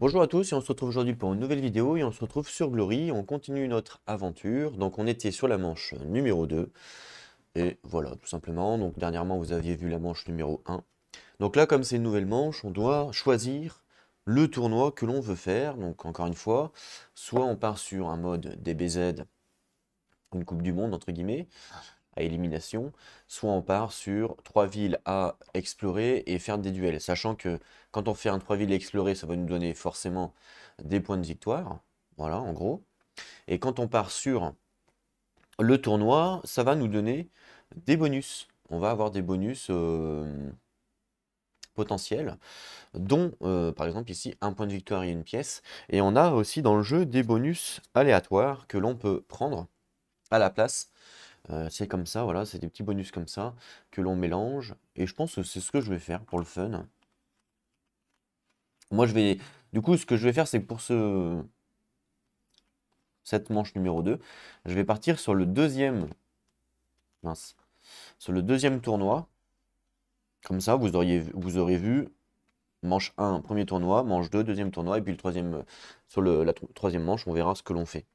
Bonjour à tous et on se retrouve aujourd'hui pour une nouvelle vidéo et on se retrouve sur Glory, on continue notre aventure, donc on était sur la manche numéro 2 et voilà tout simplement, donc dernièrement vous aviez vu la manche numéro 1 donc là comme c'est une nouvelle manche on doit choisir le tournoi que l'on veut faire, donc encore une fois soit on part sur un mode DBZ, une coupe du monde entre guillemets élimination, soit on part sur trois villes à explorer et faire des duels. Sachant que quand on fait un trois villes à explorer, ça va nous donner forcément des points de victoire. Voilà, en gros. Et quand on part sur le tournoi, ça va nous donner des bonus. On va avoir des bonus euh, potentiels, dont euh, par exemple ici un point de victoire et une pièce. Et on a aussi dans le jeu des bonus aléatoires que l'on peut prendre à la place euh, c'est comme ça, voilà, c'est des petits bonus comme ça que l'on mélange. Et je pense que c'est ce que je vais faire pour le fun. Moi, je vais... Du coup, ce que je vais faire, c'est que pour ce... cette manche numéro 2, je vais partir sur le deuxième... Mince. Sur le deuxième tournoi. Comme ça, vous, auriez, vous aurez vu manche 1, premier tournoi, manche 2, deuxième tournoi, et puis le troisième, euh, sur le, la troisième manche, on verra ce que l'on fait.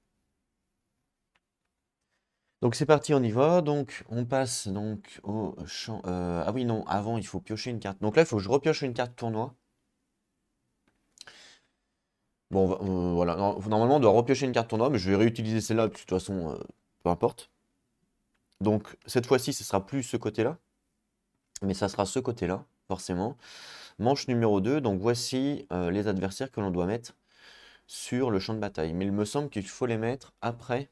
Donc c'est parti, on y va. Donc on passe donc au champ. Euh, ah oui, non, avant il faut piocher une carte. Donc là, il faut que je repioche une carte tournoi. Bon, voilà. Normalement, on doit repiocher une carte tournoi, mais je vais réutiliser celle-là, de toute façon, euh, peu importe. Donc cette fois-ci, ce sera plus ce côté-là, mais ça sera ce côté-là, forcément. Manche numéro 2, donc voici euh, les adversaires que l'on doit mettre sur le champ de bataille. Mais il me semble qu'il faut les mettre après,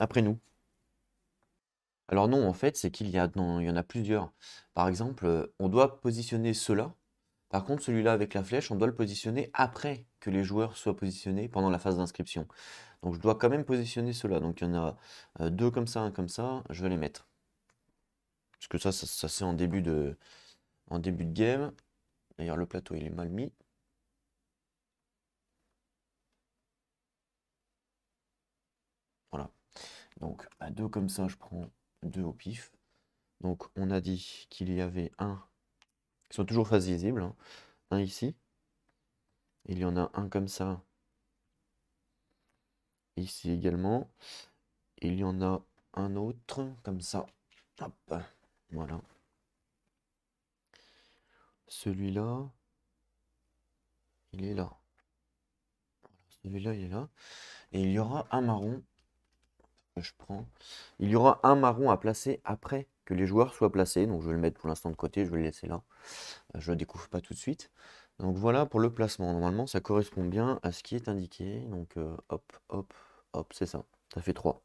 après nous. Alors non, en fait, c'est qu'il y, il y en a plusieurs. Par exemple, euh, on doit positionner cela. Par contre, celui-là avec la flèche, on doit le positionner après que les joueurs soient positionnés pendant la phase d'inscription. Donc je dois quand même positionner cela. Donc il y en a euh, deux comme ça, un comme ça, je vais les mettre. Parce que ça, ça, c'est en début de, en début de game. D'ailleurs, le plateau, il est mal mis. Voilà. Donc, à deux comme ça, je prends deux au pif. Donc on a dit qu'il y avait un, ils sont toujours face visible, hein. un ici, il y en a un comme ça, ici également, il y en a un autre comme ça, hop, voilà. Celui-là, il est là. Celui-là, il est là. Et il y aura un marron je prends. Il y aura un marron à placer après que les joueurs soient placés. Donc je vais le mettre pour l'instant de côté, je vais le laisser là. Euh, je ne le découvre pas tout de suite. Donc voilà pour le placement. Normalement, ça correspond bien à ce qui est indiqué. Donc euh, hop, hop, hop, c'est ça. Ça fait 3.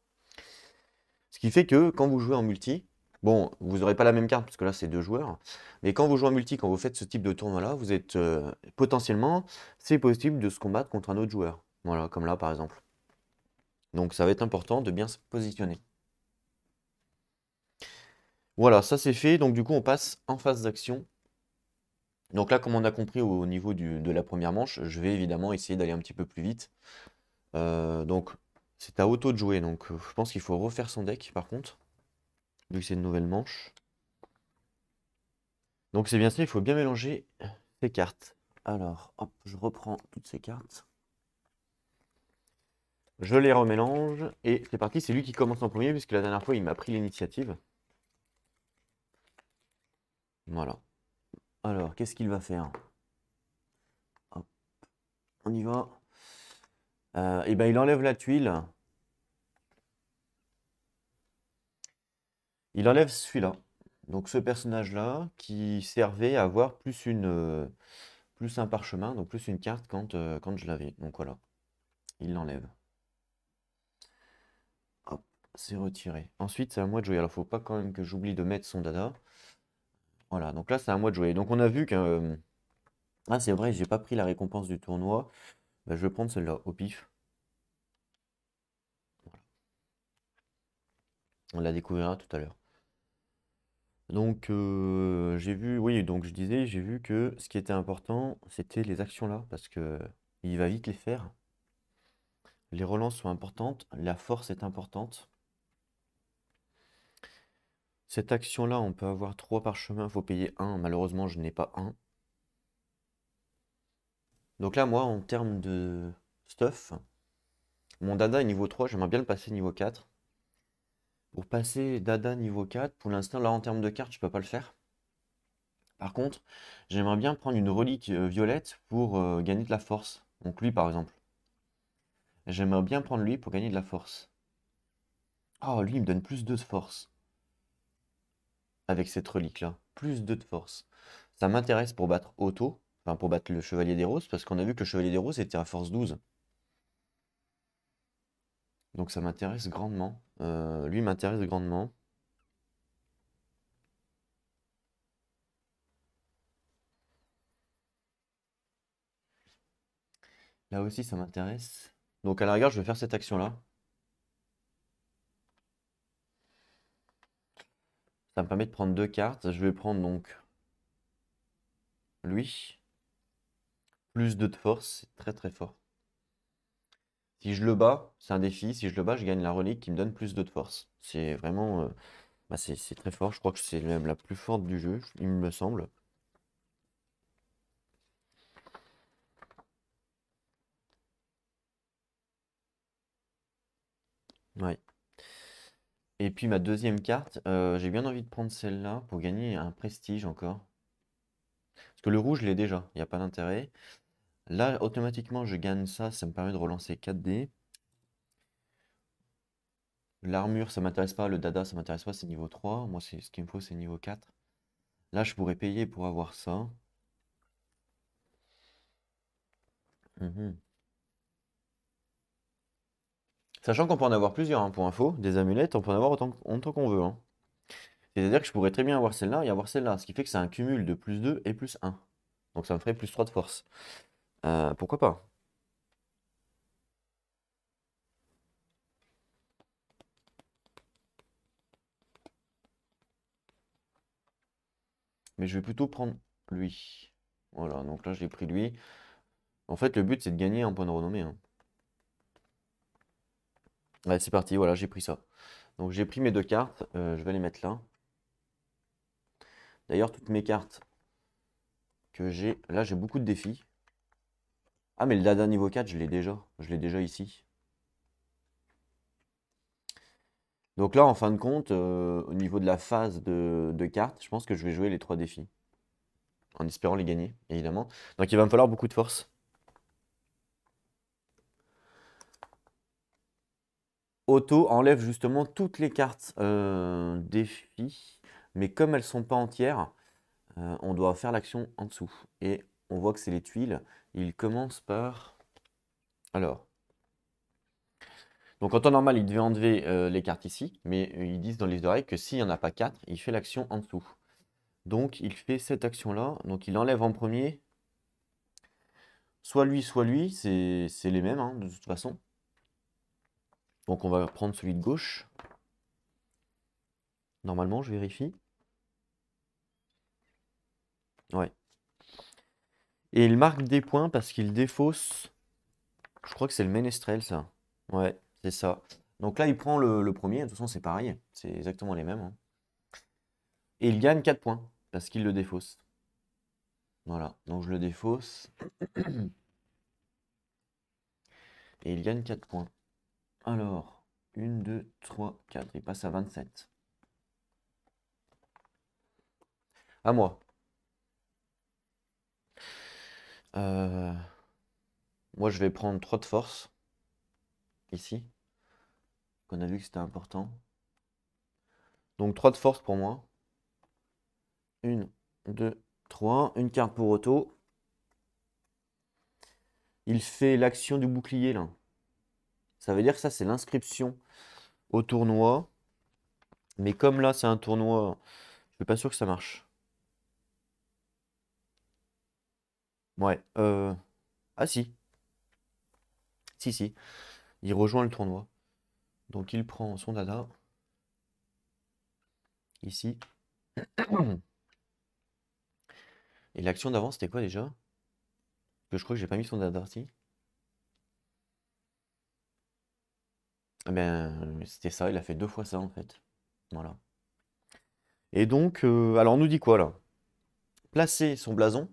Ce qui fait que quand vous jouez en multi, bon, vous n'aurez pas la même carte parce que là, c'est deux joueurs. Mais quand vous jouez en multi, quand vous faites ce type de tournoi-là, vous êtes euh, potentiellement, c'est possible de se combattre contre un autre joueur. Voilà, comme là par exemple. Donc ça va être important de bien se positionner. Voilà, ça c'est fait. Donc du coup, on passe en phase d'action. Donc là, comme on a compris au niveau de la première manche, je vais évidemment essayer d'aller un petit peu plus vite. Euh, donc c'est à auto de jouer. Donc euh, je pense qu'il faut refaire son deck par contre. Vu que c'est une nouvelle manche. Donc c'est bien ça, il faut bien mélanger ses cartes. Alors, hop, je reprends toutes ces cartes. Je les remélange et c'est parti. C'est lui qui commence en premier puisque la dernière fois il m'a pris l'initiative. Voilà. Alors, qu'est-ce qu'il va faire On y va. et euh, eh ben il enlève la tuile. Il enlève celui-là. Donc ce personnage-là qui servait à avoir plus une euh, plus un parchemin, donc plus une carte quand, euh, quand je l'avais. Donc voilà. Il l'enlève c'est retiré. Ensuite, c'est à moi de jouer. Alors, faut pas quand même que j'oublie de mettre son dada. Voilà, donc là, c'est à moi de jouer. Donc, on a vu que... Euh, ah, c'est vrai, j'ai pas pris la récompense du tournoi. Bah, je vais prendre celle-là, au pif. Voilà. On la découvrira tout à l'heure. Donc, euh, j'ai vu... Oui, donc je disais, j'ai vu que ce qui était important, c'était les actions-là. Parce que il va vite les faire. Les relances sont importantes, la force est importante. Cette action-là, on peut avoir trois parchemins, faut payer un. Malheureusement, je n'ai pas un. Donc là, moi, en termes de stuff, mon dada est niveau 3, j'aimerais bien le passer niveau 4. Pour passer dada niveau 4, pour l'instant, là, en termes de cartes, je ne peux pas le faire. Par contre, j'aimerais bien prendre une relique euh, violette pour euh, gagner de la force. Donc lui, par exemple. J'aimerais bien prendre lui pour gagner de la force. Oh, lui, il me donne plus de force avec cette relique-là. Plus 2 de force. Ça m'intéresse pour battre Otto, enfin pour battre le Chevalier des Roses, parce qu'on a vu que le Chevalier des Roses était à force 12. Donc ça m'intéresse grandement. Euh, lui m'intéresse grandement. Là aussi, ça m'intéresse. Donc à la rigueur, je vais faire cette action-là. Ça me permet de prendre deux cartes. Je vais prendre donc lui. Plus deux de force, c'est très très fort. Si je le bats, c'est un défi. Si je le bats, je gagne la relique qui me donne plus deux de force. C'est vraiment... Euh, bah, c'est très fort. Je crois que c'est même la plus forte du jeu, il me semble. Ouais. Et puis ma deuxième carte, euh, j'ai bien envie de prendre celle-là pour gagner un prestige encore. Parce que le rouge, je l'ai déjà, il n'y a pas d'intérêt. Là, automatiquement, je gagne ça, ça me permet de relancer 4D. L'armure, ça m'intéresse pas, le dada, ça m'intéresse pas, c'est niveau 3. Moi, ce qu'il me faut, c'est niveau 4. Là, je pourrais payer pour avoir ça. Mhm. Sachant qu'on peut en avoir plusieurs, hein, pour info, des amulettes, on peut en avoir autant, qu'on veut. Hein. C'est-à-dire que je pourrais très bien avoir celle-là et avoir celle-là, ce qui fait que c'est un cumul de plus 2 et plus 1. Donc ça me ferait plus 3 de force. Euh, pourquoi pas Mais je vais plutôt prendre lui. Voilà, donc là j'ai pris lui. En fait, le but c'est de gagner un point de renommée. Hein c'est parti, voilà, j'ai pris ça. Donc j'ai pris mes deux cartes, euh, je vais les mettre là. D'ailleurs, toutes mes cartes que j'ai... Là, j'ai beaucoup de défis. Ah, mais le dada niveau 4, je l'ai déjà. Je l'ai déjà ici. Donc là, en fin de compte, euh, au niveau de la phase de cartes, je pense que je vais jouer les trois défis. En espérant les gagner, évidemment. Donc il va me falloir beaucoup de force. Auto enlève justement toutes les cartes euh, défi, mais comme elles sont pas entières, euh, on doit faire l'action en dessous. Et on voit que c'est les tuiles. Il commence par... Alors... Donc en temps normal, il devait enlever euh, les cartes ici, mais ils disent dans les oreilles que s'il n'y en a pas 4, il fait l'action en dessous. Donc il fait cette action-là. Donc il enlève en premier, soit lui, soit lui, c'est les mêmes hein, de toute façon. Donc on va prendre celui de gauche. Normalement, je vérifie. Ouais. Et il marque des points parce qu'il défausse. Je crois que c'est le ménestrel, ça. Ouais, c'est ça. Donc là, il prend le, premier. De toute façon, c'est pareil. C'est exactement les mêmes. Hein. Et il gagne 4 points parce qu'il le défausse. Voilà, donc je le défausse. Et il gagne 4 points. Alors, 1, 2, 3, 4. Il passe à 27. À moi. Euh, moi, je vais prendre 3 de force. Ici. Qu'on a vu que c'était important. Donc 3 de force pour moi. 1, 2, 3. Une carte pour auto. Il fait l'action du bouclier là. Ça veut dire que ça, c'est l'inscription au tournoi. Mais comme là, c'est un tournoi, je ne suis pas sûr que ça marche. Ouais. Euh, ah si. Si, si. Il rejoint le tournoi. Donc il prend son dada. Ici. Et l'action d'avant, c'était quoi déjà Que je crois que j'ai pas mis son dada, si. ben, c'était ça, il a fait deux fois ça en fait. Voilà. Et donc, euh, alors on nous dit quoi là Placer son blason.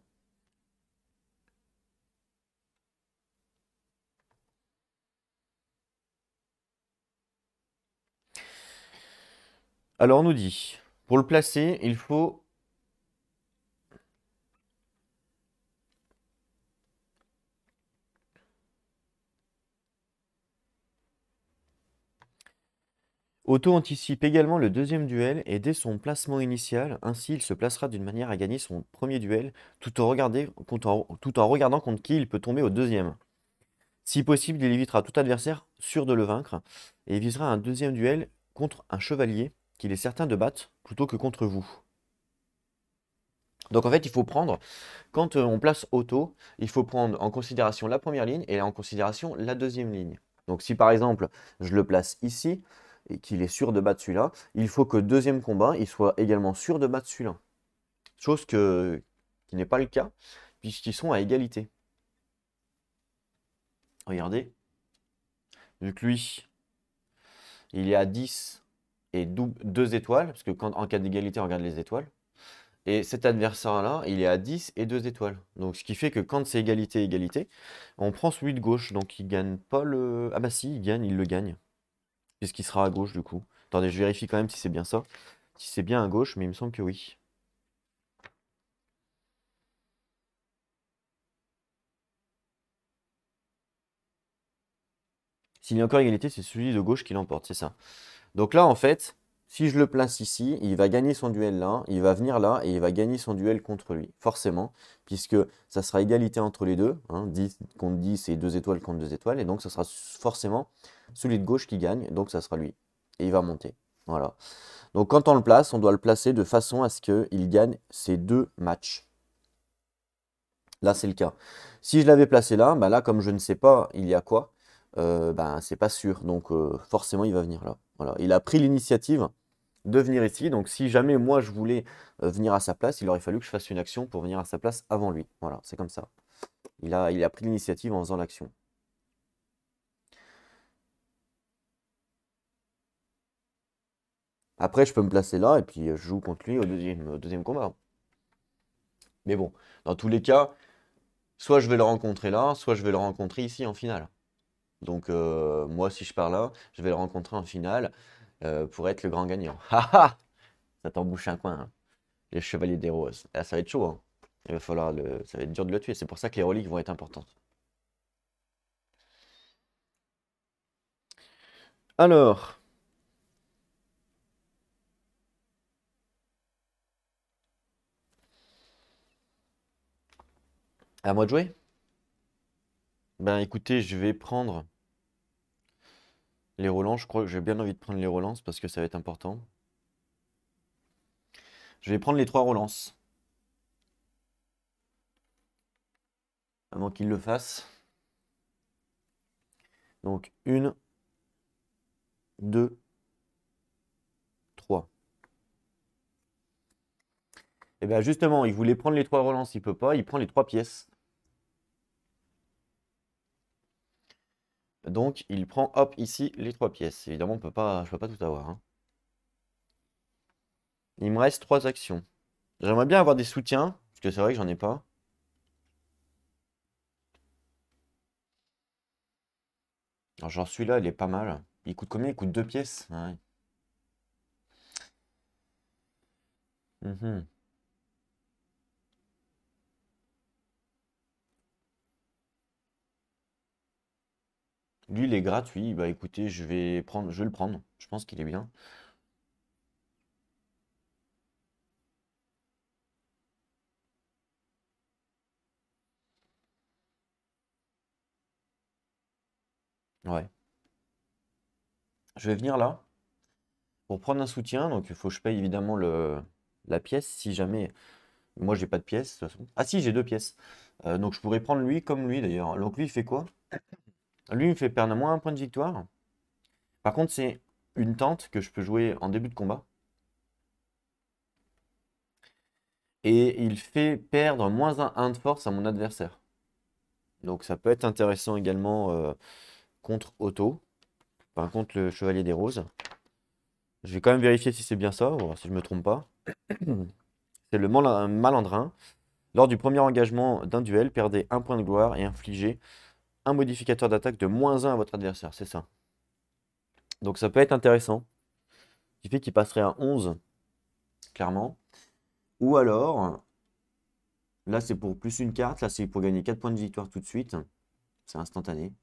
Alors on nous dit, pour le placer, il faut Otto anticipe également le deuxième duel et dès son placement initial, ainsi il se placera d'une manière à gagner son premier duel tout en, regardant contre qui il peut tomber au deuxième. Si possible, il évitera tout adversaire sûr de le vaincre et visera un deuxième duel contre un chevalier qu'il est certain de battre plutôt que contre vous. Donc en fait, il faut prendre, quand euh, on place auto, il faut prendre en considération la première ligne et en considération la deuxième ligne. Donc si par exemple, je le place ici, et qu'il est sûr de battre celui-là, il faut que deuxième combat, il soit également sûr de battre celui-là. Chose que, qui n'est pas le cas, puisqu'ils sont à égalité. Regardez. Vu que lui, il est à 10 et 2 étoiles, parce que quand, en cas d'égalité, on regarde les étoiles. Et cet adversaire-là, il est à 10 et 2 étoiles. Donc ce qui fait que quand c'est égalité-égalité, on prend celui de gauche. Donc il gagne pas le... Ah bah si, il gagne, il le gagne qui sera à gauche du coup. Attendez, je vérifie quand même si c'est bien ça. Si c'est bien à gauche, mais il me semble que oui. S'il y a encore égalité, c'est celui de gauche qui l'emporte, c'est ça. Donc là, en fait, si je le place ici, il va gagner son duel là, il va venir là et il va gagner son duel contre lui, forcément, puisque ça sera égalité entre les deux, 10 hein, contre 10 et 2 étoiles contre 2 étoiles, et donc ça sera forcément celui de gauche qui gagne, donc ça sera lui, et il va monter. Voilà. Donc quand on le place, on doit le placer de façon à ce qu'il gagne ces deux matchs. Là, c'est le cas. Si je l'avais placé là, bah là, comme je ne sais pas il y a quoi, ce euh, n'est bah, c'est pas sûr. Donc euh, forcément, il va venir là. Voilà. Il a pris l'initiative de venir ici. Donc si jamais moi je voulais euh, venir à sa place, il aurait fallu que je fasse une action pour venir à sa place avant lui. Voilà, c'est comme ça. Il a, il a pris l'initiative en faisant l'action. Après, je peux me placer là et puis euh, je joue contre lui au deuxième, deuxième combat. Mais bon, dans tous les cas, soit je vais le rencontrer là, soit je vais le rencontrer ici en finale. Donc euh, moi, si je pars là, je vais le rencontrer en finale. Euh, pour être le grand gagnant. Ça t'embouche un coin. Hein. Les chevaliers des roses. Ah, ça va être chaud. Hein. Il va falloir Ça va être dur de le tuer. C'est pour ça que les reliques vont être importantes. Alors... À moi de jouer Ben écoutez, je vais prendre les relances, je crois que j'ai bien envie de prendre les relances parce que ça va être important. Je vais prendre les trois relances. Avant qu'il le fasse. Donc, une, deux, trois. Et eh bien justement, il voulait prendre les trois relances, il peut pas, il prend les trois pièces. Donc il prend, hop, ici, les trois pièces. Évidemment, on peut pas, je ne peux pas tout avoir. Hein. Il me reste trois actions. J'aimerais bien avoir des soutiens, parce que c'est vrai que j'en ai pas. Alors genre celui-là, il est pas mal. Il coûte combien Il coûte deux pièces. Mmh Lui, il est gratuit. Bah écoutez, je vais, prendre, je vais le prendre. Je pense qu'il est bien. Ouais. Je vais venir là pour prendre un soutien. Donc, il faut que je paye évidemment le, la pièce si jamais. Moi, j'ai pas de pièce. Ah, si, j'ai deux pièces. Euh, donc, je pourrais prendre lui comme lui d'ailleurs. Donc, lui, il fait quoi lui, me fait perdre moins un point de victoire. Par contre, c'est une tente que je peux jouer en début de combat. Et il fait perdre moins un 1 de force à mon adversaire. Donc ça peut être intéressant également euh, contre Otto. Par contre, le Chevalier des Roses. Je vais quand même vérifier si c'est bien ça, si je me trompe pas. C'est le malandrin. Lors du premier engagement d'un duel, perdez un point de gloire et infligez un modificateur d'attaque de moins 1 à votre adversaire, c'est ça. Donc ça peut être intéressant. Il qui fait qu'il passerait à 11, clairement. Ou alors, là c'est pour plus une carte, là c'est pour gagner 4 points de victoire tout de suite. C'est instantané.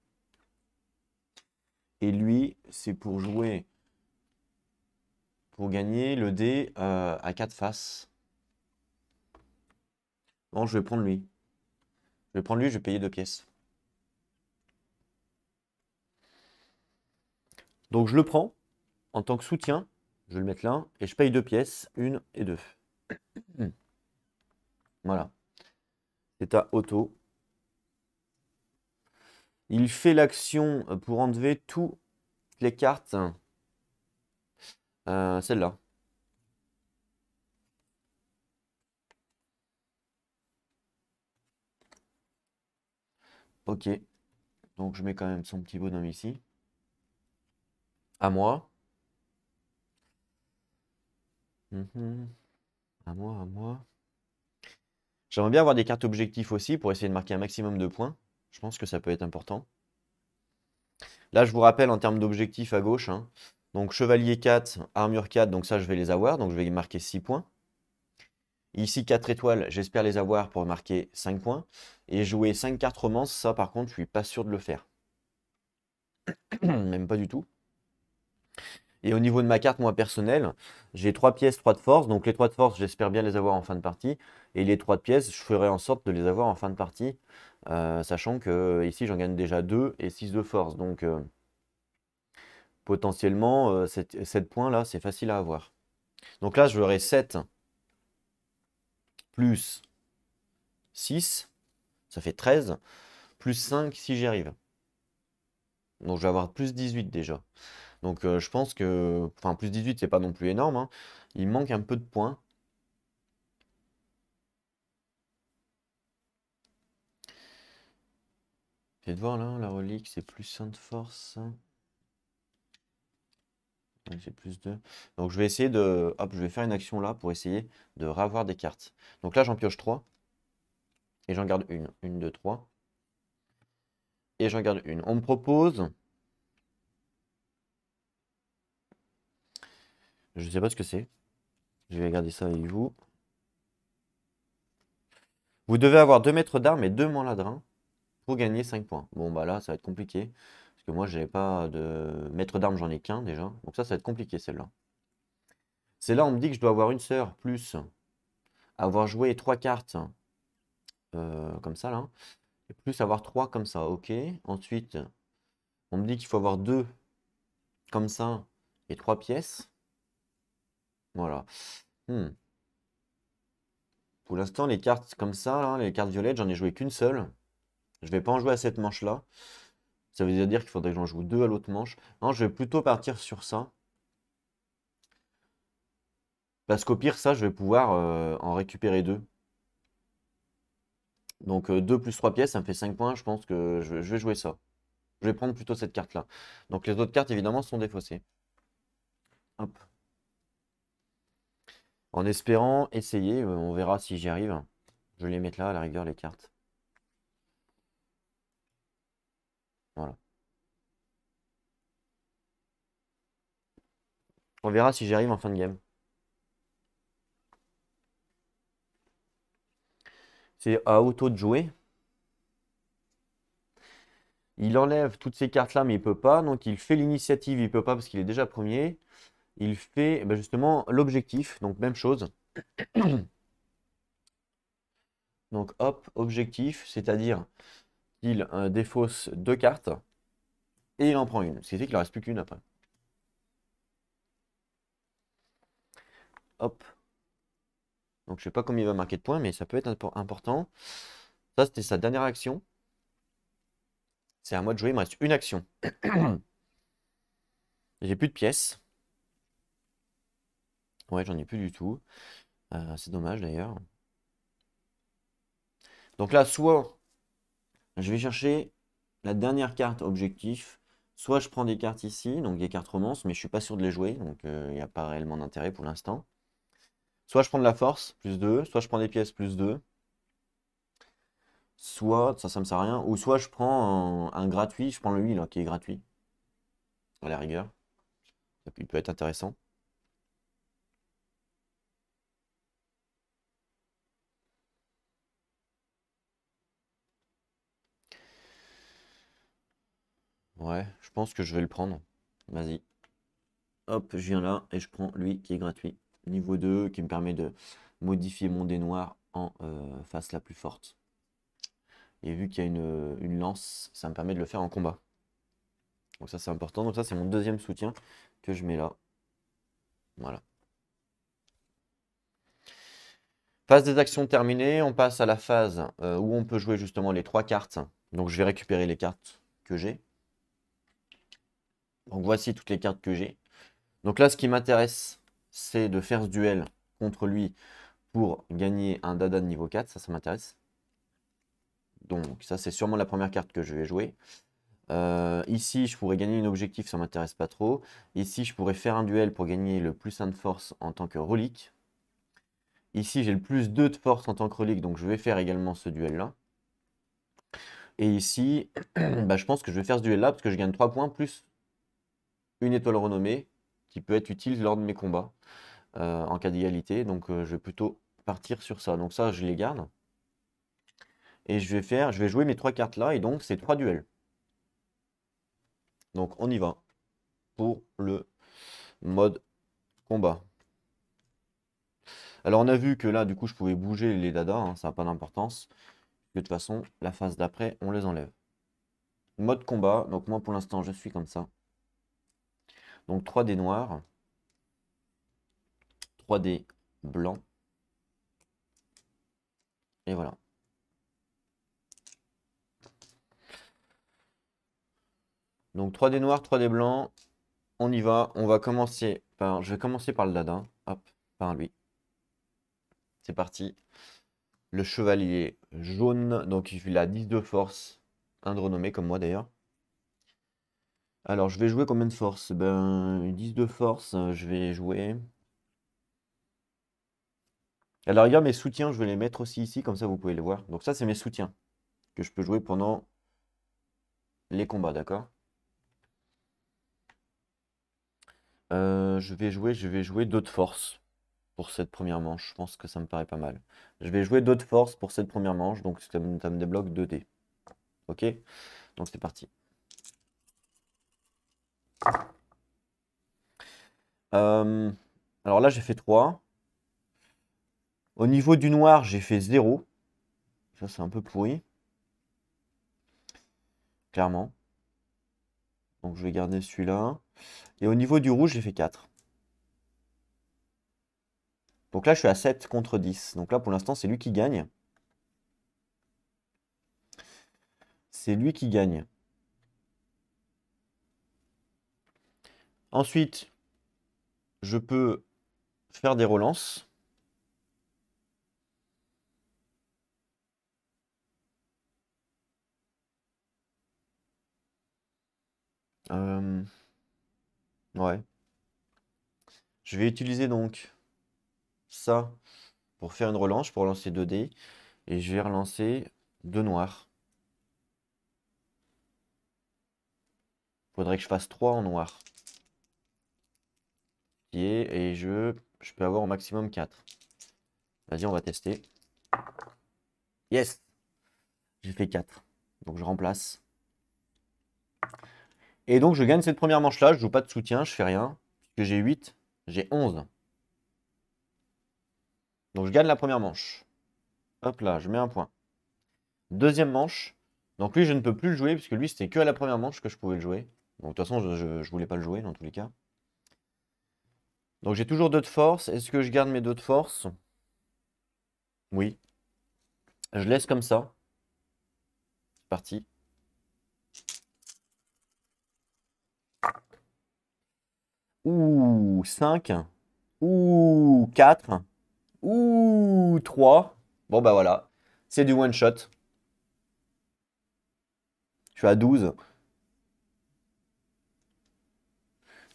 Et lui, c'est pour jouer, pour gagner le dé euh, à 4 faces. Bon, je vais prendre lui. Je vais prendre lui, je vais payer 2 pièces. Donc je le prends en tant que soutien, je vais le mettre là, et je paye deux pièces, une et deux. Voilà. C'est à auto. Il fait l'action pour enlever toutes les cartes. Euh, celle-là. Ok. Donc je mets quand même son petit bonhomme ici. À moi. Mhm. À moi, à moi. J'aimerais bien avoir des cartes objectifs aussi pour essayer de marquer un maximum de points. Je pense que ça peut être important. Là, je vous rappelle en termes d'objectifs à gauche. Hein. Donc, chevalier 4, armure 4, donc ça, je vais les avoir. Donc, je vais marquer 6 points. Ici, 4 étoiles, j'espère les avoir pour marquer 5 points. Et jouer 5 cartes romances, ça, par contre, je suis pas sûr de le faire. Même pas du tout. Et au niveau de ma carte, moi personnelle, j'ai 3 pièces, 3 de force. Donc les 3 de force, j'espère bien les avoir en fin de partie. Et les 3 de pièces, je ferai en sorte de les avoir en fin de partie. Euh, sachant que euh, ici, j'en gagne déjà 2 et 6 de force. Donc euh, potentiellement, 7 points-là, c'est facile à avoir. Donc là, je verrai 7 plus 6, ça fait 13, plus 5 si j'y arrive. Donc je vais avoir plus 18 déjà. Donc euh, je pense que... Enfin, plus 18, c'est pas non plus énorme. Hein. Il manque un peu de points. J'ai de voir là, la relique, c'est plus de Force. C'est plus 2. Donc je vais essayer de... Hop, je vais faire une action là pour essayer de ravoir des cartes. Donc là, j'en pioche 3. Et j'en garde une. Une, deux, trois. Et j'en garde une. On me propose Je ne sais pas ce que c'est. Je vais regarder ça avec vous. Vous devez avoir deux mètres d'armes et 2 ladrins pour gagner 5 points. Bon, bah là, ça va être compliqué. Parce que moi, je n'avais pas de maître d'armes, j'en ai qu'un déjà. Donc ça, ça va être compliqué celle-là. C'est là, on me dit que je dois avoir une sœur plus avoir joué trois cartes euh, comme ça là. Et plus avoir trois comme ça, ok. Ensuite, on me dit qu'il faut avoir deux comme ça et trois pièces. Voilà. Hmm. Pour l'instant, les cartes comme ça, les cartes violettes, j'en ai joué qu'une seule. Je ne vais pas en jouer à cette manche-là. Ça veut dire qu'il faudrait que j'en joue deux à l'autre manche. Non, je vais plutôt partir sur ça. Parce qu'au pire, ça, je vais pouvoir euh, en récupérer deux. Donc 2 euh, plus 3 pièces, ça me fait 5 points. Je pense que je, je vais jouer ça. Je vais prendre plutôt cette carte-là. Donc les autres cartes, évidemment, sont défaussées. Hop. En espérant essayer, euh, on verra si j'y arrive. Je vais les mettre là, à la rigueur, les cartes. Voilà. On verra si j'y arrive en fin de game. C'est à auto de jouer. Il enlève toutes ces cartes-là, mais il peut pas. Donc il fait l'initiative, il peut pas parce qu'il est déjà premier il fait bah, justement l'objectif, donc même chose. Donc hop, objectif, c'est-à-dire qu'il euh, défausse deux cartes et il en prend une. Ce qui fait qu'il ne reste plus qu'une après. Hop. Donc je sais pas combien il va marquer de points, mais ça peut être important. Ça, c'était sa dernière action. C'est à moi de jouer, il me reste une action. J'ai plus de pièces. Ouais, j'en ai plus du tout. Euh, c'est dommage d'ailleurs. Donc là, soit je vais chercher la dernière carte objectif, soit je prends des cartes ici, donc des cartes romances, mais je suis pas sûr de les jouer, donc il euh, n'y a pas réellement d'intérêt pour l'instant. Soit je prends de la force, plus 2, soit je prends des pièces, plus 2. Soit, ça, ça me sert à rien, ou soit je prends un, gratuit, je prends le 8 là, hein, qui est gratuit, à la rigueur. Il peut être intéressant. Ouais, je pense que je vais le prendre. Vas-y. Hop, je viens là et je prends lui qui est gratuit. Niveau 2 qui me permet de modifier mon dé noir en euh, face la plus forte. Et vu qu'il y a euh, une, lance, ça me permet de le faire en combat. Donc ça c'est important. Donc ça c'est mon deuxième soutien que je mets là. Voilà. Phase des actions terminée, on passe à la phase euh, où on peut jouer justement les trois cartes. Donc je vais récupérer les cartes que j'ai. Donc voici toutes les cartes que j'ai. Donc là, ce qui m'intéresse, c'est de faire ce duel contre lui pour gagner un dada de niveau 4. Ça, ça m'intéresse. Donc ça, c'est sûrement la première carte que je vais jouer. Euh, ici, je pourrais gagner une objectif, ça m'intéresse pas trop. Ici, je pourrais faire un duel pour gagner le plus 1 de force en tant que relique. Ici, j'ai le plus 2 de force en tant que relique, donc je vais faire également ce duel-là. Et ici, bah, je pense que je vais faire ce duel-là parce que je gagne 3 points plus une étoile renommée qui peut être utile lors de mes combats euh, en cas d'égalité. Donc euh, je vais plutôt partir sur ça. Donc ça, je les garde. Et je vais, faire, je vais jouer mes trois cartes là, et donc c'est trois duels. Donc on y va pour le mode combat. Alors on a vu que là, du coup, je pouvais bouger les dadas, hein, ça n'a pas d'importance. De toute façon, la phase d'après, on les enlève. Mode combat, donc moi pour l'instant, je suis comme ça. Donc 3D noir, 3D blanc. Et voilà. Donc 3D noir, 3D blanc. On y va. On va commencer par. Je vais commencer par le dada. Hop, par lui. C'est parti. Le chevalier jaune. Donc il a 10 de force. Un de renommée comme moi d'ailleurs. Alors, je vais jouer combien de force Ben, 10 de force, je vais jouer... il y mes soutiens, je vais les mettre aussi ici, comme ça vous pouvez les voir. Donc ça, c'est mes soutiens que je peux jouer pendant les combats, d'accord euh, Je vais jouer, je vais jouer d'autres forces pour cette première manche. Je pense que ça me paraît pas mal. Je vais jouer d'autres forces pour cette première manche, donc ça me, débloque 2 d Ok Donc c'est parti. Euh, alors là, j'ai fait 3. Au niveau du noir, j'ai fait 0. Ça, c'est un peu pourri. Clairement. Donc, je vais garder celui-là. Et au niveau du rouge, j'ai fait 4. Donc là, je suis à 7 contre 10. Donc là, pour l'instant, c'est lui qui gagne. C'est lui qui gagne. Ensuite, je peux faire des relances. Euh, ouais. Je vais utiliser donc ça pour faire une relance, pour lancer 2 dés. Et je vais relancer 2 noirs. Il Faudrait que je fasse 3 en noir et je, je peux avoir au maximum 4. Vas-y, on va tester. Yes J'ai fait 4. Donc je remplace. Et donc je gagne cette première manche-là. Je joue pas de soutien, je fais rien. Puisque j'ai 8, j'ai 11. Donc je gagne la première manche. Hop là, je mets un point. Deuxième manche. Donc lui, je ne peux plus le jouer, puisque lui, c'était que à la première manche que je pouvais le jouer. Donc de toute façon, je ne voulais pas le jouer dans tous les cas. Donc j'ai toujours deux de force. Est-ce que je garde mes deux de force Oui. Je laisse comme ça. C'est parti. Ouh, 5. Ouh, 4. Ouh, 3. Bon bah voilà. C'est du one shot. Je suis à 12.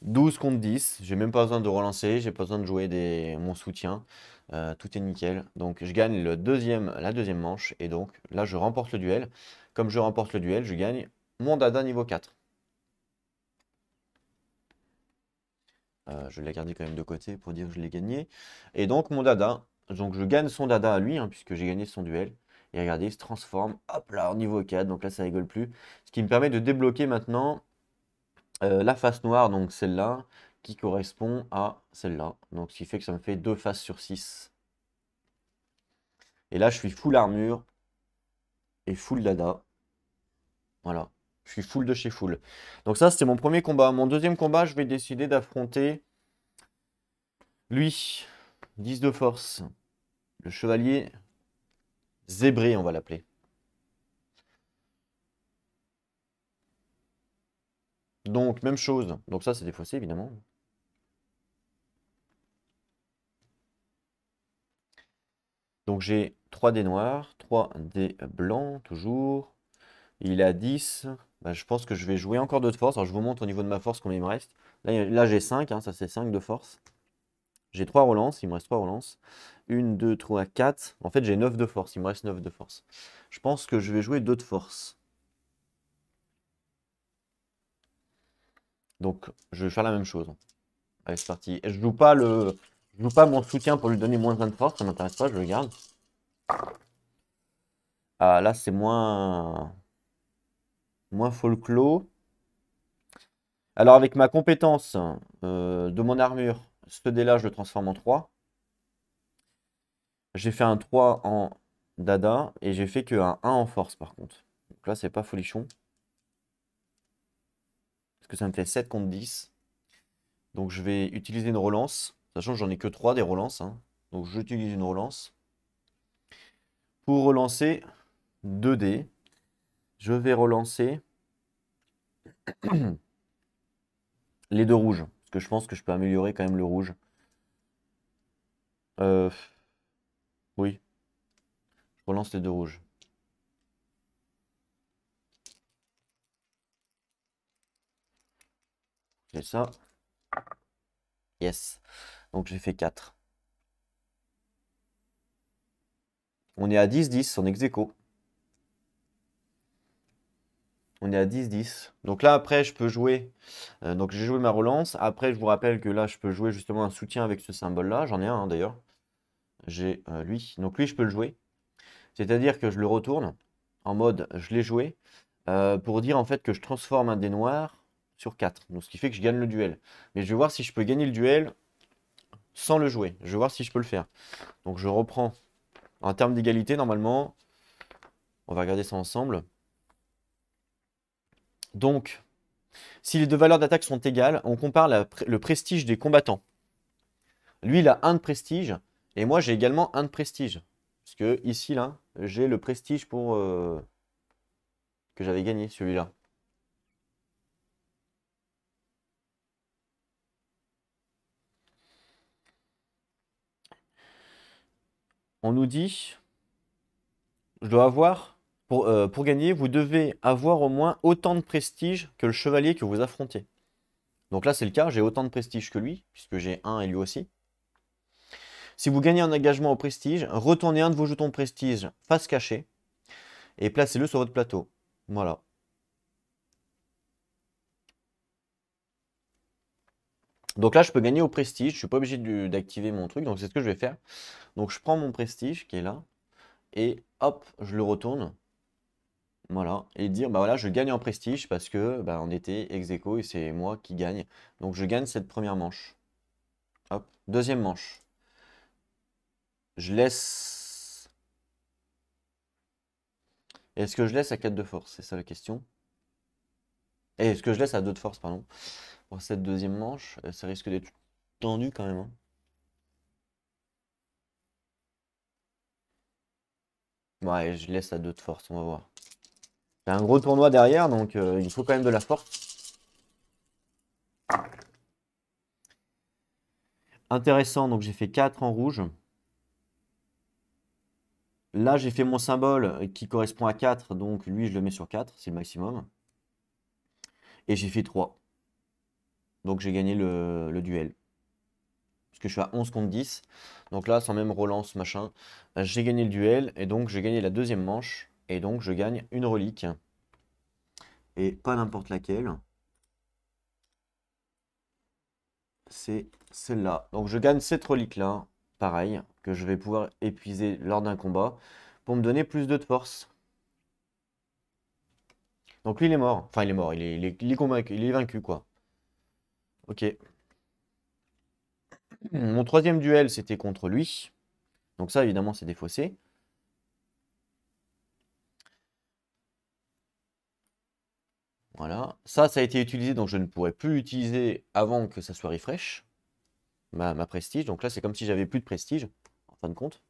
12 contre 10, j'ai même pas besoin de relancer, j'ai pas besoin de jouer mon soutien, euh, tout est nickel. Donc je gagne la deuxième manche, et donc là je remporte le duel. Comme je remporte le duel, je gagne mon dada niveau 4. Euh, je l'ai gardé quand même de côté pour dire que je l'ai gagné. Et donc mon dada, donc je gagne son dada à lui, hein, puisque j'ai gagné son duel. Et regardez, il se transforme, hop là, au niveau 4, donc là ça rigole plus. Ce qui me permet de débloquer maintenant euh, la face noire, donc celle-là, qui correspond à celle-là. Donc ce qui fait que ça me fait 2 faces sur 6. Et là, je suis full armure et full dada. Voilà, je suis full de chez full. Donc ça, c'est mon premier combat. Mon deuxième combat, je vais décider d'affronter lui, 10 de force, le chevalier zébré, on va l'appeler. Donc, même chose. Donc ça, c'est des fossés, évidemment. Donc j'ai 3 dés noirs, 3 dés blancs, toujours. Il est à 10. je pense que je vais jouer encore 2 de force. Alors, je vous montre au niveau de ma force combien il me reste. Là, j'ai 5, hein. ça c'est 5 de force. J'ai 3 relances, il me reste 3 relances. 1, 2, 3, 4. En fait, j'ai 9 de force, il me reste 9 de force. Je pense que je vais jouer 2 de force. Donc, je vais faire la même chose. Allez, c'est parti. je joue pas le... joue pas mon soutien pour lui donner moins de force, ça m'intéresse pas, je le garde. Ah, là, c'est moins... Moins folklore. Alors, avec ma compétence euh, de mon armure, ce dé-là, je le transforme en 3. J'ai fait un 3 en dada et j'ai fait que un 1 en force, par contre. Donc là, c'est pas folichon ça me fait 7 contre 10. Donc je vais utiliser une relance, sachant que j'en ai que 3 des relances. Hein. Donc j'utilise une relance. Pour relancer 2 d je vais relancer les deux rouges. Parce que je pense que je peux améliorer quand même le rouge. Euh, oui. Je relance les deux rouges. J'ai ça. Yes. Donc j'ai fait 4. On est à 10-10 en ex On est à 10-10. Donc là, après, je peux jouer. Euh, donc j'ai joué ma relance. Après, je vous rappelle que là, je peux jouer justement un soutien avec ce symbole-là. J'en ai un hein, d'ailleurs. J'ai euh, lui. Donc lui, je peux le jouer. C'est-à-dire que je le retourne en mode je l'ai joué euh, pour dire en fait que je transforme un des noirs 4. Donc, ce qui fait que je gagne le duel. Mais je vais voir si je peux gagner le duel sans le jouer. Je vais voir si je peux le faire. Donc, je reprends. En termes d'égalité, normalement, on va regarder ça ensemble. Donc, si les deux valeurs d'attaque sont égales, on compare le prestige des combattants. Lui, il a un de prestige, et moi, j'ai également un de prestige. Parce que ici, là, j'ai le prestige pour euh, que j'avais gagné, celui-là. on nous dit, je dois avoir, pour, euh, pour gagner, vous devez avoir au moins autant de prestige que le chevalier que vous affrontez. Donc là, c'est le cas, j'ai autant de prestige que lui, puisque j'ai un et lui aussi. Si vous gagnez un engagement au prestige, retournez un de vos jetons prestige face cachée et placez-le sur votre plateau. Voilà. Donc là, je peux gagner au prestige. Je ne suis pas obligé d'activer mon truc. Donc c'est ce que je vais faire. Donc je prends mon prestige qui est là. Et hop, je le retourne. Voilà. Et dire, bah voilà, je gagne en prestige parce que bah, on était ex aequo et c'est moi qui gagne. Donc je gagne cette première manche. Hop. Deuxième manche. Je laisse. Est-ce que je laisse à 4 de force C'est ça la question. est-ce que je laisse à 2 de force, pardon cette deuxième manche. Euh, ça risque d'être tendu quand même. Hein. Ouais, je laisse à deux de force, on va voir. un gros tournoi derrière, donc euh, il faut quand même de la force. Intéressant, donc j'ai fait 4 en rouge. Là, j'ai fait mon symbole qui correspond à 4, donc lui, je le mets sur 4, c'est le maximum. Et j'ai fait 3. Donc j'ai gagné le, duel. Parce que je suis à 11 contre 10. Donc là, sans même relance, machin, j'ai gagné le duel. Et donc j'ai gagné la deuxième manche. Et donc je gagne une relique. Et pas n'importe laquelle. C'est celle-là. Donc je gagne cette relique-là. Pareil. Que je vais pouvoir épuiser lors d'un combat. Pour me donner plus de force. Donc lui, il est mort. Enfin, il est mort. Il est, il est vaincu, quoi. Ok. Mon troisième duel, c'était contre lui. Donc ça, évidemment, c'est défaussé. Voilà. Ça, ça a été utilisé, donc je ne pourrais plus l'utiliser avant que ça soit refresh. Ma, ma prestige. Donc là, c'est comme si j'avais plus de prestige, en fin de compte.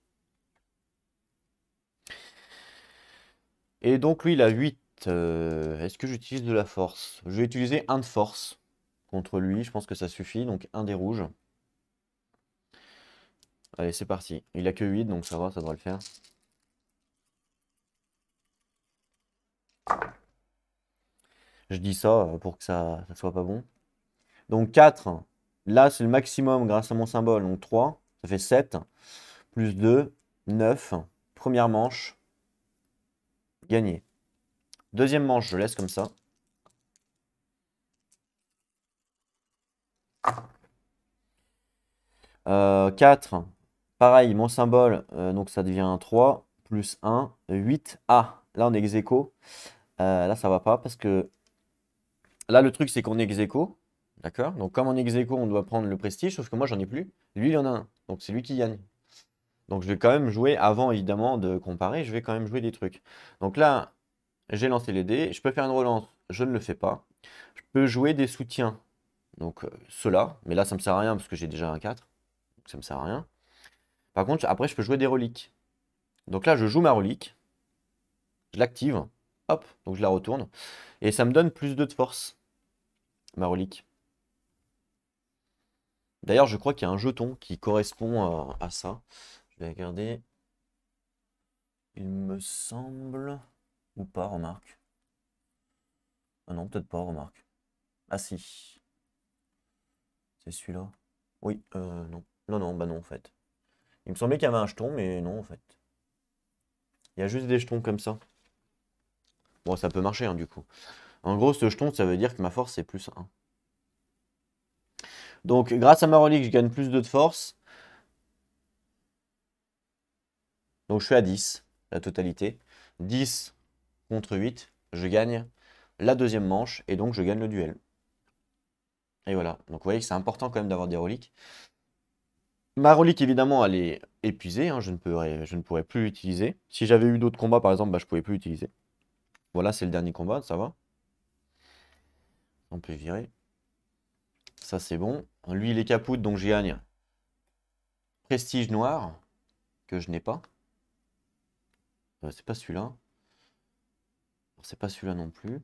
Et donc lui, il a 8. Euh, est-ce que j'utilise de la force Je vais utiliser un de force contre lui. Je pense que ça suffit. Donc un des rouges. Allez, c'est parti. Il a que 8, donc ça va, ça devrait le faire. Je dis ça euh, pour que ça ne soit pas bon. Donc 4. Là, c'est le maximum grâce à mon symbole. Donc 3, ça fait 7. Plus 2, 9. Première manche, gagné. Deuxième manche, je laisse comme ça. 4, euh, pareil, mon symbole, euh, donc ça devient 3, plus 1, 8. A. là on est euh, là ça va pas parce que là le truc c'est qu'on est ex D'accord Donc comme on ex on doit prendre le prestige, sauf que moi j'en ai plus. Lui il y en a un, donc c'est lui qui gagne. Donc je vais quand même jouer, avant évidemment de comparer, je vais quand même jouer des trucs. Donc là, j'ai lancé les dés, je peux faire une relance, je ne le fais pas. Je peux jouer des soutiens, donc ceux-là, mais là ça me sert à rien parce que j'ai déjà un 4 ça me sert à rien. Par contre, après, je peux jouer des reliques. Donc là, je joue ma relique. Je l'active. Hop, donc je la retourne. Et ça me donne plus 2 de force. Ma relique. D'ailleurs, je crois qu'il y a un jeton qui correspond à, ça. Je vais regarder. Il me semble. Ou pas, remarque. Ah non, peut-être pas, remarque. Ah si. C'est celui-là. Oui, euh, non. Non, non, bah non, en fait. Il me semblait qu'il y avait un jeton, mais non, en fait. Il y a juste des jetons comme ça. Bon, ça peut marcher, hein, du coup. En gros, ce jeton, ça veut dire que ma force, est plus 1. Donc, grâce à ma relique, je gagne plus 2 de force. Donc, je suis à 10, la totalité. 10 contre 8, je gagne la deuxième manche, et donc je gagne le duel. Et voilà. Donc, vous voyez que c'est important quand même d'avoir des reliques. Ma relique, évidemment, elle est épuisée. Hein, je, ne pourrais, je ne pourrais plus l'utiliser. Si j'avais eu d'autres combats, par exemple, bah, je ne pouvais plus l'utiliser. Voilà, c'est le dernier combat, ça va. On peut virer. Ça, c'est bon. Lui, il est capoute, donc j'y gagne. Prestige noir, que je n'ai pas. Euh, c'est pas celui-là. C'est pas celui-là non plus.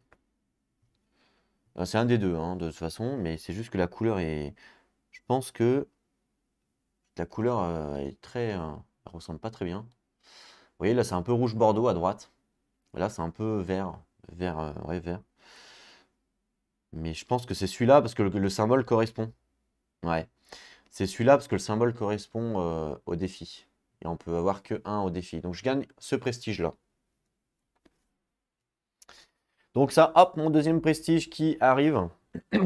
Euh, c'est un des deux, hein, de toute façon, mais c'est juste que la couleur est... Je pense que la couleur euh, est très, euh, ressemble pas très bien. Vous voyez là c'est un peu rouge bordeaux à droite. voilà c'est un peu vert, vert, euh, ouais vert. Mais je pense que c'est celui-là parce que le, symbole correspond. Ouais. C'est celui-là parce que le symbole correspond au défi. Et on peut avoir que un au défi. Donc je gagne ce prestige-là. Donc ça, hop, mon deuxième prestige qui arrive.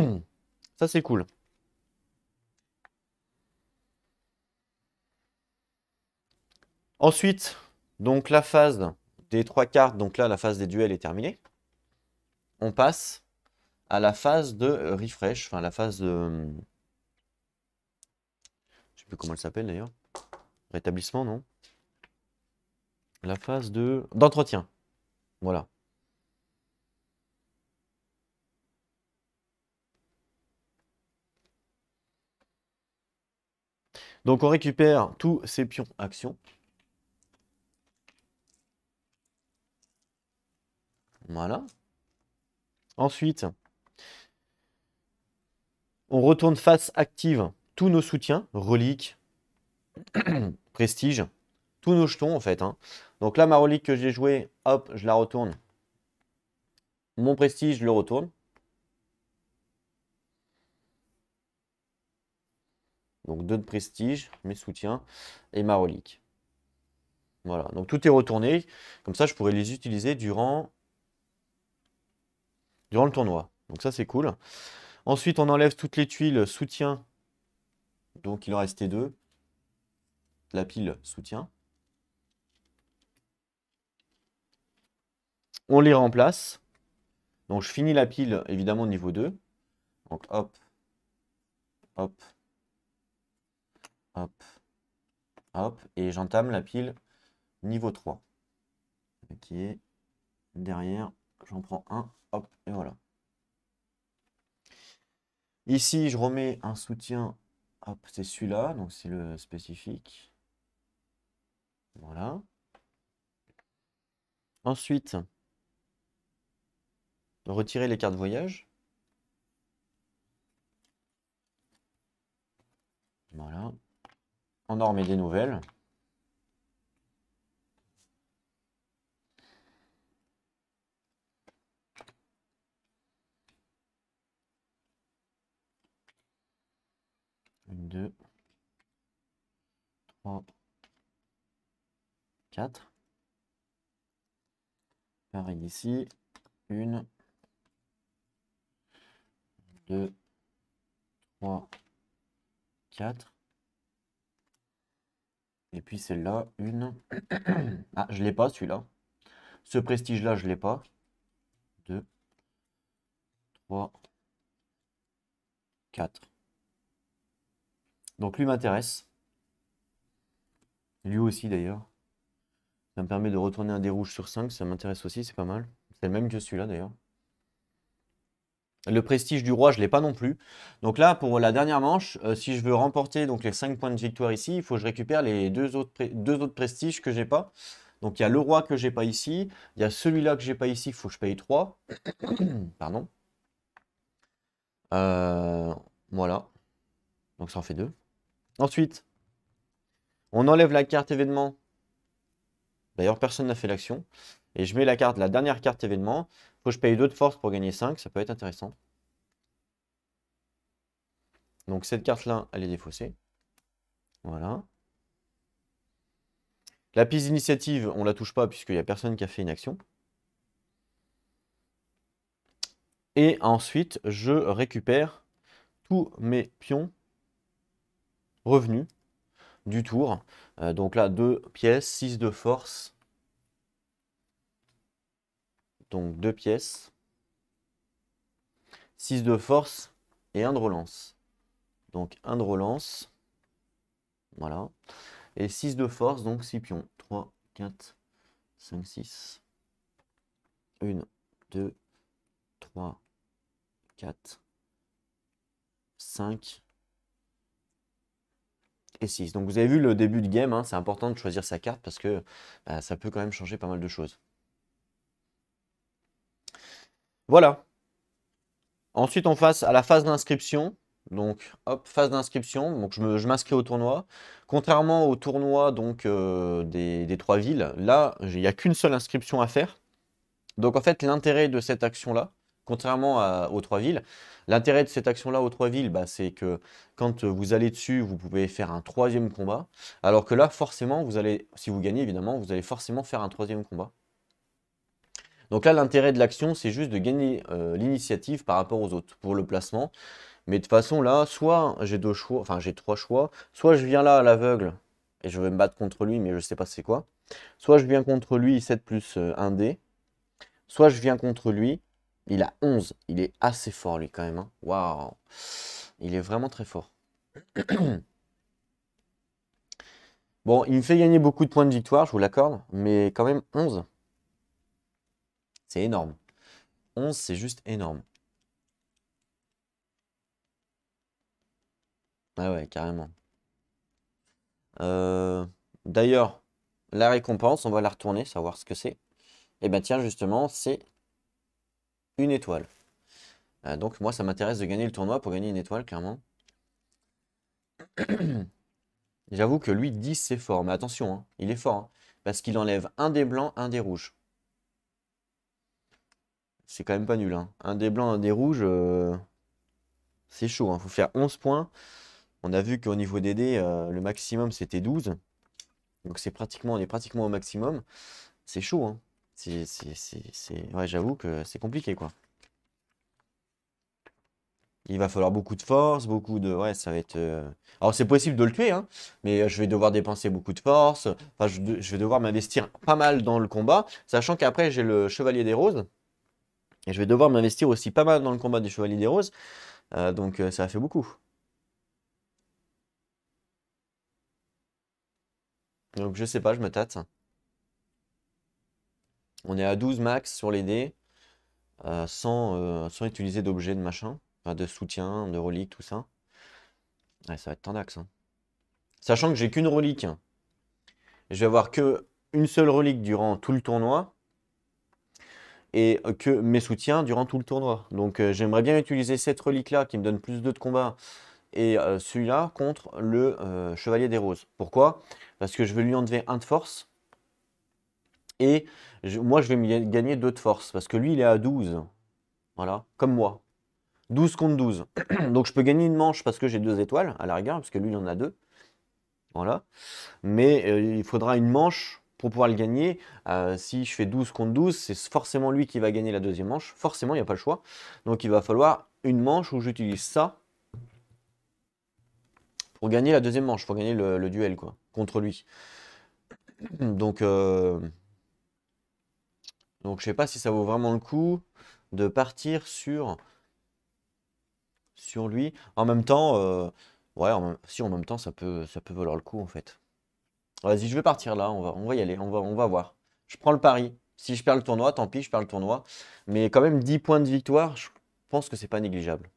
ça c'est cool. Ensuite, donc la phase des trois cartes, donc là la phase des duels est terminée. On passe à la phase de refresh, enfin la phase de... Je sais plus comment elle s'appelle d'ailleurs. Rétablissement, non La phase de... d'entretien. Voilà. Donc on récupère tous ces pions actions. Voilà. Ensuite, on retourne face active tous nos soutiens, reliques, prestige, tous nos jetons en fait. Hein. Donc là, ma relique que j'ai jouée, hop, je la retourne. Mon prestige, je le retourne. Donc deux de prestige, mes soutiens et ma relique. Voilà, donc tout est retourné. Comme ça, je pourrais les utiliser durant le tournoi. Donc ça, c'est cool. Ensuite, on enlève toutes les tuiles soutien. Donc il en restait deux. La pile soutien. On les remplace. Donc je finis la pile, évidemment, niveau 2. Donc hop, hop, hop, hop. Et j'entame la pile niveau 3. Qui est derrière j'en prends un, hop, et voilà. Ici, je remets un soutien, hop, c'est celui-là, donc c'est le spécifique. Voilà. Ensuite, retirer les cartes voyage. Voilà. On en des nouvelles. 2, 3, 4. Pareil ici, 1, 2, 3, 4. Et puis celle-là, une. ah, je l'ai pas celui-là. Ce prestige-là, je l'ai pas. 2, 3, 4. Donc lui m'intéresse. Lui aussi d'ailleurs. Ça me permet de retourner un des rouges sur 5, ça m'intéresse aussi, c'est pas mal. C'est le même que celui-là d'ailleurs. Le prestige du roi, je ne l'ai pas non plus. Donc là, pour la dernière manche, euh, si je veux remporter donc, les 5 points de victoire ici, il faut que je récupère les deux autres, deux autres prestiges que j'ai pas. Donc il y a le roi que j'ai pas ici, il y a celui-là que j'ai pas ici, il faut que je paye 3. Pardon. Euh, voilà. Donc ça en fait 2. Ensuite, on enlève la carte événement. D'ailleurs, personne n'a fait l'action. Et je mets la carte, la dernière carte événement. Il Faut que je paye 2 de force pour gagner 5, ça peut être intéressant. Donc cette carte-là, elle est défaussée. Voilà. La piste initiative, on ne la touche pas puisqu'il n'y a personne qui a fait une action. Et ensuite, je récupère tous mes pions revenu du tour. Euh, donc là, 2 pièces, 6 de force. Donc 2 pièces, 6 de force et 1 de relance. Donc 1 de relance. Voilà. Et 6 de force, donc 6 pions. 3, 4, 5, 6. 1, 2, 3, 4, 5, donc vous avez vu le début de game, hein, c'est important de choisir sa carte parce que bah, ça peut quand même changer pas mal de choses. Voilà. Ensuite, on passe à la phase d'inscription. Donc, hop, phase d'inscription. Donc, je m'inscris au tournoi. Contrairement au tournoi donc, euh, des, des, trois villes, là, il n'y a qu'une seule inscription à faire. Donc, en fait, l'intérêt de cette action-là, Contrairement aux trois villes, l'intérêt de cette action-là aux trois villes, bah, c'est que quand vous allez dessus, vous pouvez faire un troisième combat. Alors que là, forcément, vous allez, si vous gagnez évidemment, vous allez forcément faire un troisième combat. Donc là, l'intérêt de l'action, c'est juste de gagner euh, l'initiative par rapport aux autres pour le placement. Mais de toute façon, là, soit j'ai deux choix, enfin j'ai trois choix, soit je viens là à l'aveugle et je vais me battre contre lui, mais je ne sais pas c'est quoi. Soit je viens contre lui 7 plus 1D, euh, soit je viens contre lui il a 11. Il est assez fort, lui, quand même. Hein. Waouh. Il est vraiment très fort. bon, il me fait gagner beaucoup de points de victoire, je vous l'accorde. Mais quand même, 11. C'est énorme. 11, c'est juste énorme. Ah ouais, carrément. Euh, d'ailleurs, la récompense, on va la retourner, savoir ce que c'est. Et eh bien tiens, justement, c'est une étoile. Euh, donc moi, ça m'intéresse de gagner le tournoi pour gagner une étoile, clairement. J'avoue que lui, 10, c'est fort. Mais attention, hein, il est fort. Hein, parce qu'il enlève un des blancs, un des rouges. C'est quand même pas nul. Hein. Un des blancs, un des rouges, euh, c'est chaud. Il faut faire 11 points. On a vu qu'au niveau des dés, euh, le maximum, c'était 12. Donc c'est pratiquement, on est pratiquement au maximum. C'est chaud. Hein. C'est, j'avoue que c'est compliqué, quoi. Il va falloir beaucoup de force, beaucoup de... Ouais, ça va être... Euh, alors, c'est possible de le tuer, hein, mais je vais devoir dépenser beaucoup de force. Enfin, je, vais devoir m'investir pas mal dans le combat, sachant qu'après, j'ai le Chevalier des Roses. Et je vais devoir m'investir aussi pas mal dans le combat du Chevalier des Roses. Euh, donc, euh, ça a fait beaucoup. Donc, je sais pas, je me tâte. On est à 12 max sur les dés, euh, sans, euh, sans, utiliser d'objets, de machin, de soutien, de relique, tout ça. ça va être tendax. Hein. Sachant que j'ai qu'une relique. Je vais avoir que une seule relique durant tout le tournoi. Et que mes soutiens durant tout le tournoi. Donc euh, j'aimerais bien utiliser cette relique-là qui me donne plus 2 de combat. Et celui-là contre le Chevalier des Roses. Pourquoi Parce que je veux lui enlever un de force et moi, je vais gagner 2 de force, parce que lui, il est à 12. Voilà, comme moi. 12 contre 12. Donc je peux gagner une manche parce que j'ai deux étoiles, à la rigueur, parce que lui, il en a deux. Voilà. Mais euh, il faudra une manche pour pouvoir le gagner. Euh, si je fais 12 contre 12, c'est forcément lui qui va gagner la deuxième manche. Forcément, il n'y a pas le choix. Donc il va falloir une manche où j'utilise ça pour gagner la deuxième manche, pour gagner le, duel quoi, contre lui. Donc, euh, donc je sais pas si ça vaut vraiment le coup de partir sur, sur lui. En même temps, euh, ouais, si en même temps ça peut, ça peut valoir le coup en fait. Vas-y, je vais partir là, on va, y aller, on va, on va voir. Je prends le pari. Si je perds le tournoi, tant pis, je perds le tournoi. Mais quand même 10 points de victoire, je pense que c'est pas négligeable.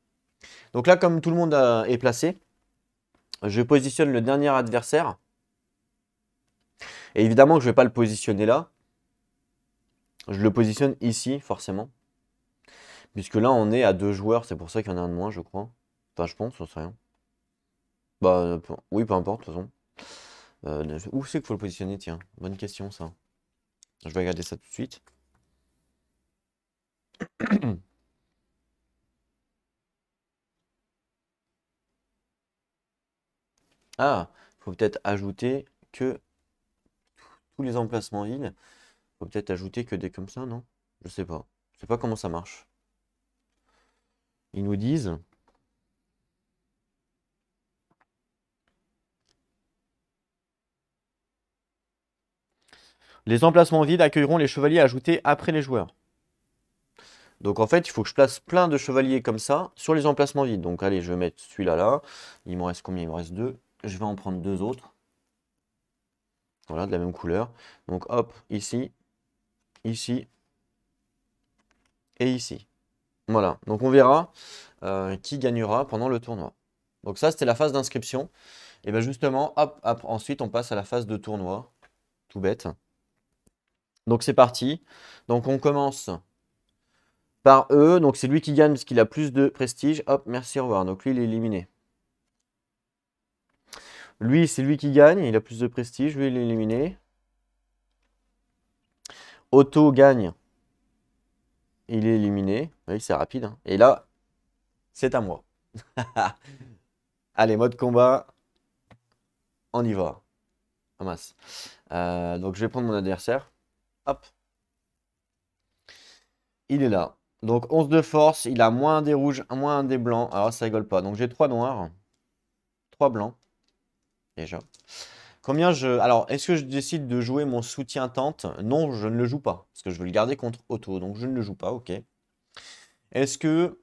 Donc là, comme tout le monde euh, est placé, je positionne le dernier adversaire. Et évidemment que je ne vais pas le positionner là, je le positionne ici, forcément. Puisque là, on est à deux joueurs, c'est pour ça qu'il y en a un de moins, je crois. Enfin, je pense, on sait rien. Bah, oui, peu importe, de toute façon. Euh, où c'est qu'il faut le positionner, tiens Bonne question, ça. Je vais regarder ça tout de suite. Ah, Il faut peut-être ajouter que tous les emplacements îles faut peut-être ajouter que des comme ça, non Je sais pas. Je sais pas comment ça marche. Ils nous disent... Les emplacements vides accueilleront les chevaliers ajoutés après les joueurs. Donc en fait, il faut que je place plein de chevaliers comme ça sur les emplacements vides. Donc allez, je vais mettre celui-là là. Il me reste combien Il me reste deux. Je vais en prendre deux autres. Voilà, de la même couleur. Donc hop, ici, ici et ici. Voilà, donc on verra euh, qui gagnera pendant le tournoi. Donc ça, c'était la phase d'inscription. Et bien justement, hop, ensuite, on passe à la phase de tournoi. Tout bête. Donc c'est parti. Donc on commence par E. Donc c'est lui qui gagne parce qu'il a plus de prestige. Hop, merci, au revoir. Donc lui, il est éliminé. Lui, c'est lui qui gagne. Il a plus de prestige. Lui, il est éliminé. Auto gagne. Il est éliminé. Oui, c'est rapide. Hein. Et là, c'est à moi. Allez, mode combat. On y va. Ah donc, je vais prendre mon adversaire. Hop. Il est là. Donc, 11 de force. Il a moins un des rouges, moins un des blancs. Alors, ah, ça rigole pas. Donc, j'ai 3 noirs. 3 blancs. Déjà. Combien je. Alors, est-ce que je décide de jouer mon soutien tente Non, je ne le joue pas. Parce que je veux le garder contre auto. Donc, je ne le joue pas. Ok. Est-ce que.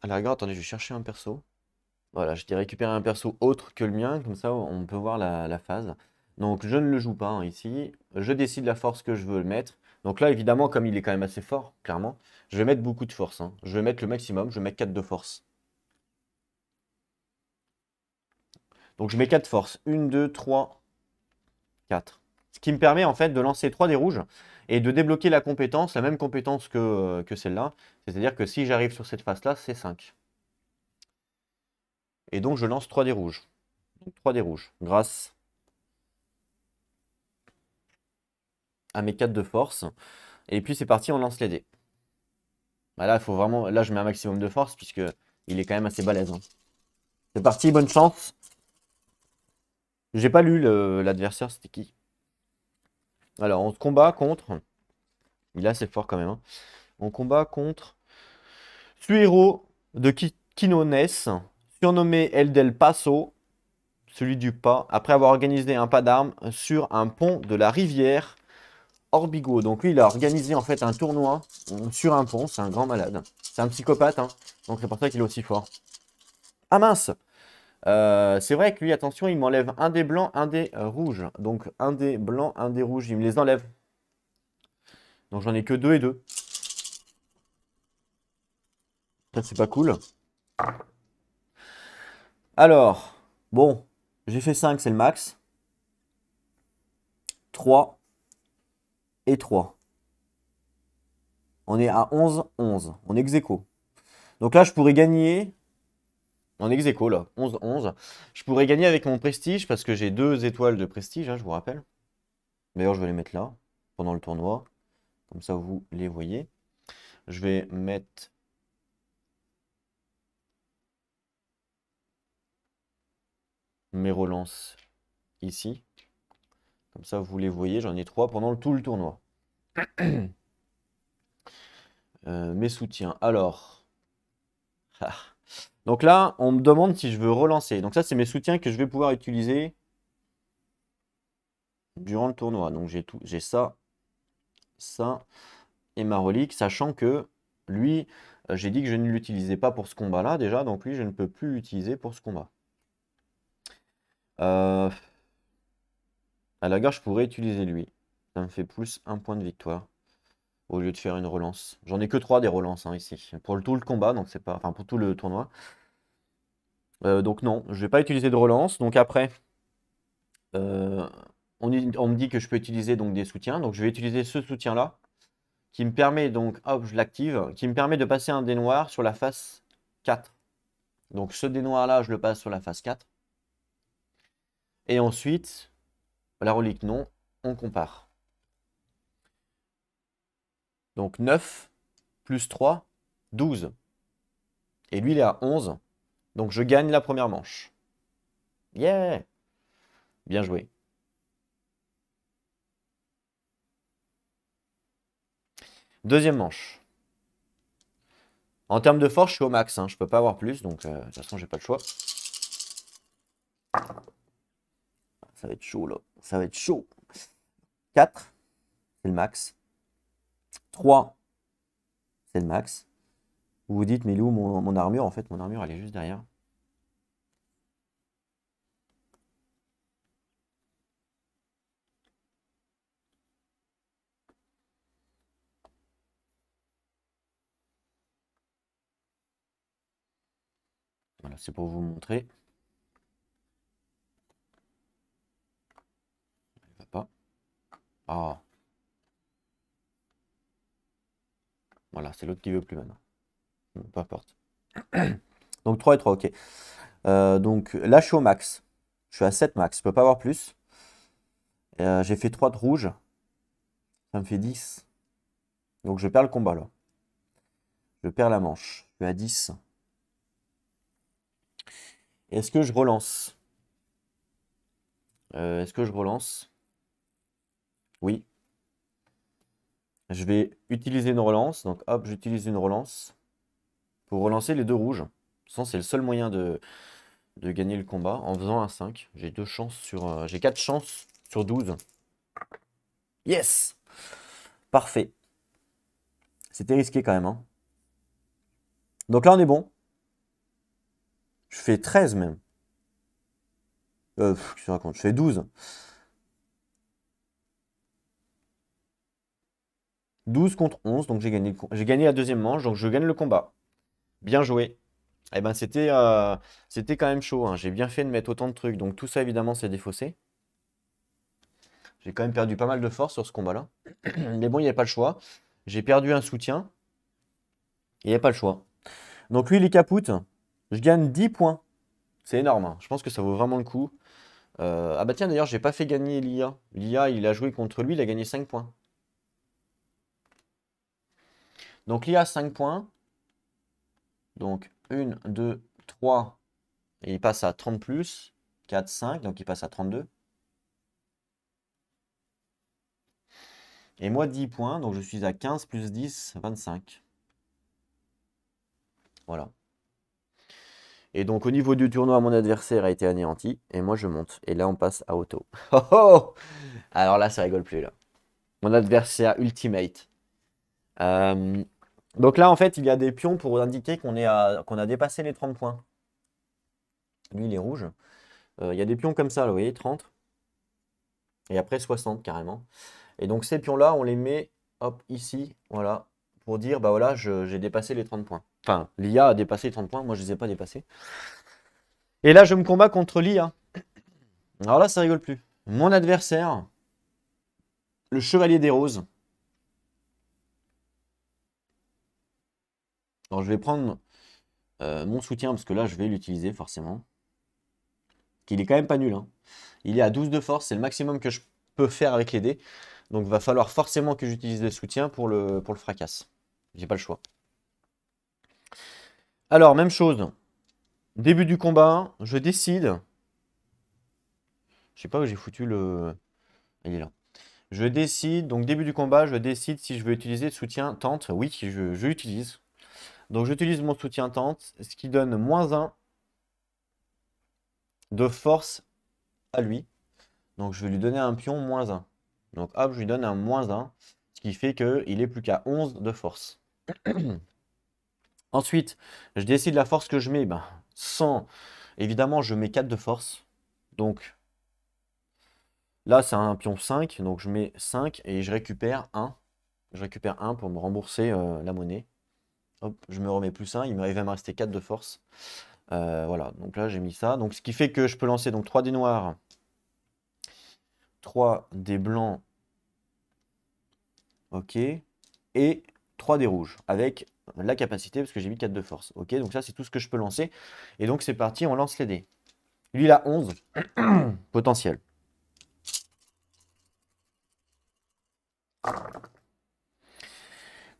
Alors, regarde, attendez, je vais chercher un perso. Voilà, je t'ai récupéré un perso autre que le mien. Comme ça, on peut voir la, phase. Donc, je ne le joue pas hein, ici. Je décide la force que je veux le mettre. Donc là, évidemment, comme il est quand même assez fort, clairement, je vais mettre beaucoup de force. Hein. Je vais mettre le maximum. Je vais mettre 4 de force. Donc je mets 4 forces. 1, 2, 3, 4. Ce qui me permet en fait de lancer 3 des rouges et de débloquer la compétence, la même compétence que, euh, celle-là. C'est-à-dire que si j'arrive sur cette face-là, c'est 5. Et donc je lance 3 des rouges. Donc 3 des rouges, grâce à mes 4 de force. Et puis c'est parti, on lance les dés. Bah là, faut vraiment... là, je mets un maximum de force puisque il est quand même assez balèze. Hein. C'est parti, bonne chance. J'ai pas lu l'adversaire, c'était qui Alors, on combat contre... Il a assez fort quand même. Hein. On combat contre Celui-héros de Kino ness, surnommé El del Paso, celui du pas, après avoir organisé un pas d'armes sur un pont de la rivière Orbigo. Donc lui, il a organisé en fait un tournoi sur un pont, c'est un grand malade. C'est un psychopathe, hein. donc c'est pour ça qu'il est aussi fort. Ah mince euh, c'est vrai que lui, attention, il m'enlève un des blancs, un des euh, rouges. Donc un des blancs, un des rouges, il me les enlève. Donc j'en ai que deux et deux. Ça, c'est pas cool. Alors, bon, j'ai fait 5, c'est le max. 3 et 3. On est à 11, 11. On est ex Donc là, je pourrais gagner en ex là, 11-11. Je pourrais gagner avec mon prestige parce que j'ai deux étoiles de prestige, hein, je vous rappelle. D'ailleurs, je vais les mettre là, pendant le tournoi. Comme ça, vous les voyez. Je vais mettre... mes relances ici. Comme ça, vous les voyez, j'en ai trois pendant tout le tournoi. Euh, mes soutiens. Alors... Ah, donc là, on me demande si je veux relancer. Donc ça, c'est mes soutiens que je vais pouvoir utiliser durant le tournoi. Donc j'ai tout, j'ai ça, ça et ma relique, sachant que lui, euh, j'ai dit que je ne l'utilisais pas pour ce combat-là déjà, donc lui, je ne peux plus l'utiliser pour ce combat. Euh, à la gare, je pourrais utiliser lui. Ça me fait plus un point de victoire au lieu de faire une relance. J'en ai que trois des relances hein, ici pour tout le combat, donc c'est pas, enfin pour tout le tournoi. Euh, donc non, je ne vais pas utiliser de relance. Donc après, euh, on, me dit que je peux utiliser donc des soutiens. Donc je vais utiliser ce soutien-là, qui me permet donc, hop, ah, je l'active, qui me permet de passer un dé noir sur la face 4. Donc ce dé noir-là, je le passe sur la face 4. Et ensuite, la relique non, on compare. Donc 9 plus 3, 12. Et lui, il est à 11. Donc je gagne la première manche. Yeah Bien joué. Deuxième manche. En termes de force, je suis au max. Hein. Je peux pas avoir plus, donc euh, de toute façon, j'ai pas le choix. Ça va être chaud, là. Ça va être chaud. 4, c'est le max. 3, c'est le max. Vous vous dites, mais mon, armure En fait, mon armure, elle est juste derrière. Voilà, c'est pour vous montrer. Elle va pas. Ah. Voilà, c'est l'autre qui veut plus maintenant peu importe. donc 3 et 3, ok. Euh, donc là, je suis au max. Je suis à 7 max, je peux pas avoir plus. Euh, j'ai fait 3 de rouge. Ça me fait 10. Donc je perds le combat là. Je perds la manche. Je suis à 10. Est-ce que je relance euh, Est-ce que je relance Oui. Je vais utiliser une relance. Donc hop, j'utilise une relance pour relancer les deux rouges. Sans, c'est le seul moyen de, de gagner le combat en faisant un 5. J'ai deux chances sur. Euh, j'ai 4 chances sur 12. Yes Parfait. C'était risqué quand même. Hein. Donc là, on est bon. Je fais 13 même. Euh, je raconte fais 12. 12 contre 11, donc j'ai gagné, gagné la deuxième manche, donc je gagne le combat. Bien joué. Eh ben, c'était euh, c'était quand même chaud. Hein. J'ai bien fait de mettre autant de trucs. Donc, tout ça, évidemment, c'est défaussé. J'ai quand même perdu pas mal de force sur ce combat-là. Mais bon, il n'y avait pas le choix. J'ai perdu un soutien. Il n'y a pas le choix. Donc, lui, il est caput. Je gagne 10 points. C'est énorme. Hein. Je pense que ça vaut vraiment le coup. Euh, ah bah tiens, d'ailleurs, j'ai pas fait gagner l'IA. L'IA, il a joué contre lui, il a gagné 5 points. Donc l'IA 5 points. Donc 1, 2, 3, et il passe à 30 plus. 4, 5, donc il passe à 32. Et moi 10 points, donc je suis à 15 plus 10, 25. Voilà. Et donc au niveau du tournoi, mon adversaire a été anéanti, et moi je monte. Et là on passe à auto. Oh, oh, oh. Alors là ça rigole plus là. Mon adversaire ultimate. Euh, donc là, en fait, il y a des pions pour indiquer qu'on a dépassé les 30 points. Lui, il est rouge. Euh, il y a des pions comme ça, là, vous voyez, 30. Et après, 60 carrément. Et donc, ces pions-là, on les met, hop, ici, voilà, pour dire, bah voilà, j'ai dépassé les 30 points. Enfin, l'IA a dépassé les 30 points, moi, je ne les ai pas dépassés. Et là, je me combats contre l'IA. Alors là, ça rigole plus. Mon adversaire, le Chevalier des Roses, Alors je vais prendre euh, mon soutien parce que là je vais l'utiliser forcément. Il est quand même pas nul. Hein. Il est à 12 de force, c'est le maximum que je peux faire avec les dés. Donc va falloir forcément que j'utilise le soutien pour le, pour le n'ai J'ai pas le choix. Alors, même chose. Début du combat, je décide. Je sais pas où j'ai foutu le. Il est là. Je décide, donc début du combat, je décide si je veux utiliser le soutien tente. Oui, je l'utilise. Donc j'utilise mon soutien tente, ce qui donne moins 1 de force à lui. Donc je vais lui donner un pion moins 1. Donc hop, je lui donne un moins 1, ce qui fait qu'il est plus qu'à 11 de force. Ensuite, je décide la force que je mets. 100, ben, évidemment, je mets 4 de force. Donc là, c'est un pion 5, donc je mets 5 et je récupère 1. Je récupère 1 pour me rembourser euh, la monnaie. Hop, je me remets plus 1. Il va me rester 4 de force. Euh, voilà, donc là j'ai mis ça. Donc ce qui fait que je peux lancer donc 3 dés noirs, 3 des blancs, ok, et 3 dés rouges avec la capacité parce que j'ai mis 4 de force. Ok, donc ça c'est tout ce que je peux lancer. Et donc c'est parti, on lance les dés. Lui il a 11 potentiel.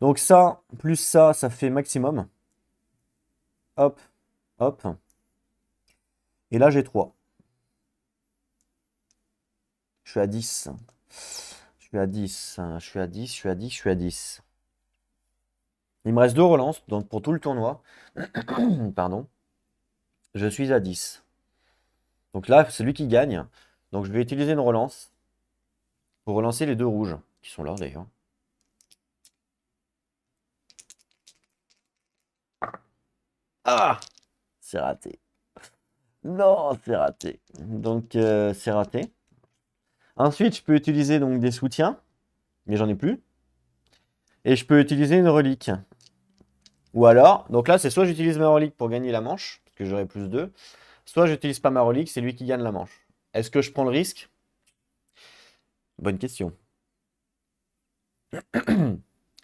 Donc ça, plus ça, ça fait maximum. Hop, hop. Et là, j'ai 3. Je suis à 10. Je suis à 10. Je suis à 10, je suis à 10, je suis à 10. Il me reste deux relances donc pour tout le tournoi. Pardon. Je suis à 10. Donc là, c'est lui qui gagne. Donc je vais utiliser une relance pour relancer les deux rouges, qui sont là d'ailleurs. Ah C'est raté. Non, c'est raté. Donc, euh, c'est raté. Ensuite, je peux utiliser donc des soutiens, mais j'en ai plus. Et je peux utiliser une relique. Ou alors, donc là, c'est soit j'utilise ma relique pour gagner la manche, parce que j'aurai plus 2, soit j'utilise pas ma relique, c'est lui qui gagne la manche. Est-ce que je prends le risque Bonne question. je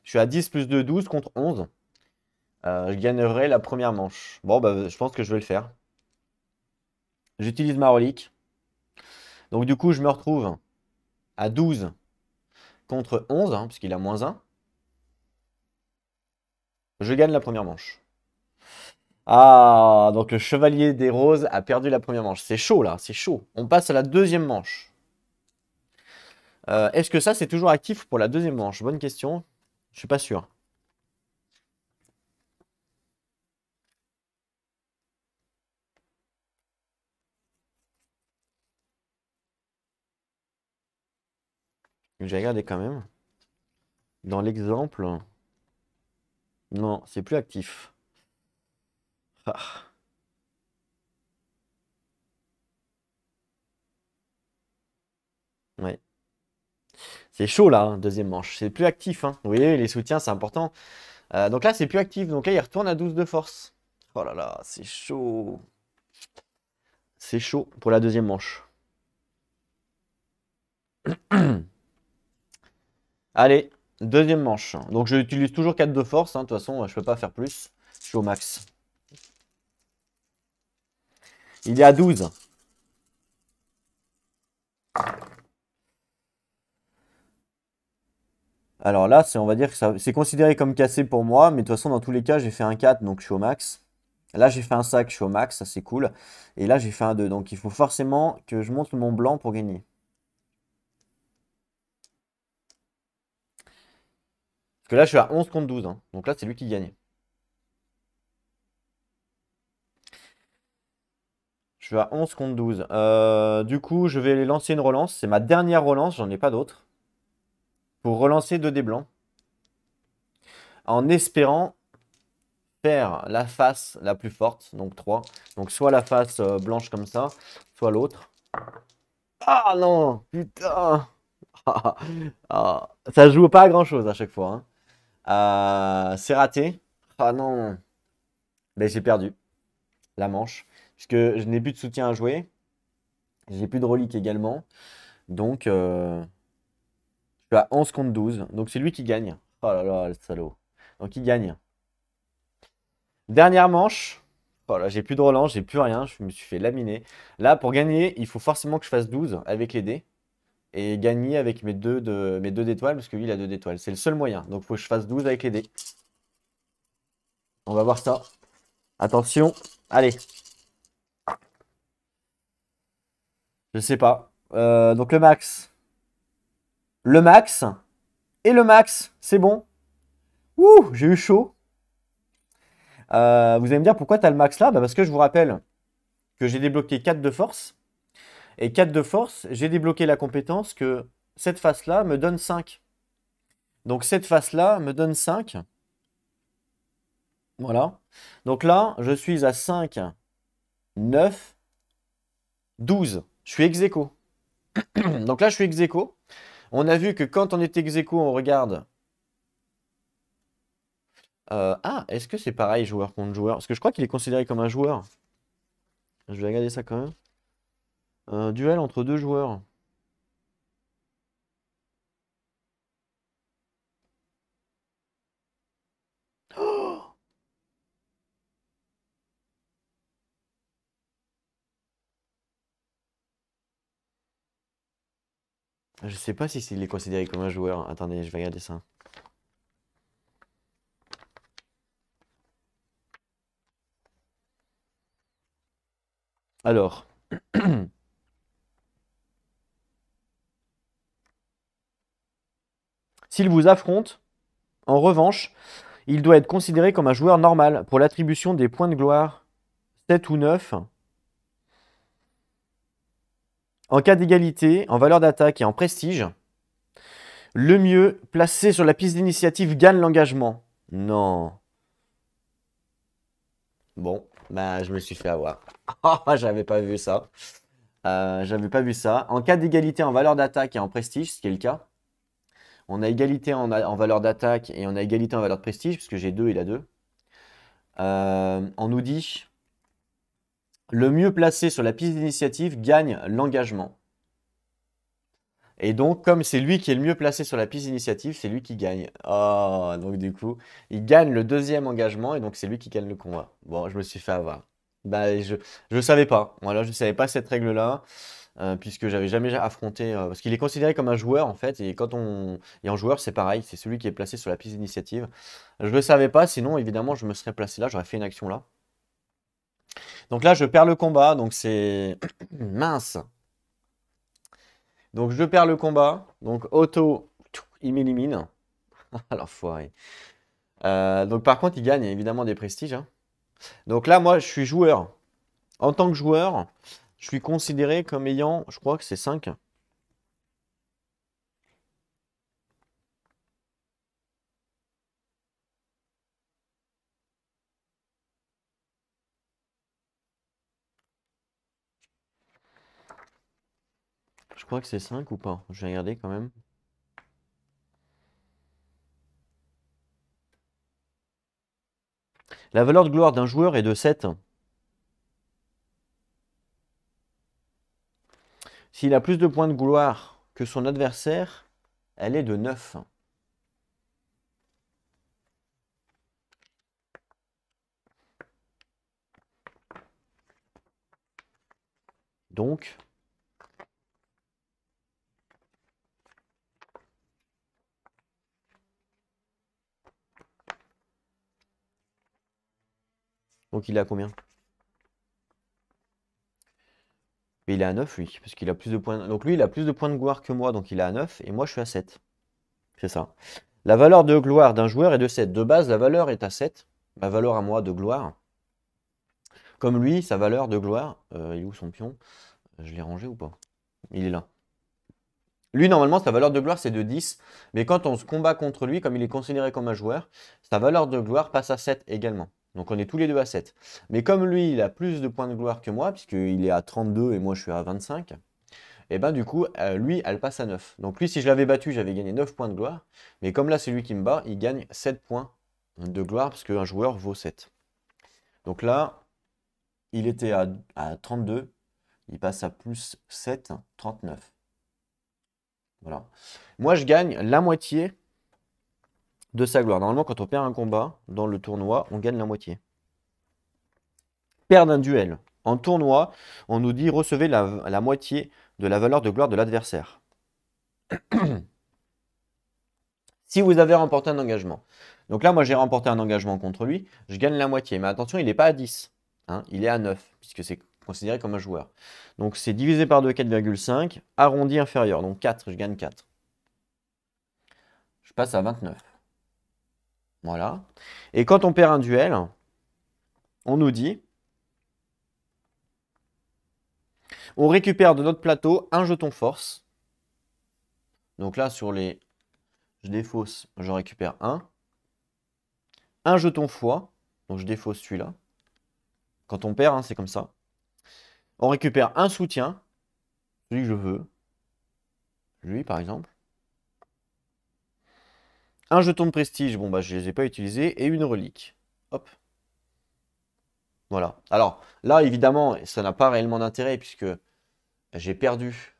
suis à 10 plus 2, 12 contre 11. Euh, je gagnerai la première manche. Bon, bah, je pense que je vais le faire. J'utilise ma relique. Donc du coup, je me retrouve à 12 contre 11, hein, puisqu'il a moins 1. Je gagne la première manche. Ah, donc le chevalier des roses a perdu la première manche. C'est chaud là, c'est chaud. On passe à la deuxième manche. Euh, est-ce que ça, c'est toujours actif pour la deuxième manche Bonne question. Je suis pas sûr. Donc j'ai regardé quand même. Dans l'exemple, non, c'est plus actif. Ah. Ouais. C'est chaud là, hein, deuxième manche. C'est plus actif. Hein. Vous voyez, les soutiens, c'est important. Euh, donc là, c'est plus actif. Donc là, il retourne à 12 de force. Oh là là, c'est chaud. C'est chaud pour la deuxième manche. Allez, deuxième manche. Donc je toujours 4 de force, hein, de toute façon euh, je ne peux pas faire plus. Je suis au max. Il y a 12. Alors là, c'est on va dire que c'est considéré comme cassé pour moi, mais de toute façon, dans tous les cas, j'ai fait un 4, donc je suis au max. Là, j'ai fait un sac, je suis au max, ça c'est cool. Et là, j'ai fait un 2, donc il faut forcément que je monte mon blanc pour gagner. là, je suis à 11 contre 12. Hein. Donc là, c'est lui qui gagne. Je suis à 11 contre 12. Euh, du coup, je vais lancer une relance. C'est ma dernière relance, j'en ai pas d'autre. Pour relancer 2 dés blancs. En espérant faire la face la plus forte, donc 3. Donc soit la face euh, blanche comme ça, soit l'autre. Ah non, putain ah, Ça joue pas à grand chose à chaque fois. Hein. Euh, c'est raté. Ah non. Ben, j'ai perdu la manche. Puisque je n'ai plus de soutien à jouer. J'ai plus de relique également. Donc, euh, je suis à 11 contre 12. Donc, c'est lui qui gagne. Oh là là, le salaud. Donc, il gagne. Dernière manche. Oh là, j'ai plus de relance, j'ai plus rien. Je me suis fait laminer. Là, pour gagner, il faut forcément que je fasse 12 avec les dés et gagner avec mes deux, de, mes deux d'étoiles, parce que lui, il a deux d'étoiles. C'est le seul moyen. Donc, il faut que je fasse 12 avec les dés. On va voir ça. Attention. Allez. Je sais pas. Euh, donc, le max. Le max. Et le max. C'est bon. Ouh, j'ai eu chaud. Euh, vous allez me dire pourquoi tu as le max là bah, Parce que je vous rappelle que j'ai débloqué 4 de force. Et 4 de force, j'ai débloqué la compétence que cette face-là me donne 5. Donc cette face-là me donne 5. Voilà. Donc là, je suis à 5, 9, 12. Je suis ex Donc là, je suis ex On a vu que quand on est ex on regarde... Euh, ah, est-ce que c'est pareil joueur contre joueur Parce que je crois qu'il est considéré comme un joueur. Je vais regarder ça quand même. Un duel entre deux joueurs. Je sais pas si il est considéré comme un joueur. Attendez, je vais regarder ça. Alors. S'il vous affronte, en revanche, il doit être considéré comme un joueur normal pour l'attribution des points de gloire 7 ou 9. En cas d'égalité, en valeur d'attaque et en prestige, le mieux placé sur la piste d'initiative gagne l'engagement. Non. Bon, bah, je me suis fait avoir. Ah, j'avais pas vu ça. Euh, j'avais pas vu ça. En cas d'égalité en valeur d'attaque et en prestige, ce qui est le cas, on a égalité en, valeur d'attaque et on a égalité en valeur de prestige, puisque j'ai deux et il a deux. Euh, on nous dit le mieux placé sur la piste d'initiative gagne l'engagement. Et donc, comme c'est lui qui est le mieux placé sur la piste d'initiative, c'est lui qui gagne. Oh, donc du coup, il gagne le deuxième engagement et donc c'est lui qui gagne le combat. Bon, je me suis fait avoir. Bah, je ne savais pas. Voilà, je ne savais pas cette règle-là. Euh, puisque j'avais jamais affronté. Euh, parce qu'il est considéré comme un joueur en fait, et quand on est en joueur c'est pareil, c'est celui qui est placé sur la piste d'initiative. Je ne le savais pas, sinon évidemment je me serais placé là, j'aurais fait une action là. Donc là je perds le combat, donc c'est mince. Donc je perds le combat, donc auto il m'élimine. Alors ah, foiré. Euh, donc par contre il gagne évidemment des prestiges. Hein. Donc là moi je suis joueur. En tant que joueur, je suis considéré comme ayant, je crois que c'est 5. Je crois que c'est 5 ou pas. Je vais regarder quand même. La valeur de gloire d'un joueur est de 7. S'il a plus de points de gloire que son adversaire, elle est de 9. Donc, donc il a combien Mais il est à 9, lui, parce qu'il a plus de points. Donc lui, il a plus de points de gloire que moi, donc il est à 9, et moi, je suis à 7. C'est ça. La valeur de gloire d'un joueur est de 7. De base, la valeur est à 7. Ma valeur à moi de gloire. Comme lui, sa valeur de gloire. Euh, il est où son pion Je l'ai rangé ou pas Il est là. Lui, normalement, sa valeur de gloire, c'est de 10. Mais quand on se combat contre lui, comme il est considéré comme un joueur, sa valeur de gloire passe à 7 également. Donc on est tous les deux à 7. Mais comme lui, il a plus de points de gloire que moi, puisqu'il est à 32 et moi je suis à 25, et eh ben du coup, euh, lui, elle passe à 9. Donc lui, si je l'avais battu, j'avais gagné 9 points de gloire. Mais comme là, c'est lui qui me bat, il gagne 7 points de gloire, parce qu'un joueur vaut 7. Donc là, il était à, à 32, il passe à plus 7, 39. Voilà. Moi, je gagne la moitié de sa gloire. Normalement, quand on perd un combat dans le tournoi, on gagne la moitié. Perdre un duel. En tournoi, on nous dit recevez la, moitié de la valeur de gloire de l'adversaire. si vous avez remporté un engagement. Donc là, moi, j'ai remporté un engagement contre lui, je gagne la moitié. Mais attention, il n'est pas à 10, hein. il est à 9, puisque c'est considéré comme un joueur. Donc c'est divisé par 2, 4,5, arrondi inférieur, donc 4, je gagne 4. Je passe à 29. Voilà. Et quand on perd un duel, on nous dit on récupère de notre plateau un jeton force. Donc là, sur les je défausse, je récupère un. Un jeton foi, donc je défausse celui-là. Quand on perd, hein, c'est comme ça. On récupère un soutien, celui que je veux. Lui, par exemple. Un jeton de prestige, bon bah je les ai pas utilisés, et une relique. Hop. Voilà. Alors là, évidemment, ça n'a pas réellement d'intérêt puisque j'ai perdu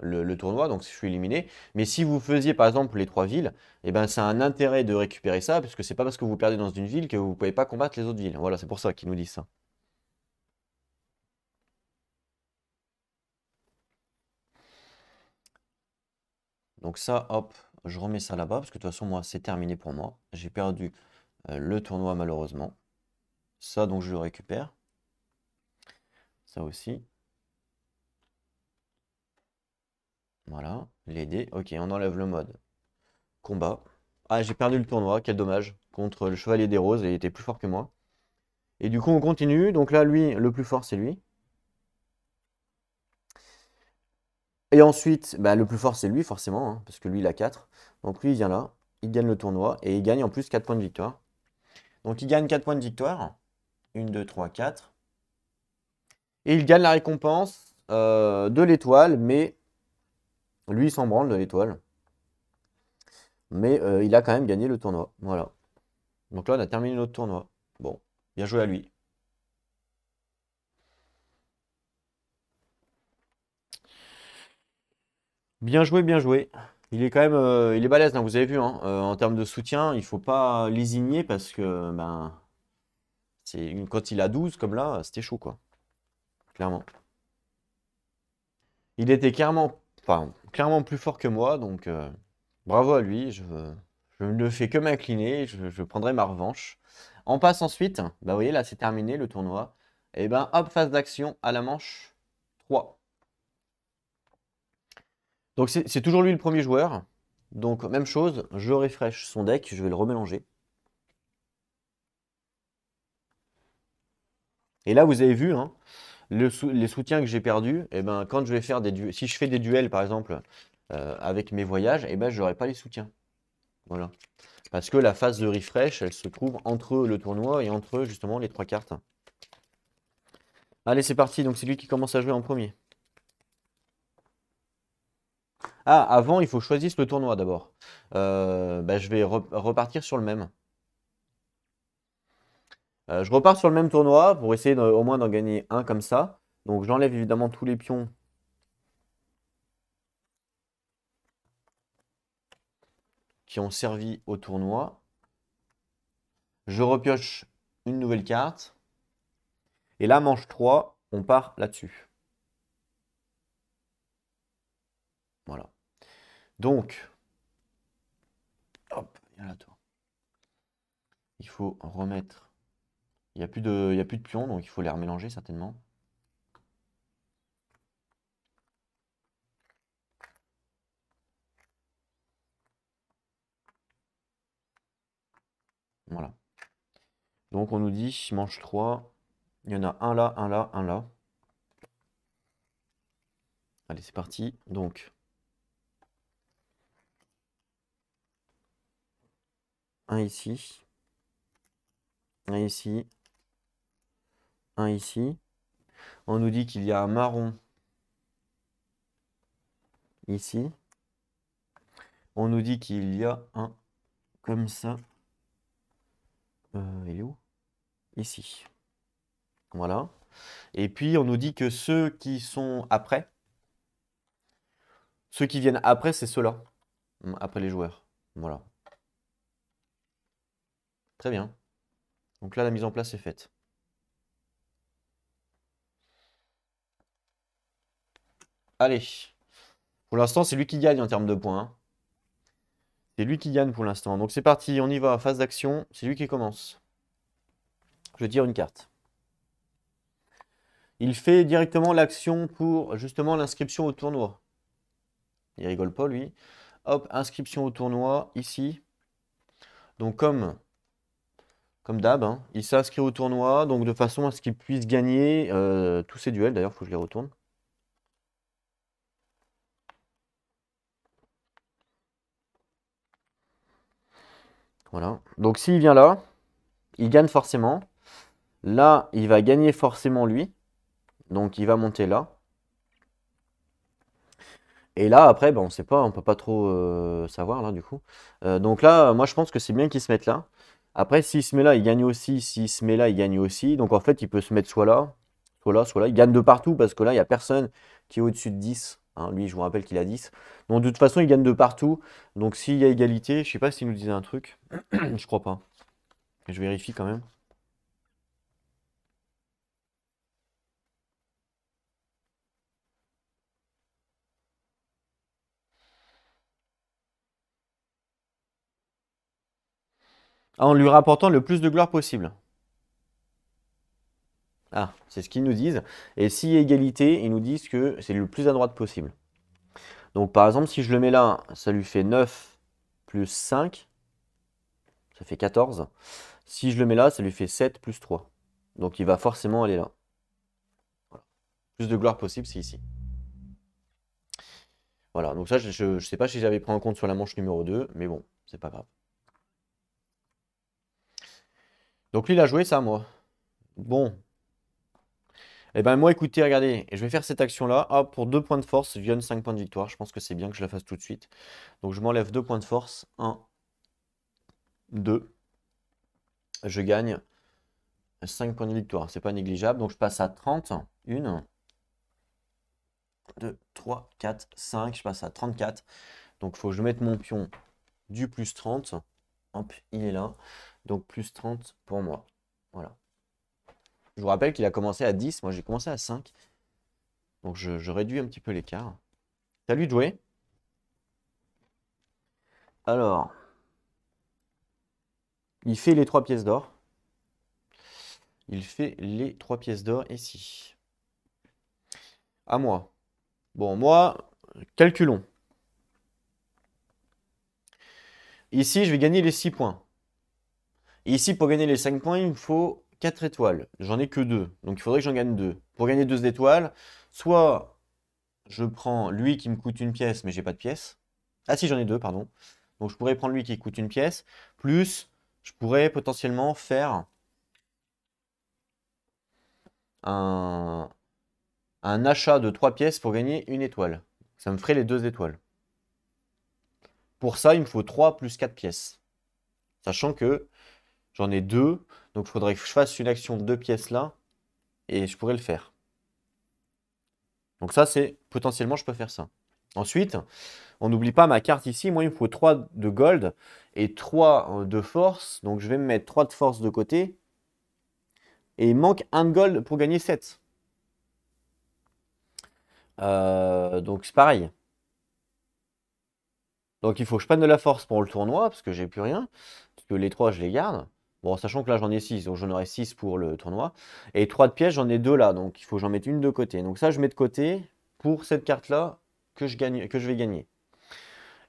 le, tournoi, donc je suis éliminé. Mais si vous faisiez par exemple les trois villes, eh ben ça a un intérêt de récupérer ça, puisque c'est pas parce que vous perdez dans une ville que vous ne pouvez pas combattre les autres villes. Voilà, c'est pour ça qu'ils nous disent ça. Donc ça, hop, je remets ça là-bas parce que de toute façon, moi, c'est terminé pour moi. J'ai perdu euh, le tournoi malheureusement. Ça, donc, je le récupère. Ça aussi. Voilà, l'aider. Ok, on enlève le mode combat. Ah, j'ai perdu le tournoi, quel dommage. Contre le Chevalier des Roses, il était plus fort que moi. Et du coup, on continue. Donc là, lui, le plus fort, c'est lui. Et ensuite, bah, le plus fort, c'est lui, forcément, hein, parce que lui, il a 4. Donc lui, il vient là, il gagne le tournoi, et il gagne en plus 4 points de victoire. Donc il gagne 4 points de victoire. 1, 2, 3, 4. Et il gagne la récompense euh, de l'étoile, mais lui, il s'en branle de l'étoile. Mais euh, il a quand même gagné le tournoi. Voilà. Donc là, on a terminé notre tournoi. Bon, bien joué à lui. Bien joué, bien joué. Il est quand même, euh, il est balèze, hein, vous avez vu. Hein. Euh, en termes de soutien, il faut pas lésigner parce que ben, c'est quand il a 12 comme là, c'était chaud quoi. Clairement. Il était clairement, clairement plus fort que moi, donc euh, bravo à lui. Je, ne fais que m'incliner, je, prendrai ma revanche. On passe ensuite, bah, vous voyez là c'est terminé le tournoi. Et eh ben hop, phase d'action à la manche 3. Donc c'est toujours lui le premier joueur. Donc même chose, je refresh son deck, je vais le remélanger. Et là, vous avez vu, hein, le les soutiens que j'ai perdus, eh ben, quand je vais faire des si je fais des duels, par exemple, euh, avec mes voyages, eh ben, je n'aurai pas les soutiens. Voilà. Parce que la phase de refresh, elle se trouve entre le tournoi et entre, justement, les trois cartes. Allez, c'est parti. Donc, c'est lui qui commence à jouer en premier. Ah, avant, il faut choisir le tournoi d'abord. Euh, bah, je vais repartir sur le même. Euh, je repars sur le même tournoi pour essayer au moins d'en gagner un comme ça. Donc j'enlève évidemment tous les pions. qui ont servi au tournoi. Je repioche une nouvelle carte. Et là, manche 3, on part là-dessus. Donc, hop, il y a Il faut remettre. Il n'y a plus de, a plus de pions, donc il faut les remélanger certainement. Voilà. Donc on nous dit, mange 3, il y en a un là, un là, un là. Allez, c'est parti. Donc, un ici, un ici, un ici. On nous dit qu'il y a un marron ici. On nous dit qu'il y a un comme ça. Euh, il est où Ici. Voilà. Et puis on nous dit que ceux qui sont après, ceux qui viennent après, c'est ceux-là. Après les joueurs. Voilà. Très bien. Donc là, la mise en place est faite. Allez. Pour l'instant, c'est lui qui gagne en termes de points. Hein. C'est lui qui gagne pour l'instant. Donc c'est parti, on y va. Phase d'action, c'est lui qui commence. Je tire une carte. Il fait directement l'action pour justement l'inscription au tournoi. Il rigole pas lui. Hop, inscription au tournoi ici. Donc comme comme d'hab. Hein. Il s'inscrit au tournoi, donc de façon à ce qu'il puisse gagner euh, tous ses duels. D'ailleurs, il faut que je les retourne. Voilà. Donc s'il vient là, il gagne forcément. Là, il va gagner forcément lui. Donc il va monter là. Et là, après, ben, on ne sait pas, on peut pas trop euh, savoir là du coup. Euh, donc là, moi je pense que c'est bien qu'il se mette là. Après, s'il se met là, il gagne aussi. S'il se met là, il gagne aussi. Donc en fait, il peut se mettre soit là, soit là, soit là. Il gagne de partout parce que là, il n'y a personne qui est au-dessus de 10. Hein. lui, je vous rappelle qu'il a 10. Donc de toute façon, il gagne de partout. Donc s'il y a égalité, je sais pas s'il nous disait un truc. je crois pas. Je vérifie quand même. en lui rapportant le plus de gloire possible. Ah, c'est ce qu'ils nous disent. Et si égalité, ils nous disent que c'est le plus à droite possible. Donc par exemple, si je le mets là, ça lui fait 9 plus 5, ça fait 14. Si je le mets là, ça lui fait 7 plus 3. Donc il va forcément aller là. Plus de gloire possible, c'est ici. Voilà, donc ça, je ne sais pas si j'avais pris en compte sur la manche numéro 2, mais bon, c'est pas grave. Donc lui, il a joué ça, moi. Bon. Eh ben moi, écoutez, regardez, je vais faire cette action-là. Ah, pour 2 points de force, je gagne 5 points de victoire. Je pense que c'est bien que je la fasse tout de suite. Donc je m'enlève 2 points de force. 1, 2. Je gagne 5 points de victoire. C'est pas négligeable. Donc je passe à 30. 1, 2, 3, 4, 5. Je passe à 34. Donc il faut que je mette mon pion du plus 30. Hop, il est là. Donc plus 30 pour moi. Voilà. Je vous rappelle qu'il a commencé à 10, moi j'ai commencé à 5. Donc je, réduis un petit peu l'écart. Salut jouer. Alors, il fait les trois pièces d'or. Il fait les trois pièces d'or ici. À moi. Bon, moi, calculons. Ici, je vais gagner les 6 points. Et ici, pour gagner les 5 points, il me faut 4 étoiles. J'en ai que 2. Donc il faudrait que j'en gagne 2. Pour gagner 2 étoiles, soit je prends lui qui me coûte une pièce, mais j'ai pas de pièce. Ah si, j'en ai 2, pardon. Donc je pourrais prendre lui qui coûte une pièce, plus je pourrais potentiellement faire un, achat de 3 pièces pour gagner une étoile. Ça me ferait les 2 étoiles. Pour ça, il me faut 3 plus 4 pièces. Sachant que J'en ai deux, donc il faudrait que je fasse une action de deux pièces là, et je pourrais le faire. Donc ça, c'est potentiellement, je peux faire ça. Ensuite, on n'oublie pas ma carte ici. Moi, il me faut 3 de gold et 3 euh, de force. Donc, je vais me mettre 3 de force de côté. Et il manque 1 de gold pour gagner 7. Euh, donc, c'est pareil. Donc, il faut que je prenne de la force pour le tournoi, parce que j'ai plus rien. Parce que les 3, je les garde. Bon, sachant que là, j'en ai 6, donc j'en aurai 6 pour le tournoi. Et 3 de pièces, j'en ai 2 là, donc il faut que j'en mette une de côté. Donc ça, je mets de côté pour cette carte-là que, je gagne, que je vais gagner.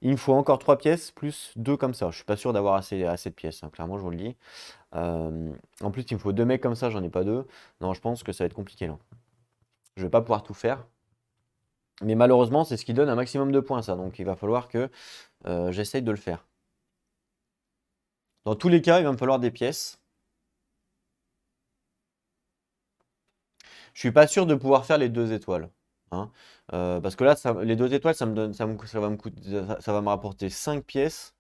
Il me faut encore 3 pièces, plus 2 comme ça. Je suis pas sûr d'avoir assez, de pièces, hein, clairement, je vous le dis. Euh, en plus, il me faut 2 mecs comme ça, j'en ai pas 2. Non, je pense que ça va être compliqué là. Je vais pas pouvoir tout faire. Mais malheureusement, c'est ce qui donne un maximum de points, ça. Donc il va falloir que euh, j'essaye de le faire. Dans tous les cas, il va me falloir des pièces. Je suis pas sûr de pouvoir faire les deux étoiles. Hein. Euh, parce que là, les deux étoiles, ça, me donne, ça, va me ça me rapporter 5 pièces.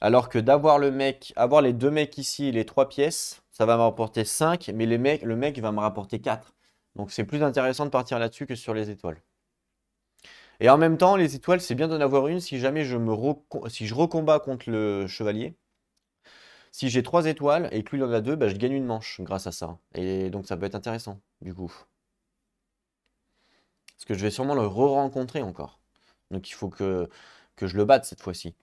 Alors que d'avoir le mec, avoir les deux mecs ici les trois pièces, ça va me rapporter 5, mais le mec va me rapporter 4. Donc c'est plus intéressant de partir là-dessus que sur les étoiles. Et en même temps, les étoiles, c'est bien d'en avoir une si jamais je me si je recombats contre le chevalier. Si j'ai trois étoiles et que lui en a deux, bah, je gagne une manche grâce à ça. Et donc ça peut être intéressant, du coup. Parce que je vais sûrement le re-rencontrer encore. Donc il faut que, que je le batte cette fois-ci.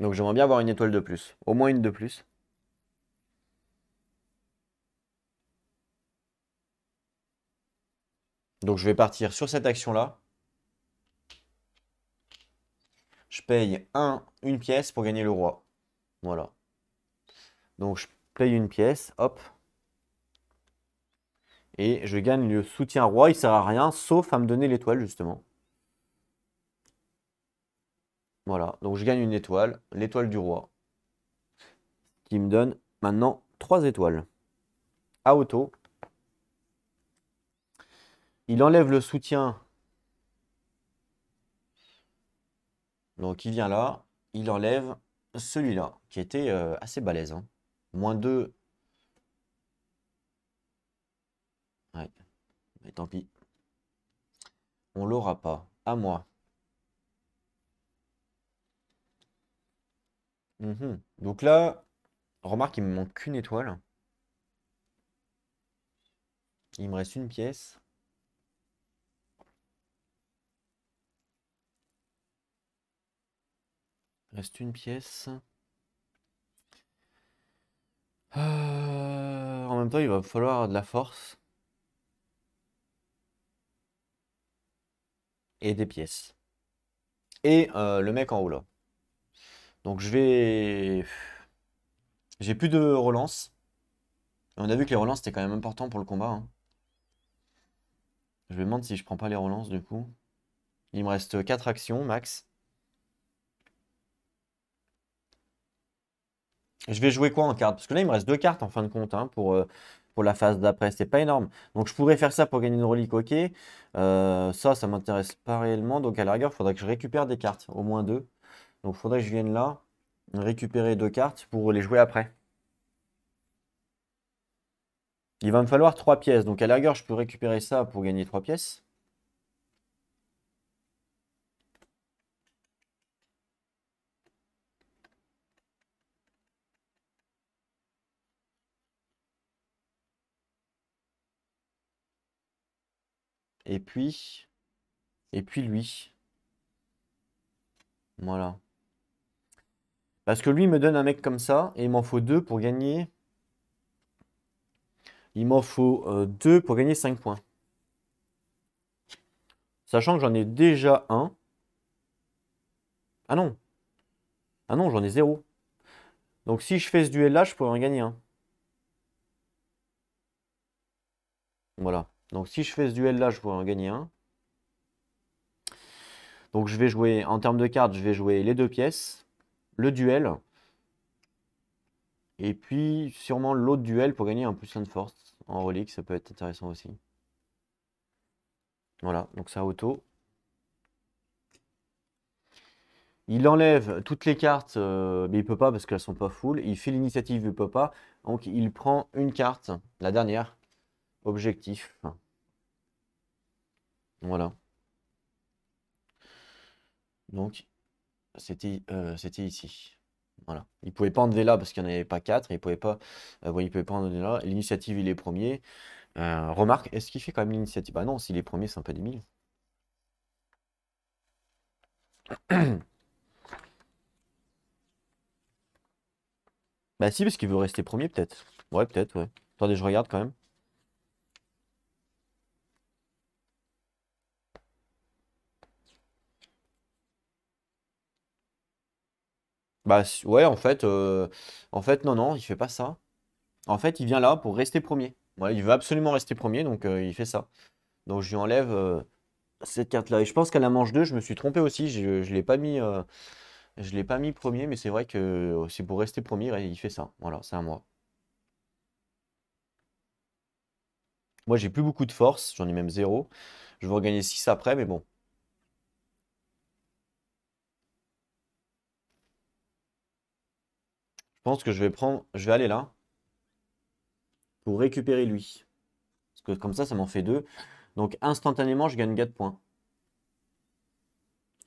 Donc j'aimerais bien avoir une étoile de plus. Au moins une de plus. Donc je vais partir sur cette action-là. Je paye une pièce pour gagner le roi. Voilà. Donc je paye une pièce, hop. Et je gagne le soutien roi, il sert à rien, sauf à me donner l'étoile justement. Voilà, donc je gagne une étoile, l'étoile du roi. Qui me donne maintenant 3 étoiles. A auto, il enlève le soutien. Donc il vient là, il enlève celui-là, qui était euh, assez balèze. Hein. Moins 2. Ouais, mais tant pis. On l'aura pas. À moi. Mhm. Donc là, remarque, il me manque qu'une étoile. Il me reste une pièce. Reste une pièce. Euh, en même temps, il va falloir de la force. Et des pièces. Et euh, le mec en haut là. Donc je vais... J'ai plus de relance. On a vu que les relances étaient quand même important pour le combat. Hein. Je me demande si je prends pas les relances du coup. Il me reste 4 actions max. Je vais jouer quoi en carte Parce que là, il me reste deux cartes en fin de compte hein, pour, euh, pour la phase d'après. C'est pas énorme. Donc, je pourrais faire ça pour gagner une relique, ok. Euh, ça, ça m'intéresse pas réellement. Donc, à la rigueur, il faudrait que je récupère des cartes, au moins deux. Donc, il faudrait que je vienne là, récupérer deux cartes pour les jouer après. Il va me falloir trois pièces. Donc, à la rigueur, je peux récupérer ça pour gagner trois pièces. Et puis, et puis lui. Voilà. Parce que lui me donne un mec comme ça, et il m'en faut deux pour gagner. Il m'en faut euh, deux pour gagner 5 points. Sachant que j'en ai déjà un. Ah non. Ah non, j'en ai zéro. Donc si je fais ce duel-là, je pourrais en gagner un. Voilà. Donc si je fais ce duel là, je pourrais en gagner un. Donc je vais jouer, en termes de cartes, je vais jouer les deux pièces, le duel, et puis sûrement l'autre duel pour gagner un plus 1 de force en relique, ça peut être intéressant aussi. Voilà, donc ça auto. Il enlève toutes les cartes, euh, mais il ne peut pas parce qu'elles ne sont pas full. Il fait l'initiative, il ne peut pas. Donc il prend une carte, la dernière, objectif. Voilà. Donc, euh, c'était ici. Voilà. Il ne pouvait pas enlever là parce qu'il n'y en avait pas quatre. Il ne pouvait, pas, euh, enlever là. L'initiative, il est premier. Euh, remarque, est-ce qu'il fait quand même l'initiative Bah non, s'il est premier, c'est un peu débile. bah si, parce qu'il veut rester premier, peut-être. Ouais, peut-être, ouais. Attendez, je regarde quand même. Bah ouais, en fait, en fait, non, non, il fait pas ça. En fait, il vient là pour rester premier. il veut absolument rester premier, donc il fait ça. Donc je lui enlève cette carte-là. Et je pense qu'à la manche 2, je me suis trompé aussi. Je ne l'ai pas mis. je pas mis premier, mais c'est vrai que oh, c'est pour rester premier, il fait ça. Voilà, c'est à moi. Moi, j'ai plus beaucoup de force, j'en ai même zéro. Je vais regagner 6 après, mais bon, pense que je vais prendre, je vais aller là pour récupérer lui. Parce que comme ça, ça m'en fait deux. Donc instantanément, je gagne 4 points.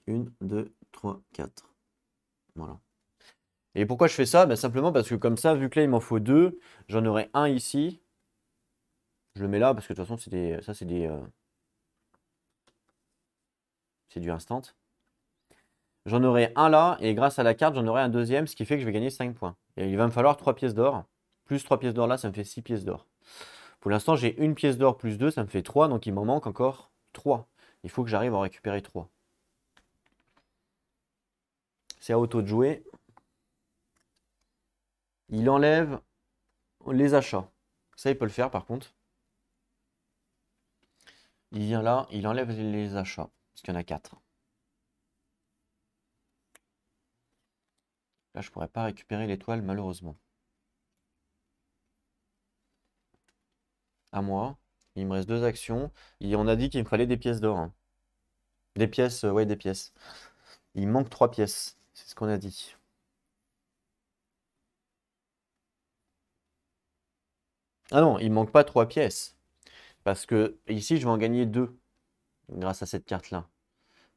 1, 2, 3, 4. Voilà. Et pourquoi je fais ça ben Simplement parce que comme ça, vu que là, il m'en faut deux, j'en aurai un ici. Je le mets là parce que de toute façon, c'est des, ça, c'est des... Euh, c'est du instant. J'en aurai un là, et grâce à la carte, j'en aurai un deuxième, ce qui fait que je vais gagner 5 points. Et il va me falloir 3 pièces d'or. Plus 3 pièces d'or là, ça me fait 6 pièces d'or. Pour l'instant, j'ai une pièce d'or plus 2, ça me fait 3, donc il m'en manque encore 3. Il faut que j'arrive à en récupérer 3. C'est à auto de jouer. Il enlève les achats. Ça, il peut le faire par contre. Il vient là, il enlève les achats, parce qu'il y en a 4. je pourrais pas récupérer l'étoile, malheureusement. À moi. Il me reste deux actions. Et on a dit qu'il me fallait des pièces d'or. Hein. Des pièces, euh, ouais, des pièces. Il manque trois pièces. C'est ce qu'on a dit. Ah non, il manque pas trois pièces. Parce que ici, je vais en gagner deux grâce à cette carte-là.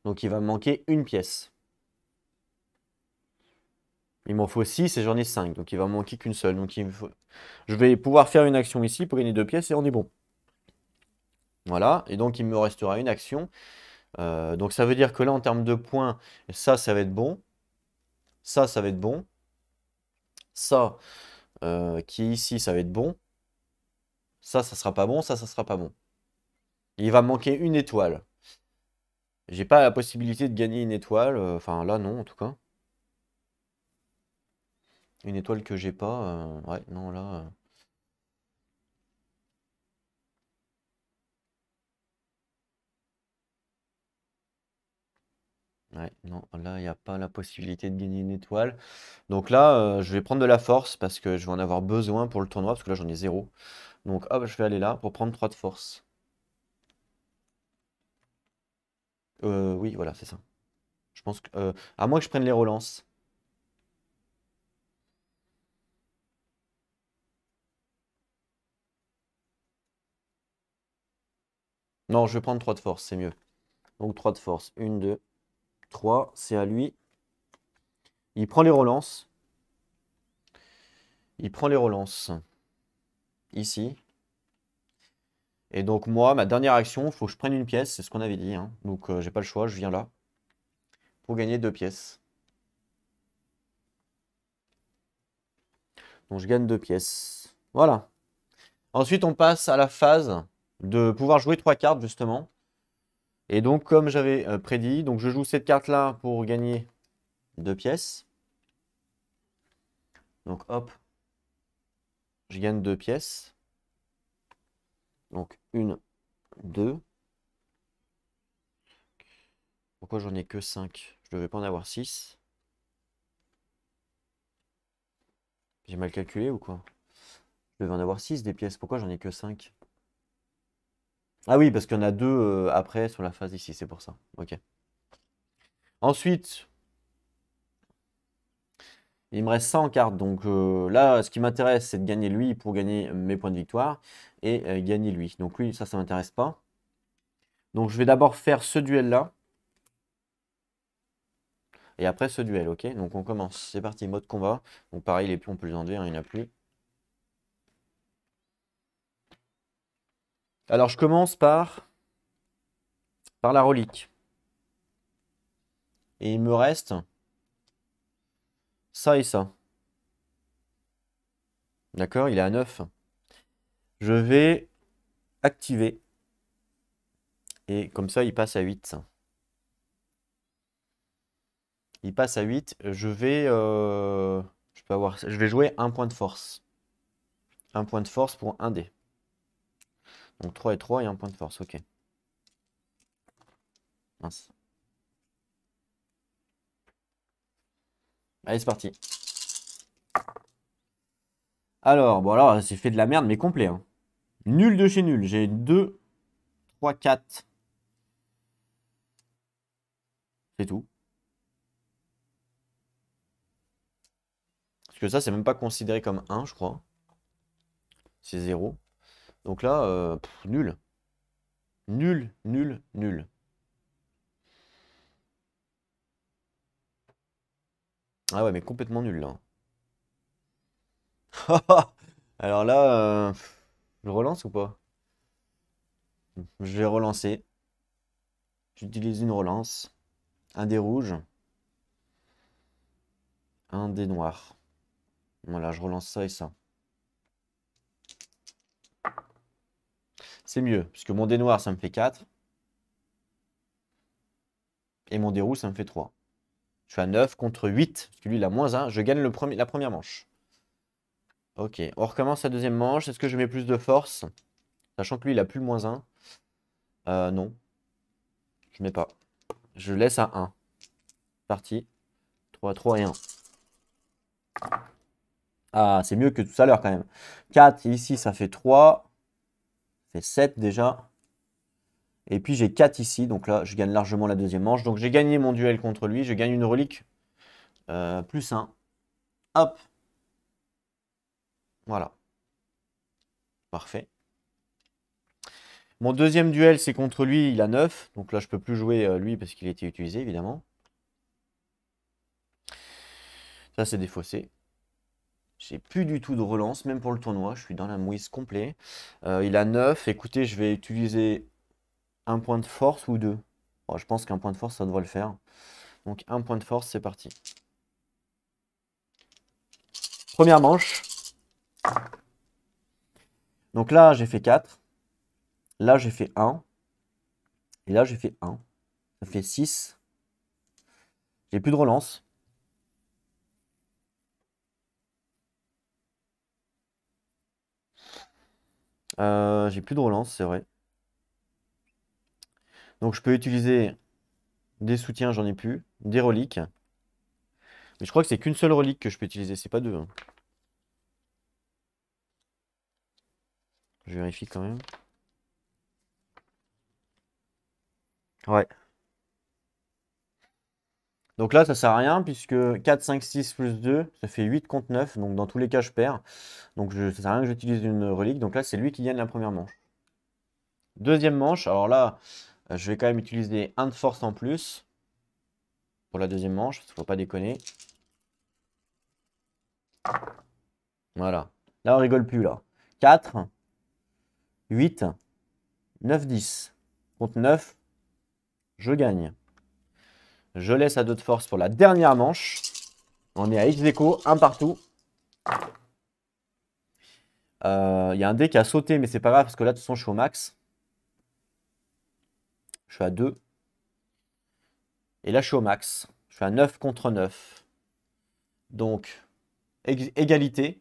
Donc il va me manquer une pièce. Il m'en faut 6 et j'en ai 5, donc il va manquer qu'une seule. Donc je vais pouvoir faire une action ici pour gagner deux pièces et on est bon. Voilà, et donc il me restera une action. Euh, donc ça veut dire que là, en termes de points, ça, ça va être bon. Ça, ça va être bon. Ça, euh, qui est ici, ça va être bon. Ça, ça sera pas bon. Ça, ça sera pas bon. il va manquer une étoile. J'ai pas la possibilité de gagner une étoile. Euh, enfin, là, non, en tout cas. Une étoile que j'ai pas, euh, ouais, non, là... Euh. Ouais, non, là, il n'y a pas la possibilité de gagner une étoile. Donc là, euh, je vais prendre de la force parce que je vais en avoir besoin pour le tournoi, parce que là, j'en ai zéro. Donc, hop, je vais aller là pour prendre 3 de force. Euh, oui, voilà, c'est ça. Je pense que... à moins que je prenne les relances. Non, je vais prendre 3 de force, c'est mieux. Donc 3 de force. 1, 2, 3. C'est à lui. Il prend les relances. Il prend les relances. Ici. Et donc moi, ma dernière action, il faut que je prenne une pièce. C'est ce qu'on avait dit. Hein. Donc euh, j'ai pas le choix, je viens là. Pour gagner deux pièces. Donc je gagne deux pièces. Voilà. Ensuite, on passe à la phase de pouvoir jouer trois cartes justement. Et donc comme j'avais euh, prédit, donc je joue cette carte là pour gagner deux pièces. Donc hop, je gagne deux pièces. Donc une, deux. Pourquoi j'en ai que 5 Je ne devais pas en avoir 6. J'ai mal calculé ou quoi Je devais en avoir 6 des pièces. Pourquoi j'en ai que 5 ah oui, parce qu'il y en a deux euh, après sur la phase ici, c'est pour ça. Ok. Ensuite, il me reste 100 cartes. Donc euh, là, ce qui m'intéresse, c'est de gagner lui pour gagner mes points de victoire et euh, gagner lui. Donc lui, ça, ça m'intéresse pas. Donc je vais d'abord faire ce duel-là. Et après ce duel, ok Donc on commence. C'est parti, mode combat. Donc pareil, les pions, on peut les enlever, hein, il n'y en a plus. Alors je commence par, par la relique. Et il me reste ça et ça. D'accord, il est à 9. Je vais activer. Et comme ça, il passe à 8. Il passe à 8. Je vais, euh, je peux avoir, je vais jouer un point de force. Un point de force pour un dé. Donc 3 et 3 et un point de force, ok. Mince. Allez, c'est parti. Alors, bon alors, c'est fait de la merde, mais complet. Hein. Nul de chez nul. J'ai 2, 3, 4. C'est tout. Parce que ça, c'est même pas considéré comme 1, je crois. C'est 0. Donc là, euh, nul. Nul, nul, nul. Ah ouais, mais complètement nul là. Alors là, euh, je relance ou pas Je vais relancer. J'utilise une relance. Un des rouges. Un des noirs. Voilà, je relance ça et ça. c'est mieux, puisque mon dé noir, ça me fait 4. Et mon dé rouge, ça me fait 3. Je suis à 9 contre 8, parce que lui, il a moins 1. Je gagne le premier, la première manche. Ok, on recommence la deuxième manche. Est-ce que je mets plus de force Sachant que lui, il a plus le moins 1. Euh, non. Je mets pas. Je laisse à 1. Parti. 3, 3 et 1. Ah, c'est mieux que tout à l'heure quand même. 4, ici, ça fait 3 fait 7 déjà. Et puis j'ai 4 ici, donc là je gagne largement la deuxième manche. Donc j'ai gagné mon duel contre lui, je gagne une relique. Euh, plus 1. Hop. Voilà. Parfait. Mon deuxième duel, c'est contre lui, il a 9. Donc là, je ne peux plus jouer euh, lui parce qu'il était utilisé, évidemment. Ça, c'est défaussé. J'ai plus du tout de relance, même pour le tournoi, je suis dans la mouise complet. Euh, il a 9, écoutez, je vais utiliser un point de force ou deux. je pense qu'un point de force, ça devrait le faire. Donc un point de force, c'est parti. Première manche. Donc là, j'ai fait 4. Là, j'ai fait 1. Et là, j'ai fait 1. Ça fait 6. J'ai plus de relance. Euh, j'ai plus de relance, c'est vrai. Donc je peux utiliser des soutiens, j'en ai plus, des reliques. Mais je crois que c'est qu'une seule relique que je peux utiliser, c'est pas deux. Hein. Je vérifie quand même. Ouais, donc là, ça sert à rien puisque 4, 5, 6 plus 2, ça fait 8 contre 9. Donc dans tous les cas, je perds. Donc je, ça sert à rien que j'utilise une relique. Donc là, c'est lui qui gagne la première manche. Deuxième manche, alors là, euh, je vais quand même utiliser un de force en plus pour la deuxième manche, parce qu'il faut pas déconner. Voilà. Là, on rigole plus, là. 4, 8, 9, 10. Contre 9, je gagne. Je laisse à deux de force pour la dernière manche. On est à X déco, un partout. Il euh, y a un dé qui a sauté, mais c'est pas grave parce que là, de toute façon, je suis au max. Je suis à 2. Et là, je suis au max. Je suis à 9 contre 9. Donc, égalité.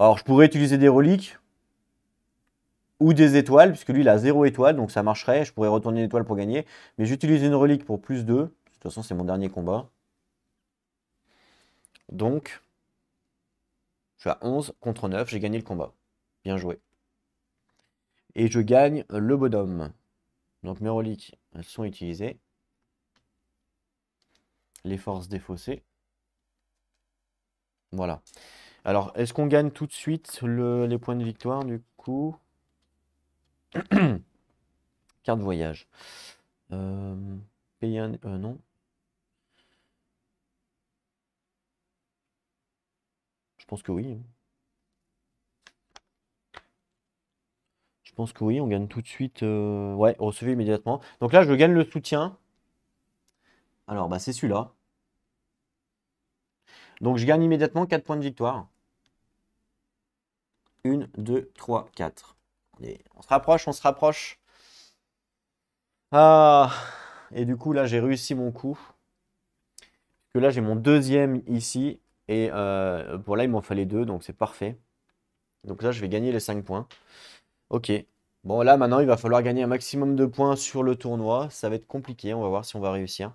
Alors, je pourrais utiliser des reliques ou des étoiles, puisque lui il a 0 étoile, donc ça marcherait, je pourrais retourner une étoile pour gagner. Mais j'utilise une relique pour plus 2, de toute façon c'est mon dernier combat. Donc, je suis à 11 contre 9, j'ai gagné le combat. Bien joué. Et je gagne le bonhomme. Donc mes reliques, elles sont utilisées. Les forces défaussées. Voilà. Alors, est-ce qu'on gagne tout de suite les points de victoire du coup Carte voyage. Euh, payer un... Euh, non. Je pense que oui. Hein. Je pense que oui, on gagne tout de suite. Euh... Ouais, recevez immédiatement. Donc là, je gagne le soutien. Alors, bah, c'est celui-là. Donc, je gagne immédiatement 4 points de victoire. 1, 2, 3, 4 on se rapproche, on se rapproche. Ah Et du coup, là, j'ai réussi mon coup. que là, j'ai mon deuxième ici. Et euh, pour là, il m'en fallait deux, donc c'est parfait. Donc là, je vais gagner les cinq points. Ok. Bon, là, maintenant, il va falloir gagner un maximum de points sur le tournoi. Ça va être compliqué. On va voir si on va réussir.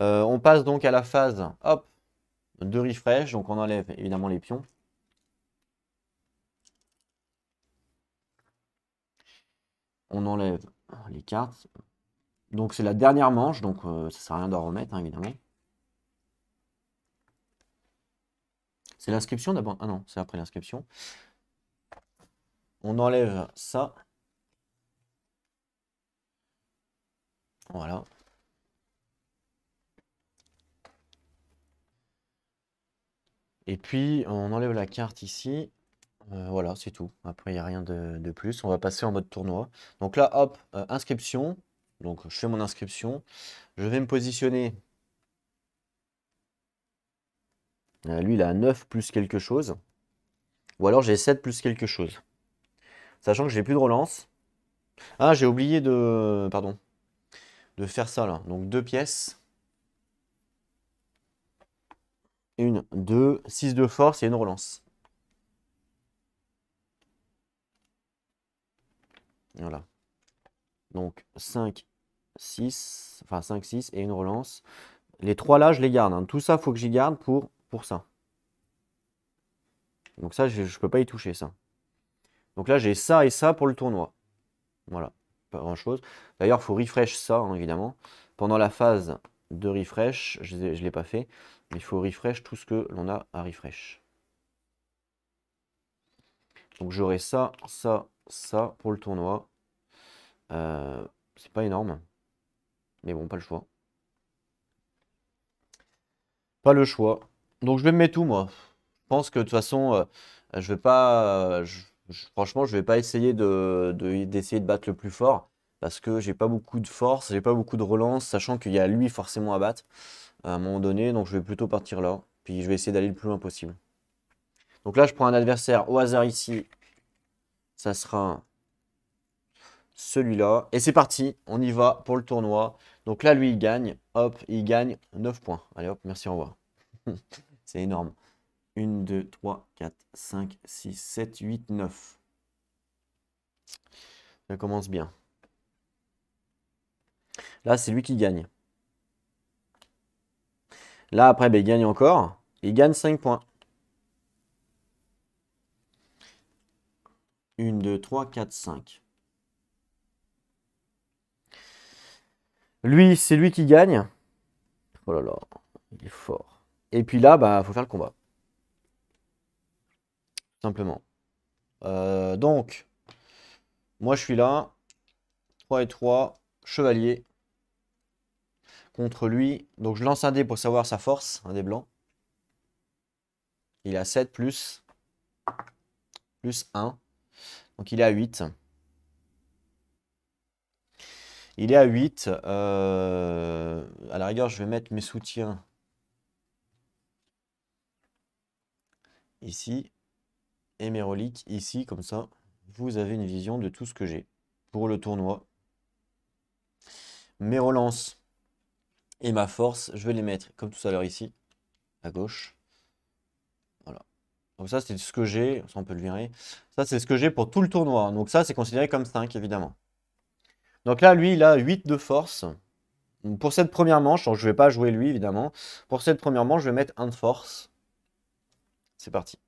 Euh, on passe donc à la phase, hop, de refresh. Donc, on enlève évidemment les pions. On enlève euh, les cartes. Donc c'est la dernière manche, donc euh, ça sert à rien de remettre, hein, évidemment. C'est l'inscription d'abord. Ah non, c'est après l'inscription. On enlève ça. Voilà. Et puis, on enlève la carte ici. Euh, voilà, c'est tout. Après, il n'y a rien de, plus. On va passer en mode tournoi. Donc là, hop, euh, inscription. Donc, je fais mon inscription. Je vais me positionner. Euh, lui, il a 9 plus quelque chose. Ou alors, j'ai 7 plus quelque chose. Sachant que j'ai plus de relance. Ah, j'ai oublié de... Pardon. De faire ça, là. Donc, deux pièces. Une, deux, six de force et une relance. Voilà. Donc 5, 6, enfin 5, 6 et une relance. Les trois là, je les garde. Hein. Tout ça, il faut que j'y garde pour, pour ça. Donc ça, je ne peux pas y toucher ça. Donc là, j'ai ça et ça pour le tournoi. Voilà, pas grand-chose. D'ailleurs, il faut refresh ça, hein, évidemment. Pendant la phase de refresh, je ne l'ai pas fait, il faut refresh tout ce que l'on a à refresh. Donc j'aurai ça, ça, ça pour le tournoi. Euh, c'est pas énorme. Mais bon, pas le choix. Pas le choix. Donc je vais me mettre tout, moi. Je pense que de toute façon, euh, je vais pas... Euh, je, franchement, je vais pas essayer de, d'essayer battre le plus fort. Parce que j'ai pas beaucoup de force, j'ai pas beaucoup de relance, sachant qu'il y a lui forcément à battre à un moment donné. Donc je vais plutôt partir là. Puis je vais essayer d'aller le plus loin possible. Donc là, je prends un adversaire au hasard ici. Ça sera celui-là. Et c'est parti, on y va pour le tournoi. Donc là, lui, il gagne. Hop, il gagne 9 points. Allez, hop, merci, au revoir. c'est énorme. 1, 2, 3, 4, 5, 6, 7, 8, 9. Ça commence bien. Là, c'est lui qui gagne. Là, après, ben, il gagne encore. Il gagne 5 points. 1, 2, 3, 4, 5. Lui, c'est lui qui gagne. Oh là là, il est fort. Et puis là, il bah, faut faire le combat. Simplement. Euh, donc, moi je suis là. 3 et 3, chevalier. Contre lui. Donc je lance un dé pour savoir sa force, un dé blanc. Il a 7 plus, plus 1. Donc il est à 8. Il est à 8. Euh, à la rigueur, je vais mettre mes soutiens ici et mes reliques ici. Comme ça, vous avez une vision de tout ce que j'ai pour le tournoi. Mes relances et ma force, je vais les mettre comme tout à l'heure ici, à gauche. Voilà. Donc ça, c'est ce que j'ai. Ça, on peut le virer. Ça, c'est ce que j'ai pour tout le tournoi. Donc ça, c'est considéré comme 5, évidemment. Donc là, lui, il a 8 de force. Pour cette première manche, je ne vais pas jouer lui, évidemment. Pour cette première manche, je vais mettre 1 de force. C'est parti.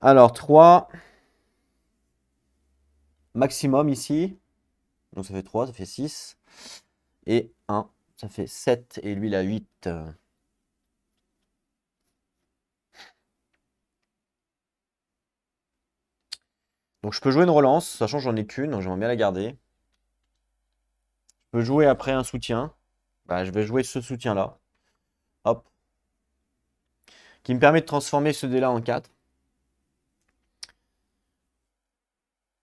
Alors, 3. Maximum ici. Donc ça fait 3, ça fait 6. Et 1, ça fait 7. Et lui, il a 8. Donc je peux jouer une relance, sachant que j'en ai qu'une, donc j'aimerais bien la garder. Je peux jouer après un soutien. Bah, je vais jouer ce soutien-là. Hop. Qui me permet de transformer ce dé-là en 4.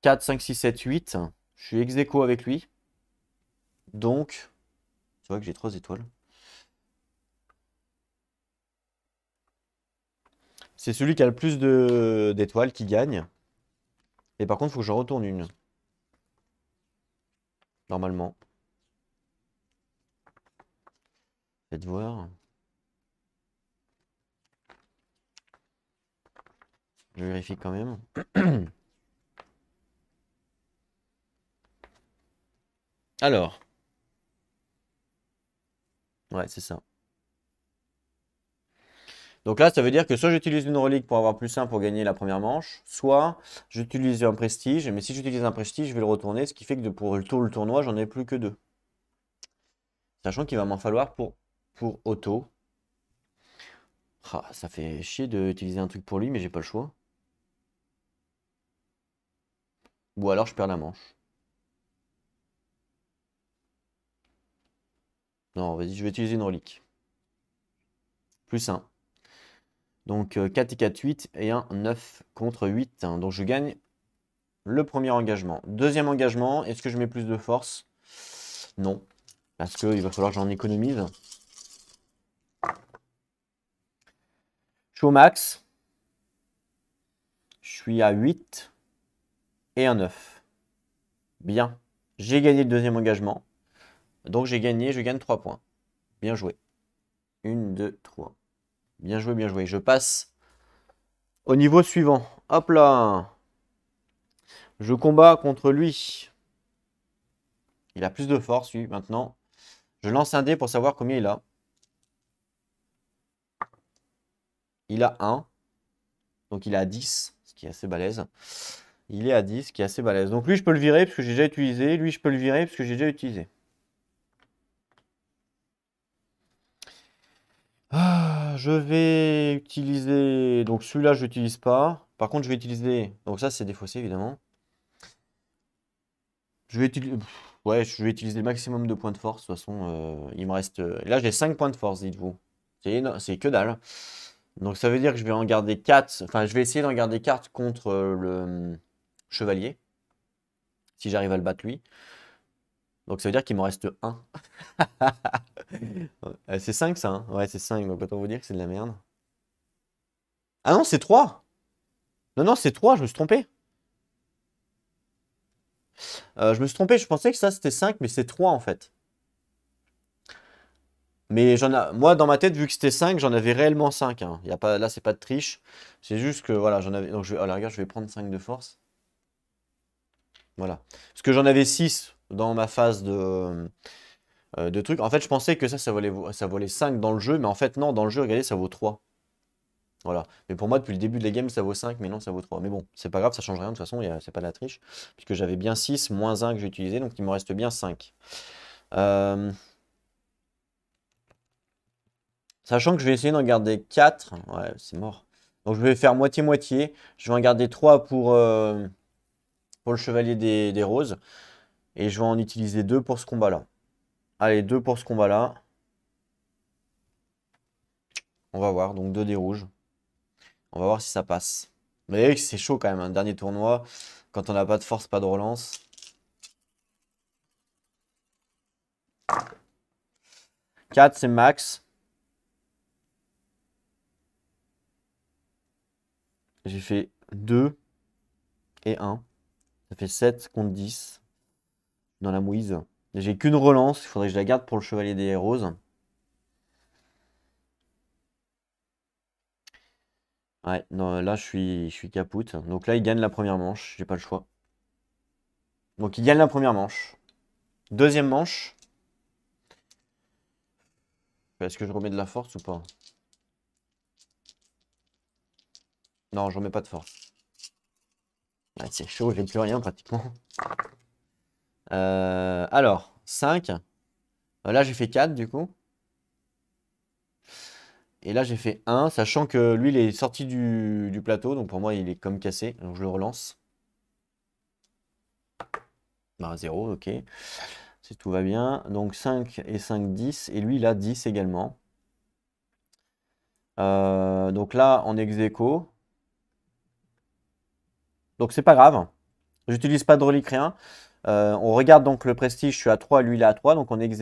4, 5, 6, 7, 8. Je suis ex -aequo avec lui. Donc, tu vois que j'ai 3 étoiles. C'est celui qui a le plus d'étoiles qui gagne. Mais par contre, faut que j'en retourne une. Normalement. Faites voir. Je vérifie quand même. Alors. Ouais, c'est ça. Donc là, ça veut dire que soit j'utilise une relique pour avoir plus 1 pour gagner la première manche, soit j'utilise un prestige, mais si j'utilise un prestige, je vais le retourner, ce qui fait que pour tout le tournoi, j'en ai plus que deux, Sachant qu'il va m'en falloir pour, pour auto. Ah, ça fait chier d'utiliser un truc pour lui, mais j'ai pas le choix. Ou alors je perds la manche. Non, vas-y, je vais utiliser une relique. Plus 1. Donc 4 et 4, 8 et un 9 contre 8. Hein. Donc je gagne le premier engagement. Deuxième engagement, est-ce que je mets plus de force Non, parce qu'il va falloir que j'en économise. Je suis au max. Je suis à 8 et un 9. Bien. J'ai gagné le deuxième engagement. Donc j'ai gagné, je gagne 3 points. Bien joué. 1, 2, 3. Bien joué, bien joué. Je passe au niveau suivant. Hop là Je combat contre lui. Il a plus de force, lui, maintenant. Je lance un dé pour savoir combien il a. Il a 1. Donc il a 10, ce qui est assez balèze. Il est à 10, ce qui est assez balèze. Donc lui, je peux le virer parce que j'ai déjà utilisé. Lui, je peux le virer parce que j'ai déjà utilisé. Ah je vais utiliser... Donc celui-là, je l'utilise pas. Par contre, je vais utiliser... Donc ça, c'est défaussé, évidemment. Je vais utiliser... le maximum de points de force. De toute façon, euh, il me reste... Euh, là, j'ai 5 points de force, dites-vous. C'est que dalle. Donc ça veut dire que je vais en garder 4. Enfin, je vais essayer d'en garder 4 contre euh, le hum, chevalier. Si j'arrive à le battre, lui. Donc ça veut dire qu'il me reste 1. Euh, c'est 5 ça, hein. Ouais, c'est 5, donc autant vous dire que c'est de la merde. Ah non, c'est 3 Non, non, c'est 3, je me suis trompé. Euh, je me suis trompé, je pensais que ça c'était 5, mais c'est 3 en fait. Mais j'en ai. moi, dans ma tête, vu que c'était 5, j'en avais réellement 5. Hein. Y a pas... Là, c'est pas de triche. C'est juste que, voilà, j'en avais... Donc, je... Oh, je vais prendre 5 de force. Voilà. Parce que j'en avais 6 dans ma phase de, euh, truc. En fait, je pensais que ça, ça valait, ça 5 dans le jeu, mais en fait, non, dans le jeu, regardez, ça vaut 3. Voilà. Mais pour moi, depuis le début de la game, ça vaut 5, mais non, ça vaut 3. Mais bon, c'est pas grave, ça change rien, de toute façon, c'est pas de la triche. Puisque j'avais bien 6, moins 1 que j'ai utilisé, donc il me reste bien 5. Euh, sachant que je vais essayer d'en garder 4. Ouais, c'est mort. Donc je vais faire moitié-moitié. Je vais en garder 3 pour, euh, pour le Chevalier des, des Roses. Et je vais en utiliser deux pour ce combat-là. Allez, deux pour ce combat-là. On va voir. Donc, deux des rouges. On va voir si ça passe. Mais vous voyez que c'est chaud quand même. Un hein. dernier tournoi. Quand on n'a pas de force, pas de relance. Quatre, c'est max. J'ai fait 2 et 1. Ça fait 7 contre 10 dans la mouise. J'ai qu'une relance, il faudrait que je la garde pour le Chevalier des Roses. Ouais, non, là je suis, je suis capoute. Donc là il gagne la première manche, j'ai pas le choix. Donc il gagne la première manche. Deuxième manche. Est-ce que je remets de la force ou pas Non, je remets pas de force. Ah, c'est chaud, j'ai plus rien pratiquement. Euh, alors, 5. Euh, là, j'ai fait 4 du coup. Et là, j'ai fait 1, sachant que lui, il est sorti du, plateau. Donc pour moi, il est comme cassé. Donc je le relance. 0, bah, ok. Si tout va bien. Donc 5 et 5, 10. Et lui, il a 10 également. Euh, donc là, en ex Donc c'est pas grave. J'utilise pas de relique, rien. Euh, on regarde donc le prestige, je suis à 3, lui il est à 3, donc on ex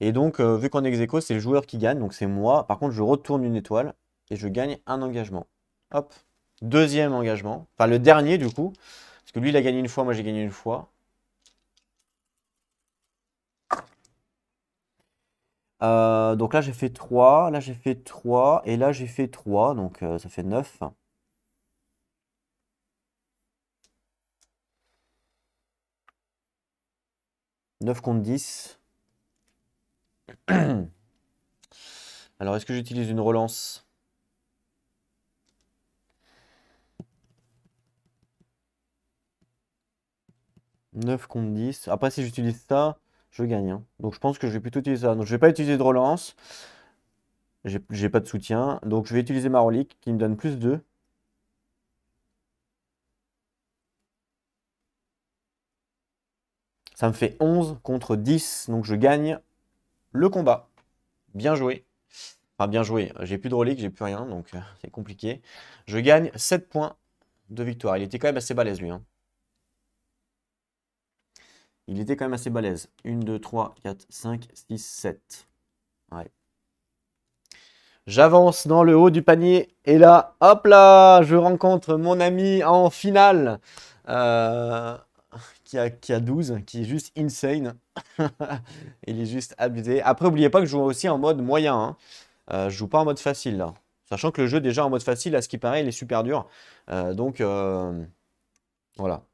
Et donc, euh, vu qu'en ex c'est le joueur qui gagne, donc c'est moi. Par contre, je retourne une étoile et je gagne un engagement. Hop, deuxième engagement. Enfin, le dernier du coup, parce que lui il a gagné une fois, moi j'ai gagné une fois. Euh, donc là j'ai fait 3, là j'ai fait 3, et là j'ai fait 3, donc ça fait 9. 9 contre 10. Alors, est-ce que j'utilise une relance 9 contre 10. Après, si j'utilise ça, je gagne. Hein. Donc, je pense que je vais plutôt utiliser ça. Donc, je vais pas utiliser de relance. J'ai pas de soutien. Donc, je vais utiliser ma relique qui me donne plus 2. Ça me fait 11 contre 10, donc je gagne le combat. Bien joué. Enfin, bien joué. J'ai plus de relique, j'ai plus rien, donc euh, c'est compliqué. Je gagne 7 points de victoire. Il était quand même assez balèze, lui. Hein. Il était quand même assez balèze. 1, 2, 3, 4, 5, 6, 7. Ouais. J'avance dans le haut du panier. Et là, hop là, je rencontre mon ami en finale. Euh, qui a, 12, qui est juste insane. Il est juste abusé. Après, n'oubliez pas que je joue aussi en mode moyen. Je hein. ne euh, je joue pas en mode facile là. Sachant que le jeu déjà en mode facile, à ce qui paraît, il est super dur. Euh, donc euh, voilà.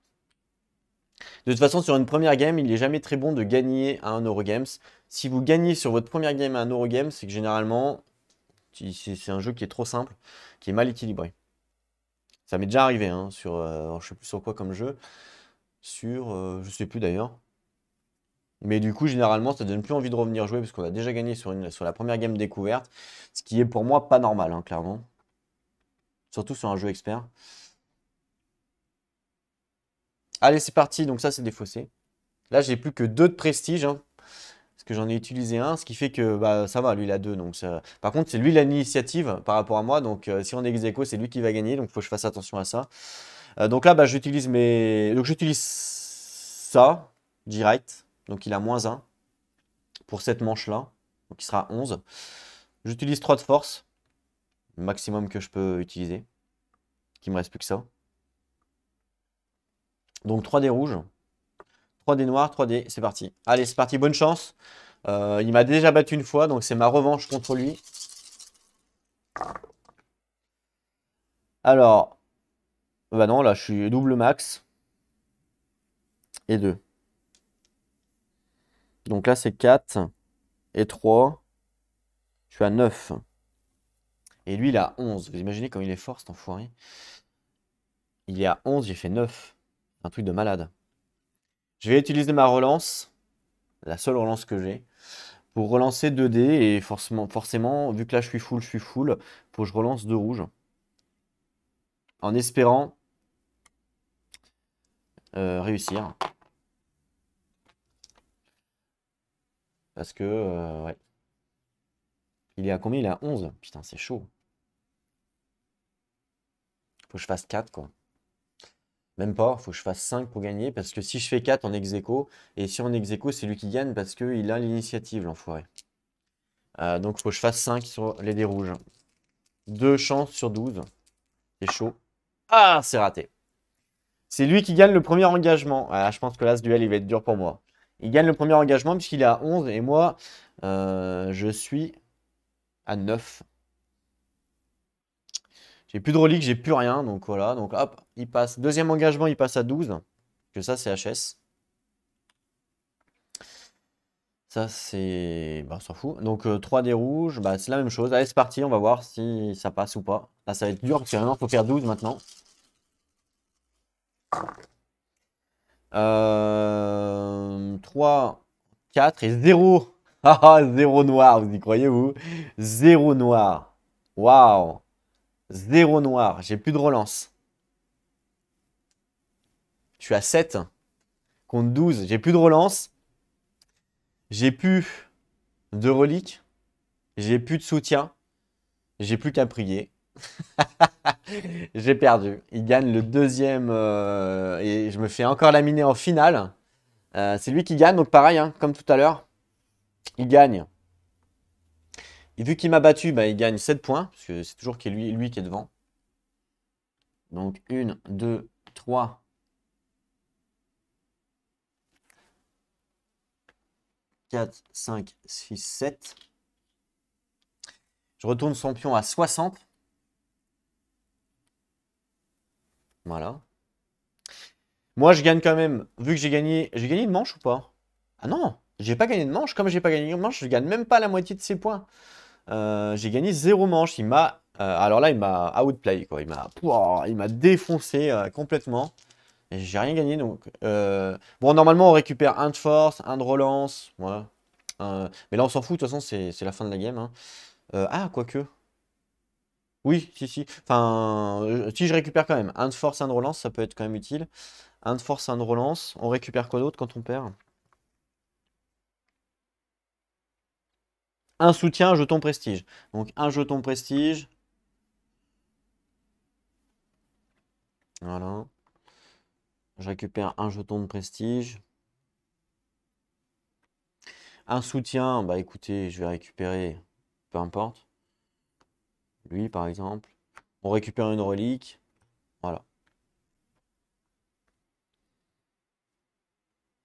De toute façon, sur une première game, il n'est jamais très bon de gagner à un Eurogames. Si vous gagnez sur votre première game à un Eurogames, c'est que généralement, c'est un jeu qui est trop simple, qui est mal équilibré. Ça m'est déjà arrivé hein, sur, je sais plus sur quoi comme jeu sur... Euh, je sais plus d'ailleurs. Mais du coup, généralement, ça donne plus envie de revenir jouer parce qu'on a déjà gagné sur, une, sur la première game découverte. Ce qui est pour moi pas normal, hein, clairement. Surtout sur un jeu expert. Allez, c'est parti. Donc ça, c'est défaussé Là, j'ai plus que deux de prestige. Hein, parce que j'en ai utilisé un, ce qui fait que bah, ça va, lui, il a deux. Donc Par contre, c'est lui l'initiative par rapport à moi. Donc euh, si on est ex c'est lui qui va gagner. Donc il faut que je fasse attention à ça. Euh, donc là, bah, j'utilise mes... Donc j'utilise ça, direct. Donc il a moins 1 pour cette manche-là. Donc il sera 11. J'utilise 3 de force. maximum que je peux utiliser. Qui me reste plus que ça. Donc 3 des rouges. 3 des noirs, 3 des... c'est parti. Allez, c'est parti, bonne chance. Euh, il m'a déjà battu une fois, donc c'est ma revanche contre lui. Alors, bah non, là, je suis double max. Et 2. Donc là, c'est 4 et 3. Je suis à 9. Et lui, il a 11. Vous imaginez comme il est fort, cet enfoiré Il est à 11, j'ai fait 9. Un truc de malade. Je vais utiliser ma relance, la seule relance que j'ai, pour relancer 2 dés. Et forcément, forcément, vu que là, je suis full, je suis full, pour que je relance 2 rouges. En espérant euh, réussir. Parce que, euh, ouais. Il est à combien Il est à 11. Putain, c'est chaud. Faut que je fasse 4, quoi. Même pas, faut que je fasse 5 pour gagner. Parce que si je fais 4 en ex et si en ex c'est lui qui gagne parce qu'il a l'initiative, l'enfoiré. Euh, donc, faut que je fasse 5 sur les dés rouges. 2 chances sur 12. C'est chaud. Ah, c'est raté. C'est lui qui gagne le premier engagement. je pense que là, ce duel, il va être dur pour moi. Il gagne le premier engagement puisqu'il est à 11 et moi, euh, je suis à 9. J'ai plus de reliques, j'ai plus rien. Donc voilà, donc hop, il passe. Deuxième engagement, il passe à 12. Que ça, c'est HS. Ça, c'est... Bah, on s'en fout. Donc, 3 euh, d rouges, bah, c'est la même chose. Allez, c'est parti, on va voir si ça passe ou pas. Là, ça va être dur, parce que il faut faire 12 maintenant. 3, euh, 4 et 0. 0 ah, ah, noir, vous y croyez vous 0 noir. Waouh 0 noir, j'ai plus de relance. Je suis à 7 contre 12, j'ai plus de relance. J'ai plus de relique. J'ai plus de soutien. J'ai plus qu'à prier. J'ai perdu. Il gagne le deuxième euh, et je me fais encore laminer en finale. Euh, c'est lui qui gagne, donc pareil, hein, comme tout à l'heure. Il gagne. Et vu qu'il m'a battu, bah, il gagne 7 points, parce que c'est toujours lui, lui qui est devant. Donc 1, 2, 3. 4, 5, 6, 7. Je retourne son pion à 60. Voilà. Moi, je gagne quand même. Vu que j'ai gagné. J'ai gagné une manche ou pas Ah non J'ai pas gagné de manche. Comme j'ai pas gagné de manche, je gagne même pas la moitié de ses points. Euh, j'ai gagné zéro manche. Il m'a. Euh, alors là, il m'a outplay, quoi. Il m'a. Il m'a défoncé euh, complètement. Et j'ai rien gagné donc. Bon, normalement, on récupère un de force, un de relance. Ouais. mais là, on s'en fout. De toute façon, c'est la fin de la game. Hein. ah, quoique. Oui, si, si. Enfin, euh, si je récupère quand même. Un de force, un de relance, ça peut être quand même utile. Un de force, un de relance. On récupère quoi d'autre quand on perd Un soutien, un jeton prestige. Donc un jeton prestige. Voilà. Je récupère un jeton de prestige. Un soutien, bah écoutez, je vais récupérer, peu importe. Lui, par exemple. On récupère une relique. Voilà.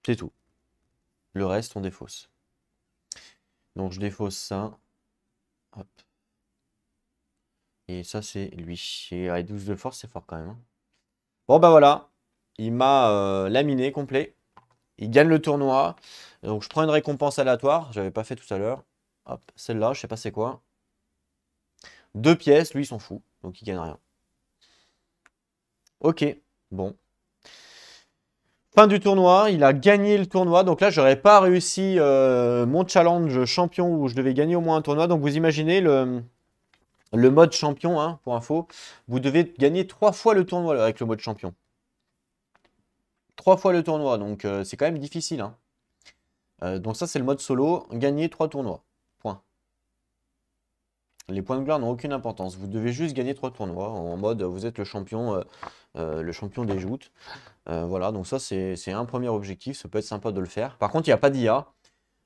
C'est tout. Le reste, on défausse. Donc, je défausse ça. Et ça, c'est lui. Et à 12 de force, c'est fort quand même. Hein. Bon, bah voilà. Il m'a euh, laminé complet. Il gagne le tournoi. Donc, je prends une récompense aléatoire. n'avais pas fait tout à l'heure. Hop, celle-là, je sais pas c'est quoi. Deux pièces, lui, il s'en fout. Donc il gagne rien. Ok, bon. Fin du tournoi, il a gagné le tournoi. Donc là, j'aurais pas réussi euh, mon challenge champion où je devais gagner au moins un tournoi. Donc vous imaginez le, le mode champion, hein, pour info. Vous devez gagner trois fois le tournoi avec le mode champion. Trois fois le tournoi, donc euh, c'est quand même difficile. Hein. Euh, donc ça, c'est le mode solo, gagner trois tournois. Les points de gloire n'ont aucune importance. Vous devez juste gagner trois tournois en mode vous êtes le champion, euh, euh, le champion des joutes. Euh, voilà, donc ça c'est un premier objectif. Ça peut être sympa de le faire. Par contre, il n'y a pas d'IA.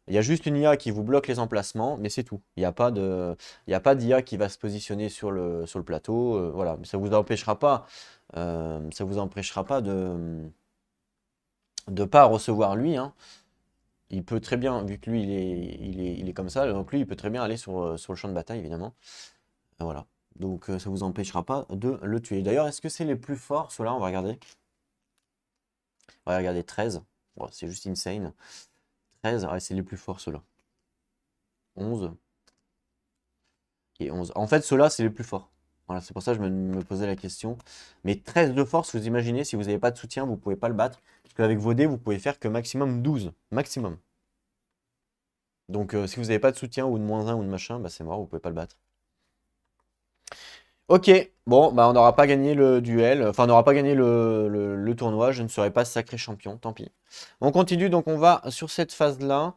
Il y a juste une IA qui vous bloque les emplacements, mais c'est tout. Il n'y a pas d'IA qui va se positionner sur le, sur le plateau. voilà, mais ça vous empêchera pas, ça vous empêchera pas de, de pas recevoir lui. Hein il peut très bien, vu que lui, il est, il est, comme ça, donc lui, il peut très bien aller sur, euh, le champ de bataille, évidemment. Euh, voilà. Donc euh, ça ne vous empêchera pas de le tuer. D'ailleurs, est-ce que c'est les plus forts Ceux-là, on va regarder. On va regarder 13. c'est juste insane. 13, c'est les plus forts ceux-là. 11. Et 11. En fait, ceux-là, c'est les plus forts. Voilà, c'est pour ça que je me, posais la question. Mais 13 de force, vous imaginez, si vous n'avez pas de soutien, vous ne pouvez pas le battre. Parce qu'avec vos dés, vous pouvez faire que maximum 12. Maximum. Donc euh, si vous n'avez pas de soutien ou de moins 1 ou de machin, bah, c'est mort, vous ne pouvez pas le battre. Ok, bon, bah, on n'aura pas gagné le duel, enfin on n'aura pas gagné le, tournoi, je ne serai pas sacré champion, tant pis. On continue, donc on va sur cette phase-là.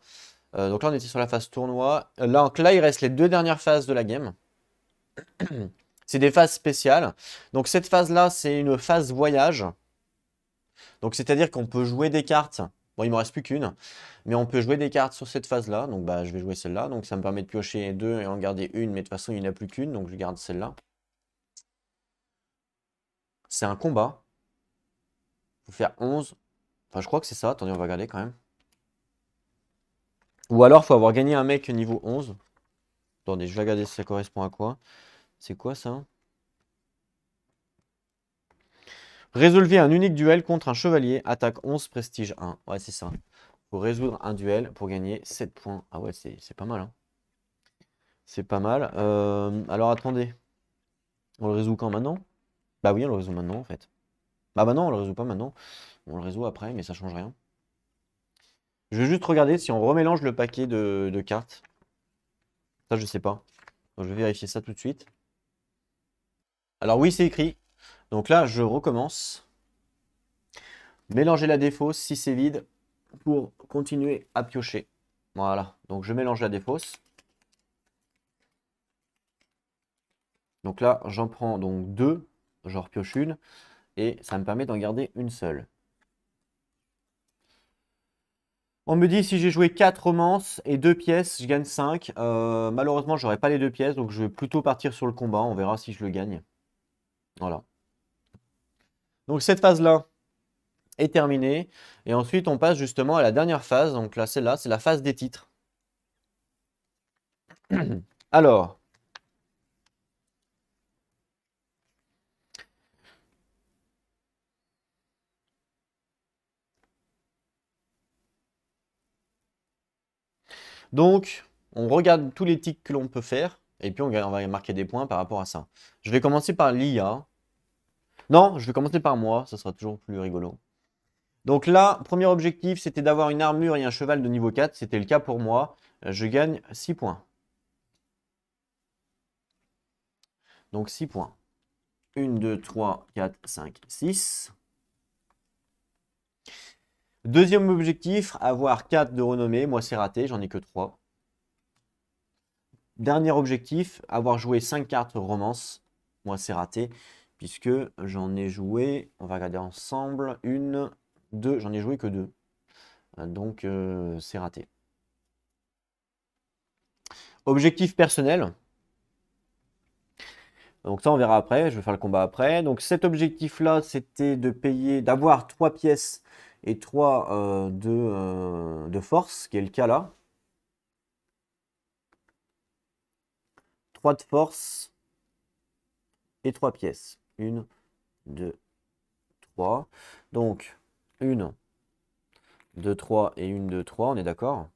Euh, donc là on était sur la phase tournoi. Euh, là, donc là il reste les deux dernières phases de la game. C'est des phases spéciales. Donc cette phase-là, c'est une phase voyage. Donc c'est-à-dire qu'on peut jouer des cartes. Bon, il ne me reste plus qu'une. Mais on peut jouer des cartes sur cette phase-là. Donc bah, je vais jouer celle-là. Donc ça me permet de piocher deux et en garder une. Mais de toute façon, il n'y en a plus qu'une. Donc je garde celle-là. C'est un combat. Il faut faire 11. Enfin, je crois que c'est ça. Attendez, on va regarder quand même. Ou alors, faut avoir gagné un mec niveau 11. Attendez, je vais regarder si ça correspond à quoi. C'est quoi ça hein Résolvez un unique duel contre un chevalier, attaque 11, prestige 1. Ouais, c'est ça. Pour résoudre un duel pour gagner 7 points. Ah ouais, c'est pas mal. Hein. C'est pas mal. Euh, alors attendez. On le résout quand maintenant Bah oui, on le résout maintenant en fait. Bah bah non, on le résout pas maintenant. On le résout après, mais ça change rien. Je vais juste regarder si on remélange le paquet de, cartes. Ça, je sais pas. je vais vérifier ça tout de suite. Alors oui, c'est écrit. Donc là, je recommence. Mélanger la défausse si c'est vide pour continuer à piocher. Voilà, donc je mélange la défausse. Donc là, j'en prends donc deux, Genre pioche une, et ça me permet d'en garder une seule. On me dit si j'ai joué 4 romances et 2 pièces, je gagne 5. Euh, malheureusement, malheureusement, n'aurai pas les deux pièces, donc je vais plutôt partir sur le combat. On verra si je le gagne. Voilà. Donc cette phase-là est terminée. Et ensuite, on passe justement à la dernière phase. Donc là, celle-là, c'est la phase des titres. Alors, Donc, on regarde tous les tics que l'on peut faire. Et puis on va marquer des points par rapport à ça. Je vais commencer par l'IA. Non, je vais commencer par moi, Ce sera toujours plus rigolo. Donc là, premier objectif, c'était d'avoir une armure et un cheval de niveau 4. C'était le cas pour moi. Euh, je gagne 6 points. Donc 6 points. 1, 2, 3, 4, 5, 6. Deuxième objectif, avoir 4 de renommée. Moi, c'est raté, j'en ai que 3. Dernier objectif, avoir joué 5 cartes romance. Moi, c'est raté, puisque j'en ai joué, on va regarder ensemble, une, deux, j'en ai joué que deux. Euh, donc, euh, c'est raté. Objectif personnel. Donc ça, on verra après. Je vais faire le combat après. Donc cet objectif-là, c'était de payer, d'avoir 3 pièces et 3 euh, de, de force, qui est le cas là. 3 de force et trois pièces. 1, 2, 3. Donc, 1, 2, 3 et 1, 2, 3, on est d'accord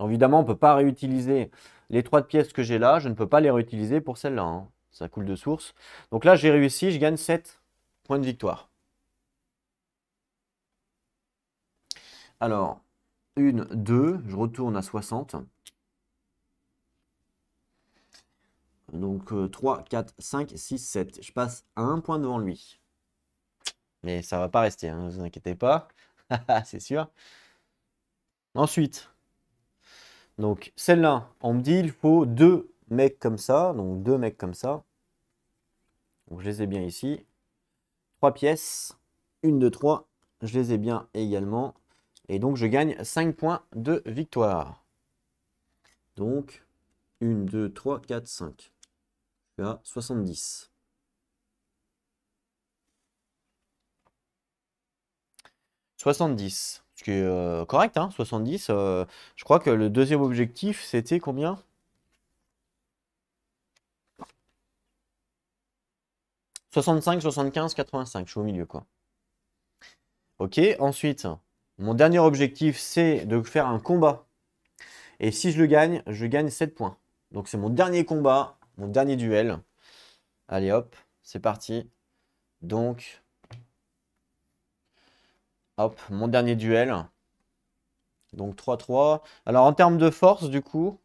Évidemment, on peut pas réutiliser les trois de pièces que j'ai là, je ne peux pas les réutiliser pour celle-là. Hein. Ça coule de source. Donc là, j'ai réussi, je gagne 7 points de victoire. Alors, 1, 2, je retourne à 60. Donc 3, 4, 5, 6, 7. Je passe à un point devant lui. Mais ça va pas rester, ne hein, vous inquiétez pas. c'est sûr. Ensuite, donc celle-là, on me dit il faut deux mecs comme ça. Donc deux mecs comme ça. je les ai bien ici. Trois pièces. Une, deux, trois. Je les ai bien également. Et donc je gagne 5 points de victoire. Donc 1, 2, 3, 4, 5. 70. « 70 », ce qui est euh, correct, hein, 70. Euh, je crois que le deuxième objectif, c'était combien 65, 75, 85, je suis au milieu, quoi. Ok, ensuite, mon dernier objectif, c'est de faire un combat. Et si je le gagne, je gagne 7 points. Donc c'est mon dernier combat, mon dernier duel. Allez hop, c'est parti. Donc, hop, mon dernier duel. Donc 3-3. Alors en termes de force, du coup,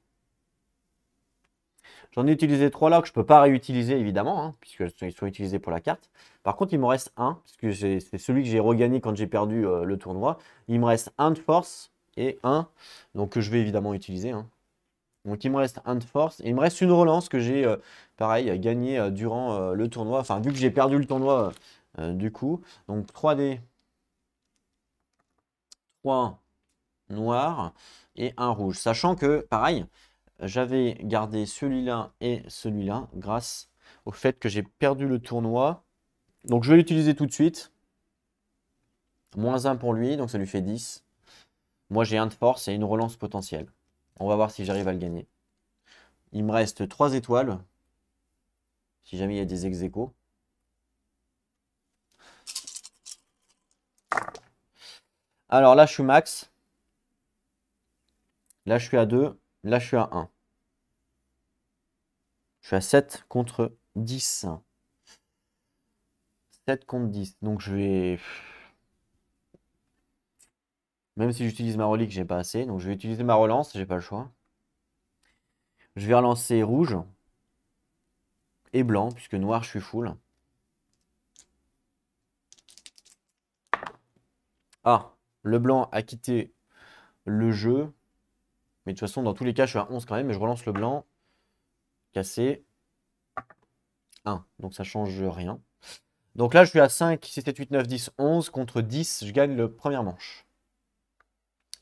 j'en ai utilisé 3 là que je ne peux pas réutiliser, évidemment, hein, puisqu'ils sont utilisés pour la carte. Par contre, il me reste un, puisque c'est celui que j'ai regagné quand j'ai perdu euh, le tournoi. Il me reste un de force et un, donc que je vais évidemment utiliser. Hein. Donc il me reste un de force. Et il me reste une relance que j'ai, euh, pareil, gagnée euh, durant euh, le tournoi. Enfin, vu que j'ai perdu le tournoi, du coup. Donc 3D. 3 noirs et un rouge. Sachant que, pareil, j'avais gardé celui-là et celui-là grâce au fait que j'ai perdu le tournoi. Donc je vais l'utiliser tout de suite. Moins 1 pour lui, donc ça lui fait 10. Moi j'ai un de force et une relance potentielle. On va voir si j'arrive à le gagner. Il me reste 3 étoiles. Si jamais il y a des ex -aequo. Alors là, je suis max. Là, je suis à 2. Là, je suis à 1. Je suis à 7 contre 10. 7 contre 10. Donc, je vais... Même si j'utilise ma relique, j'ai pas assez. Donc je vais utiliser ma relance, j'ai pas le choix. Je vais relancer rouge. Et blanc, puisque noir je suis full. Ah, le blanc a quitté le jeu. Mais de toute façon, dans tous les cas, je suis à 11 quand même. Mais je relance le blanc. Cassé. 1. Donc ça change rien. Donc là, je suis à 5, 6, 7, 8, 9, 10, 11 contre 10. Je gagne le première manche.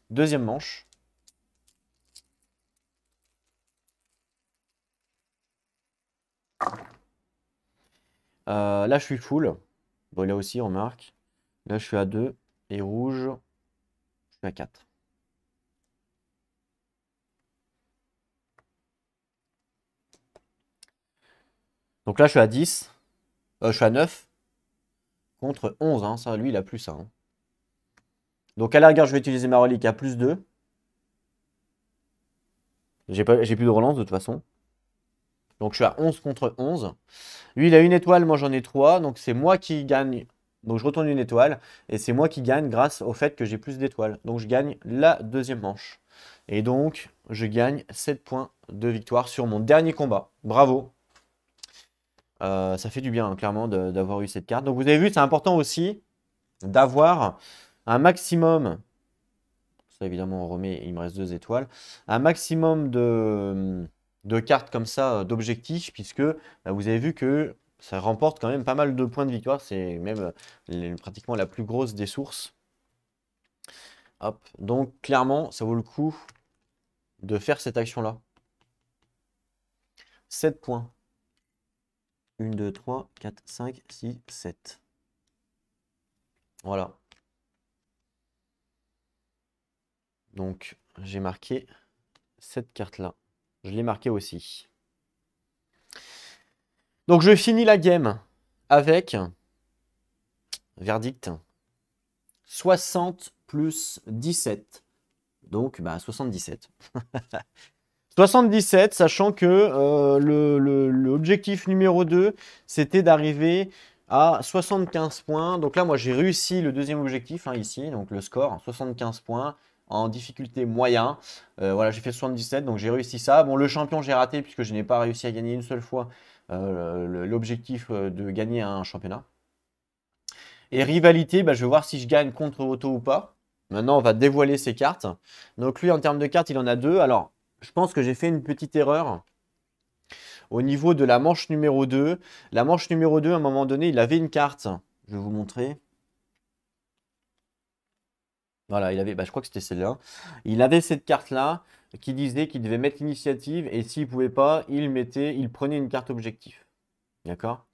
Deuxième manche. Euh, là, je suis full. Bon, là aussi, on marque. Là, je suis à 2. Et rouge, je suis à 4. Donc là, je suis à 10. Euh, je suis à 9. Contre 11. Hein. Ça, lui, il a plus ça. Hein. Donc à la rigueur, je vais utiliser ma relique à plus 2. J'ai plus de relance de toute façon. Donc je suis à 11 contre 11. Lui, il a une étoile, moi j'en ai 3. Donc c'est moi qui gagne. Donc je retourne une étoile. Et c'est moi qui gagne grâce au fait que j'ai plus d'étoiles. Donc je gagne la deuxième manche. Et donc je gagne 7 points de victoire sur mon dernier combat. Bravo. Euh, ça fait du bien, hein, clairement, d'avoir eu cette carte. Donc vous avez vu, c'est important aussi d'avoir un maximum, ça évidemment on remet, il me reste deux étoiles, un maximum de, cartes comme ça, euh, d'objectifs, puisque bah, vous avez vu que ça remporte quand même pas mal de points de victoire, c'est même euh, pratiquement la plus grosse des sources. Hop. Donc clairement, ça vaut le coup de faire cette action-là. 7 points. 1, 2, 3, 4, 5, 6, 7. Voilà. Donc, j'ai marqué cette carte-là. Je l'ai marquée aussi. Donc, je finis la game avec, verdict, 60 plus 17. Donc, bah, 77. 77, sachant que euh, l'objectif numéro 2, c'était d'arriver à 75 points. Donc là, moi, j'ai réussi le deuxième objectif, hein, ici, donc le score, 75 points en difficulté moyen. Euh, voilà, j'ai fait 77, donc j'ai réussi ça. Bon, le champion, j'ai raté puisque je n'ai pas réussi à gagner une seule fois euh, l'objectif euh, de gagner un championnat. Et rivalité, bah, je vais voir si je gagne contre Otto ou pas. Maintenant, on va dévoiler ses cartes. Donc lui, en termes de cartes, il en a deux. Alors, je pense que j'ai fait une petite erreur au niveau de la manche numéro 2. La manche numéro 2, à un moment donné, il avait une carte. Je vais vous montrer. Voilà, il avait, bah, je crois que c'était celle-là. Il avait cette carte-là qui disait qu'il devait mettre l'initiative et s'il ne pouvait pas, il, mettait, il prenait une carte objectif. D'accord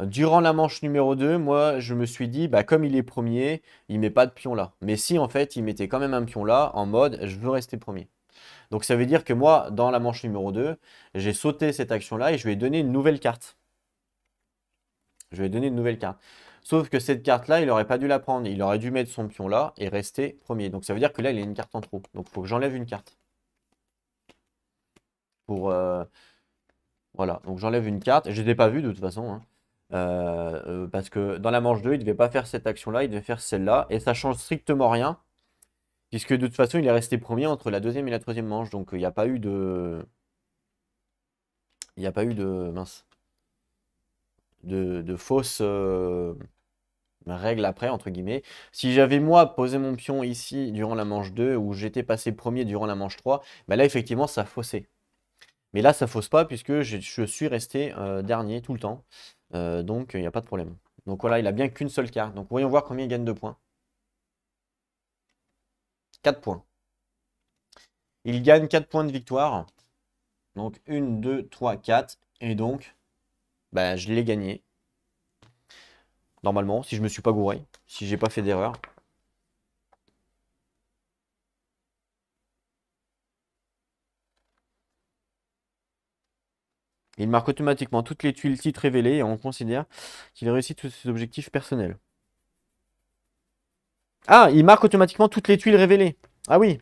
Durant la manche numéro 2, moi, je me suis dit, bah, comme il est premier, il met pas de pion là. Mais si, en fait, il mettait quand même un pion là, en mode, je veux rester premier. Donc, ça veut dire que moi, dans la manche numéro 2, j'ai sauté cette action-là et je lui ai donné une nouvelle carte. Je lui ai donné une nouvelle carte. Sauf que cette carte-là, il n'aurait pas dû la prendre. Il aurait dû mettre son pion là et rester premier. Donc ça veut dire que là, il a une carte en trop. Donc il faut que j'enlève une carte. Pour, euh, Voilà, donc j'enlève une carte. Je ne l'ai pas vu de toute façon. Hein. Euh, euh, parce que dans la manche 2, il ne devait pas faire cette action-là, il devait faire celle-là. Et ça change strictement rien. Puisque de toute façon, il est resté premier entre la deuxième et la troisième manche. Donc il n'y a pas eu de... Il n'y a pas eu de... Mince de, fausses euh, règles après, entre guillemets. Si j'avais, moi, posé mon pion ici durant la manche 2, ou j'étais passé premier durant la manche 3, bah là, effectivement, ça faussait. Mais là, ça fausse pas, puisque je, suis resté euh, dernier tout le temps. Euh, donc, il n'y a pas de problème. Donc voilà, il a bien qu'une seule carte. Donc voyons voir combien il gagne de points. 4 points. Il gagne 4 points de victoire. Donc 1, 2, 3, 4. Et donc, ben, je l'ai gagné. Normalement, si je me suis pas gouré, si j'ai pas fait d'erreur. Il marque automatiquement toutes les tuiles titres révélées et on considère qu'il réussit tous ses objectifs personnels. Ah, il marque automatiquement toutes les tuiles révélées. Ah oui,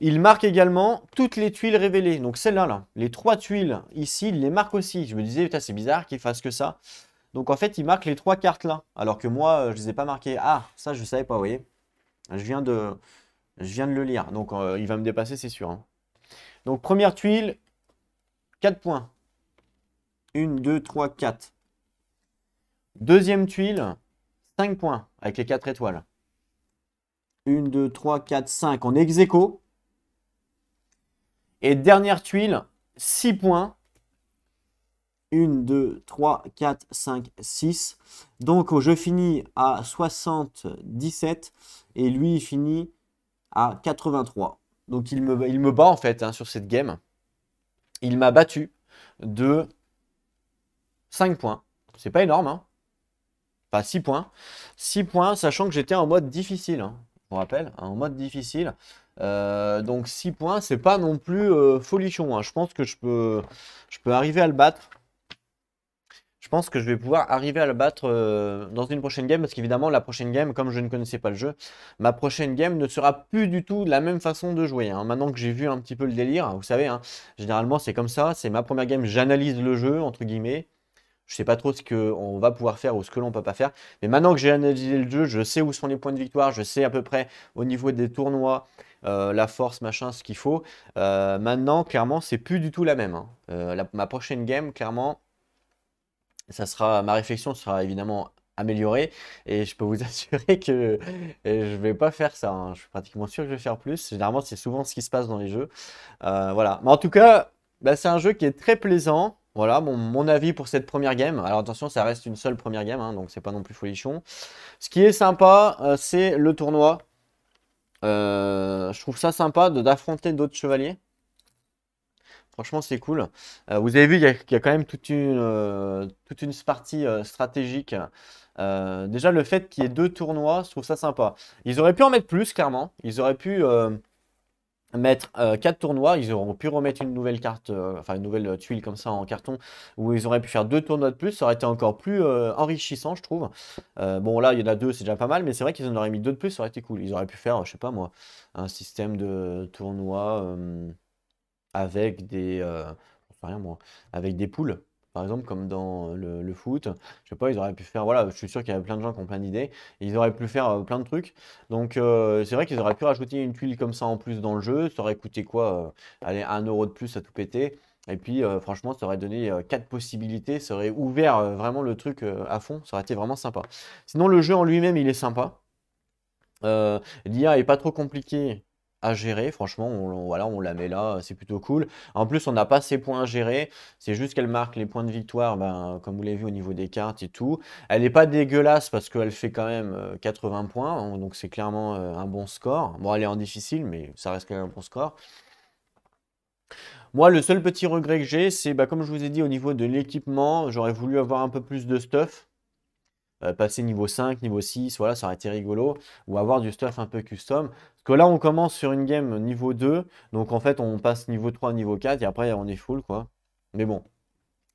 il marque également toutes les tuiles révélées. Donc celle-là, là, les trois tuiles ici, il les marque aussi. Je me disais, putain, c'est bizarre qu'il fasse que ça. Donc en fait, il marque les trois cartes là. Alors que moi, euh, je ne les ai pas marquées. Ah, ça, je ne savais pas, vous voyez. Je viens de, je viens de le lire. Donc euh, il va me dépasser, c'est sûr. Hein. Donc première tuile, 4 points. 1, 2, 3, 4. Deuxième tuile, 5 points avec les 4 étoiles. 1, 2, 3, 4, 5 en ex -aequo. Et dernière tuile, 6 points. 1, 2, 3, 4, 5, 6. Donc je finis à 77 et lui il finit à 83. Donc il me, il me bat en fait hein, sur cette game. Il m'a battu de 5 points. C'est pas énorme, Pas hein. 6 points. 6 points, sachant que j'étais en mode difficile. Hein. Je vous rappelle, en mode difficile. Euh, donc 6 points, c'est pas non plus euh, folichon. Hein. Je pense que je peux, je peux arriver à le battre. Je pense que je vais pouvoir arriver à le battre euh, dans une prochaine game. Parce qu'évidemment, la prochaine game, comme je ne connaissais pas le jeu, ma prochaine game ne sera plus du tout de la même façon de jouer. Hein. Maintenant que j'ai vu un petit peu le délire, vous savez, hein, généralement c'est comme ça. C'est ma première game, j'analyse le jeu, entre guillemets. Je sais pas trop ce qu'on va pouvoir faire ou ce que l'on peut pas faire. Mais maintenant que j'ai analysé le jeu, je sais où sont les points de victoire, je sais à peu près au niveau des tournois, euh, la force, machin, ce qu'il faut. Euh, maintenant, clairement, c'est plus du tout la même. Hein. Euh, ma prochaine game, clairement, ça sera, ma réflexion sera évidemment améliorée. Et je peux vous assurer que je ne vais pas faire ça. Hein. Je suis pratiquement sûr que je vais faire plus. Généralement, c'est souvent ce qui se passe dans les jeux. voilà. Mais en tout cas, bah, c'est un jeu qui est très plaisant. Voilà mon, avis pour cette première game. Alors attention, ça reste une seule première game, hein, donc c'est pas non plus folichon. Ce qui est sympa, c'est le tournoi. Euh, je trouve ça sympa d'affronter d'autres chevaliers. Franchement, c'est cool. Euh, vous avez vu, qu'il y, a quand même toute une, euh, toute une partie stratégique. déjà, le fait qu'il y ait deux tournois, je trouve ça sympa. Ils auraient pu en mettre plus, clairement. Ils auraient pu mettre 4 euh, quatre tournois, ils auront pu remettre une nouvelle carte, euh, enfin une nouvelle euh, tuile comme ça en carton, où ils auraient pu faire deux tournois de plus, ça aurait été encore plus enrichissant, je trouve. bon là, il y en a deux, c'est déjà pas mal, mais c'est vrai qu'ils en auraient mis deux de plus, ça aurait été cool. Ils auraient pu faire, je sais pas moi, un système de tournois avec des, avec des poules. Par exemple, comme dans euh, le, foot, je sais pas, ils auraient pu faire, voilà, je suis sûr qu'il y avait plein de gens qui ont plein d'idées, ils auraient pu faire euh, plein de trucs. Donc euh, c'est vrai qu'ils auraient pu rajouter une tuile comme ça en plus dans le jeu, ça aurait coûté quoi Allez, un euro de plus à tout péter. Et puis franchement, ça aurait donné quatre possibilités, ça aurait ouvert vraiment le truc à fond, ça aurait été vraiment sympa. Sinon, le jeu en lui-même, il est sympa. L'IA est pas trop compliquée à gérer. Franchement, on, voilà, on la met là, c'est plutôt cool. En plus, on n'a pas ses points à gérer. C'est juste qu'elle marque les points de victoire, ben, comme vous l'avez vu au niveau des cartes et tout. Elle n'est pas dégueulasse parce qu'elle fait quand même 80 euh, points, hein, donc c'est clairement euh, un bon score. Bon, elle est en difficile, mais ça reste quand même un bon score. Moi, le seul petit regret que j'ai, c'est ben, comme je vous ai dit au niveau de l'équipement, j'aurais voulu avoir un peu plus de stuff. Euh, passer niveau 5, niveau 6, voilà, ça aurait été rigolo. Ou avoir du stuff un peu custom que là, on commence sur une game niveau 2. Donc, en fait, on passe niveau 3, niveau 4. Et après, on est full, quoi. Mais bon,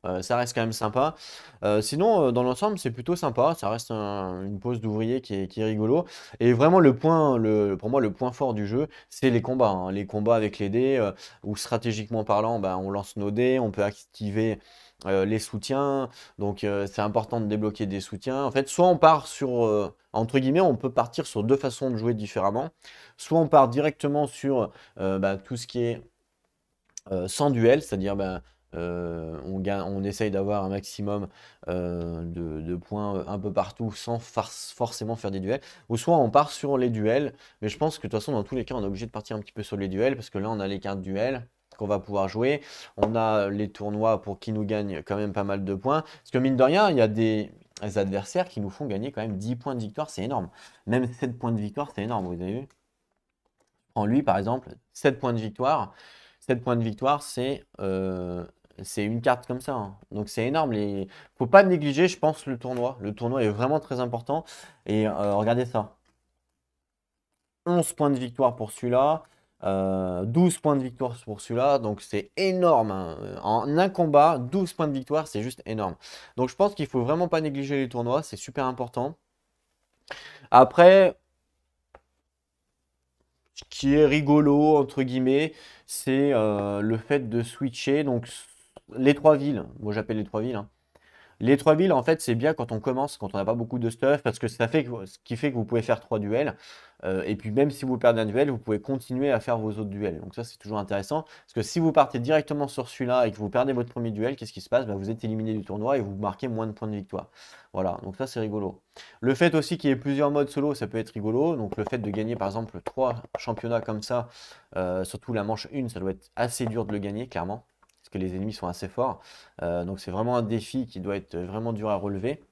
euh, ça reste quand même sympa. Euh, sinon, euh, dans l'ensemble, c'est plutôt sympa. Ça reste une pause d'ouvrier qui est, rigolo. Et vraiment, le point, le, pour moi, le point fort du jeu, c'est les combats. Hein. Les combats avec les dés, où stratégiquement parlant, ben, on lance nos dés, on peut activer euh, les soutiens. Donc euh, c'est important de débloquer des soutiens. En fait, soit on part sur, euh, entre guillemets, on peut partir sur deux façons de jouer différemment. Soit on part directement sur bah, tout ce qui est sans duel, c'est-à-dire bah, on, essaye d'avoir un maximum de, de, points un peu partout sans forcément faire des duels. Ou soit on part sur les duels, mais je pense que de toute façon dans tous les cas on est obligé de partir un petit peu sur les duels parce que là on a les cartes duels va pouvoir jouer. On a les tournois pour qui nous gagne quand même pas mal de points. Parce que mine de rien, il y a des, adversaires qui nous font gagner quand même 10 points de victoire, c'est énorme. Même 7 points de victoire, c'est énorme, vous avez vu En lui, par exemple, 7 points de victoire. 7 points de victoire, c'est euh, c'est une carte comme ça. Hein. Donc c'est énorme. Il les... faut pas négliger, je pense, le tournoi. Le tournoi est vraiment très important. Et euh, regardez ça. 11 points de victoire pour celui-là. 12 euh, points de victoire pour celui-là, donc c'est énorme. Hein. En un combat, 12 points de victoire, c'est juste énorme. Donc je pense qu'il faut vraiment pas négliger les tournois, c'est super important. Après, ce qui est rigolo, entre guillemets, c'est euh, le fait de switcher. Donc les trois villes, moi j'appelle les trois villes, hein. Les trois villes, en fait, c'est bien quand on commence, quand on n'a pas beaucoup de stuff, parce que ça fait ce qui fait que vous pouvez faire trois duels. Euh, et puis même si vous perdez un duel, vous pouvez continuer à faire vos autres duels. Donc ça, c'est toujours intéressant. Parce que si vous partez directement sur celui-là et que vous perdez votre premier duel, qu'est-ce qui se passe bah, Vous êtes éliminé du tournoi et vous marquez moins de points de victoire. Voilà, donc ça, c'est rigolo. Le fait aussi qu'il y ait plusieurs modes solo, ça peut être rigolo. Donc le fait de gagner, par exemple, trois championnats comme ça, euh, surtout la manche 1, ça doit être assez dur de le gagner, clairement les ennemis sont assez forts. Euh, donc c'est vraiment un défi qui doit être vraiment dur à relever.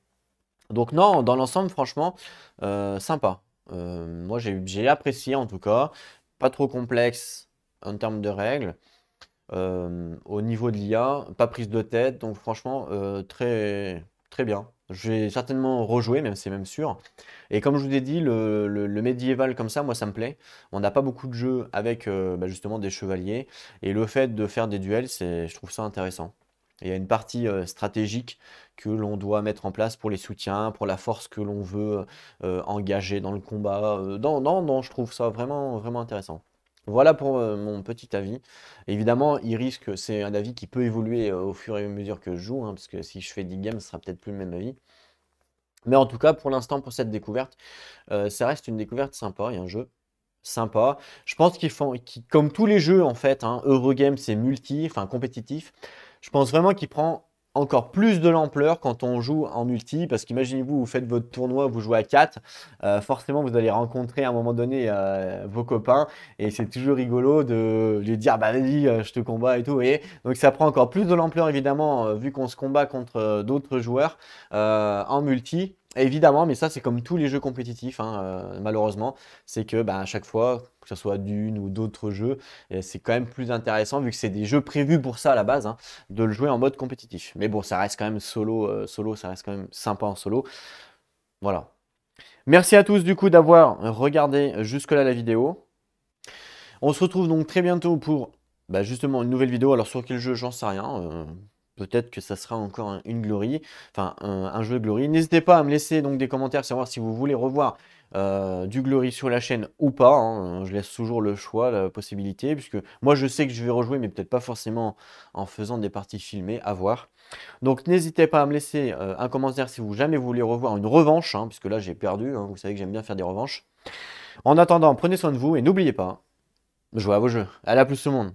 Donc non, dans l'ensemble, franchement, euh, sympa. Euh, moi, j'ai apprécié en tout cas. Pas trop complexe en termes de règles. au niveau de l'IA, pas prise de tête. Donc franchement, très, très bien. Je vais certainement rejouer, même c'est même sûr. Et comme je vous ai dit, le, médiéval comme ça, moi ça me plaît. On n'a pas beaucoup de jeux avec euh, bah, justement des chevaliers. Et le fait de faire des duels, je trouve ça intéressant. Il y a une partie euh, stratégique que l'on doit mettre en place pour les soutiens, pour la force que l'on veut euh, engager dans le combat. non, non, non, je trouve ça vraiment, vraiment intéressant. Voilà pour euh, mon petit avis. Évidemment, il risque, c'est un avis qui peut évoluer euh, au fur et à mesure que je joue, hein, parce que si je fais 10 games, ce sera peut-être plus le même avis. Mais en tout cas, pour l'instant, pour cette découverte, euh, ça reste une découverte sympa et un jeu sympa. Je pense qu'ils font, comme tous les jeux en fait, hein, Eurogame c'est multi, enfin compétitif. Je pense vraiment qu'il prend encore plus de l'ampleur quand on joue en multi, parce qu'imaginez-vous, vous faites votre tournoi, vous jouez à 4, euh, forcément vous allez rencontrer à un moment donné euh, vos copains, et c'est toujours rigolo de lui dire bah vas-y, euh, je te combat et tout, et donc ça prend encore plus de l'ampleur évidemment, vu qu'on se combat contre d'autres joueurs en multi, Évidemment, mais ça c'est comme tous les jeux compétitifs, hein, euh, malheureusement, c'est que bah, à chaque fois, que ce soit d'une ou d'autres jeux, euh, c'est quand même plus intéressant vu que c'est des jeux prévus pour ça à la base, hein, de le jouer en mode compétitif. Mais bon, ça reste quand même solo, euh, solo, ça reste quand même sympa en solo. Voilà. Merci à tous du coup d'avoir regardé jusque-là la vidéo. On se retrouve donc très bientôt pour bah, justement une nouvelle vidéo. Alors sur quel jeu, j'en sais rien peut-être que ça sera encore une glory, enfin un, jeu de glory. N'hésitez pas à me laisser donc des commentaires, savoir si vous voulez revoir euh, du glory sur la chaîne ou pas. Hein. Euh, je laisse toujours le choix, la possibilité, puisque moi je sais que je vais rejouer, mais peut-être pas forcément en faisant des parties filmées, à voir. Donc n'hésitez pas à me laisser euh, un commentaire si vous jamais voulez revoir une revanche, hein, puisque là j'ai perdu, hein. vous savez que j'aime bien faire des revanches. En attendant, prenez soin de vous et n'oubliez pas, jouez à vos jeux. à la plus tout le monde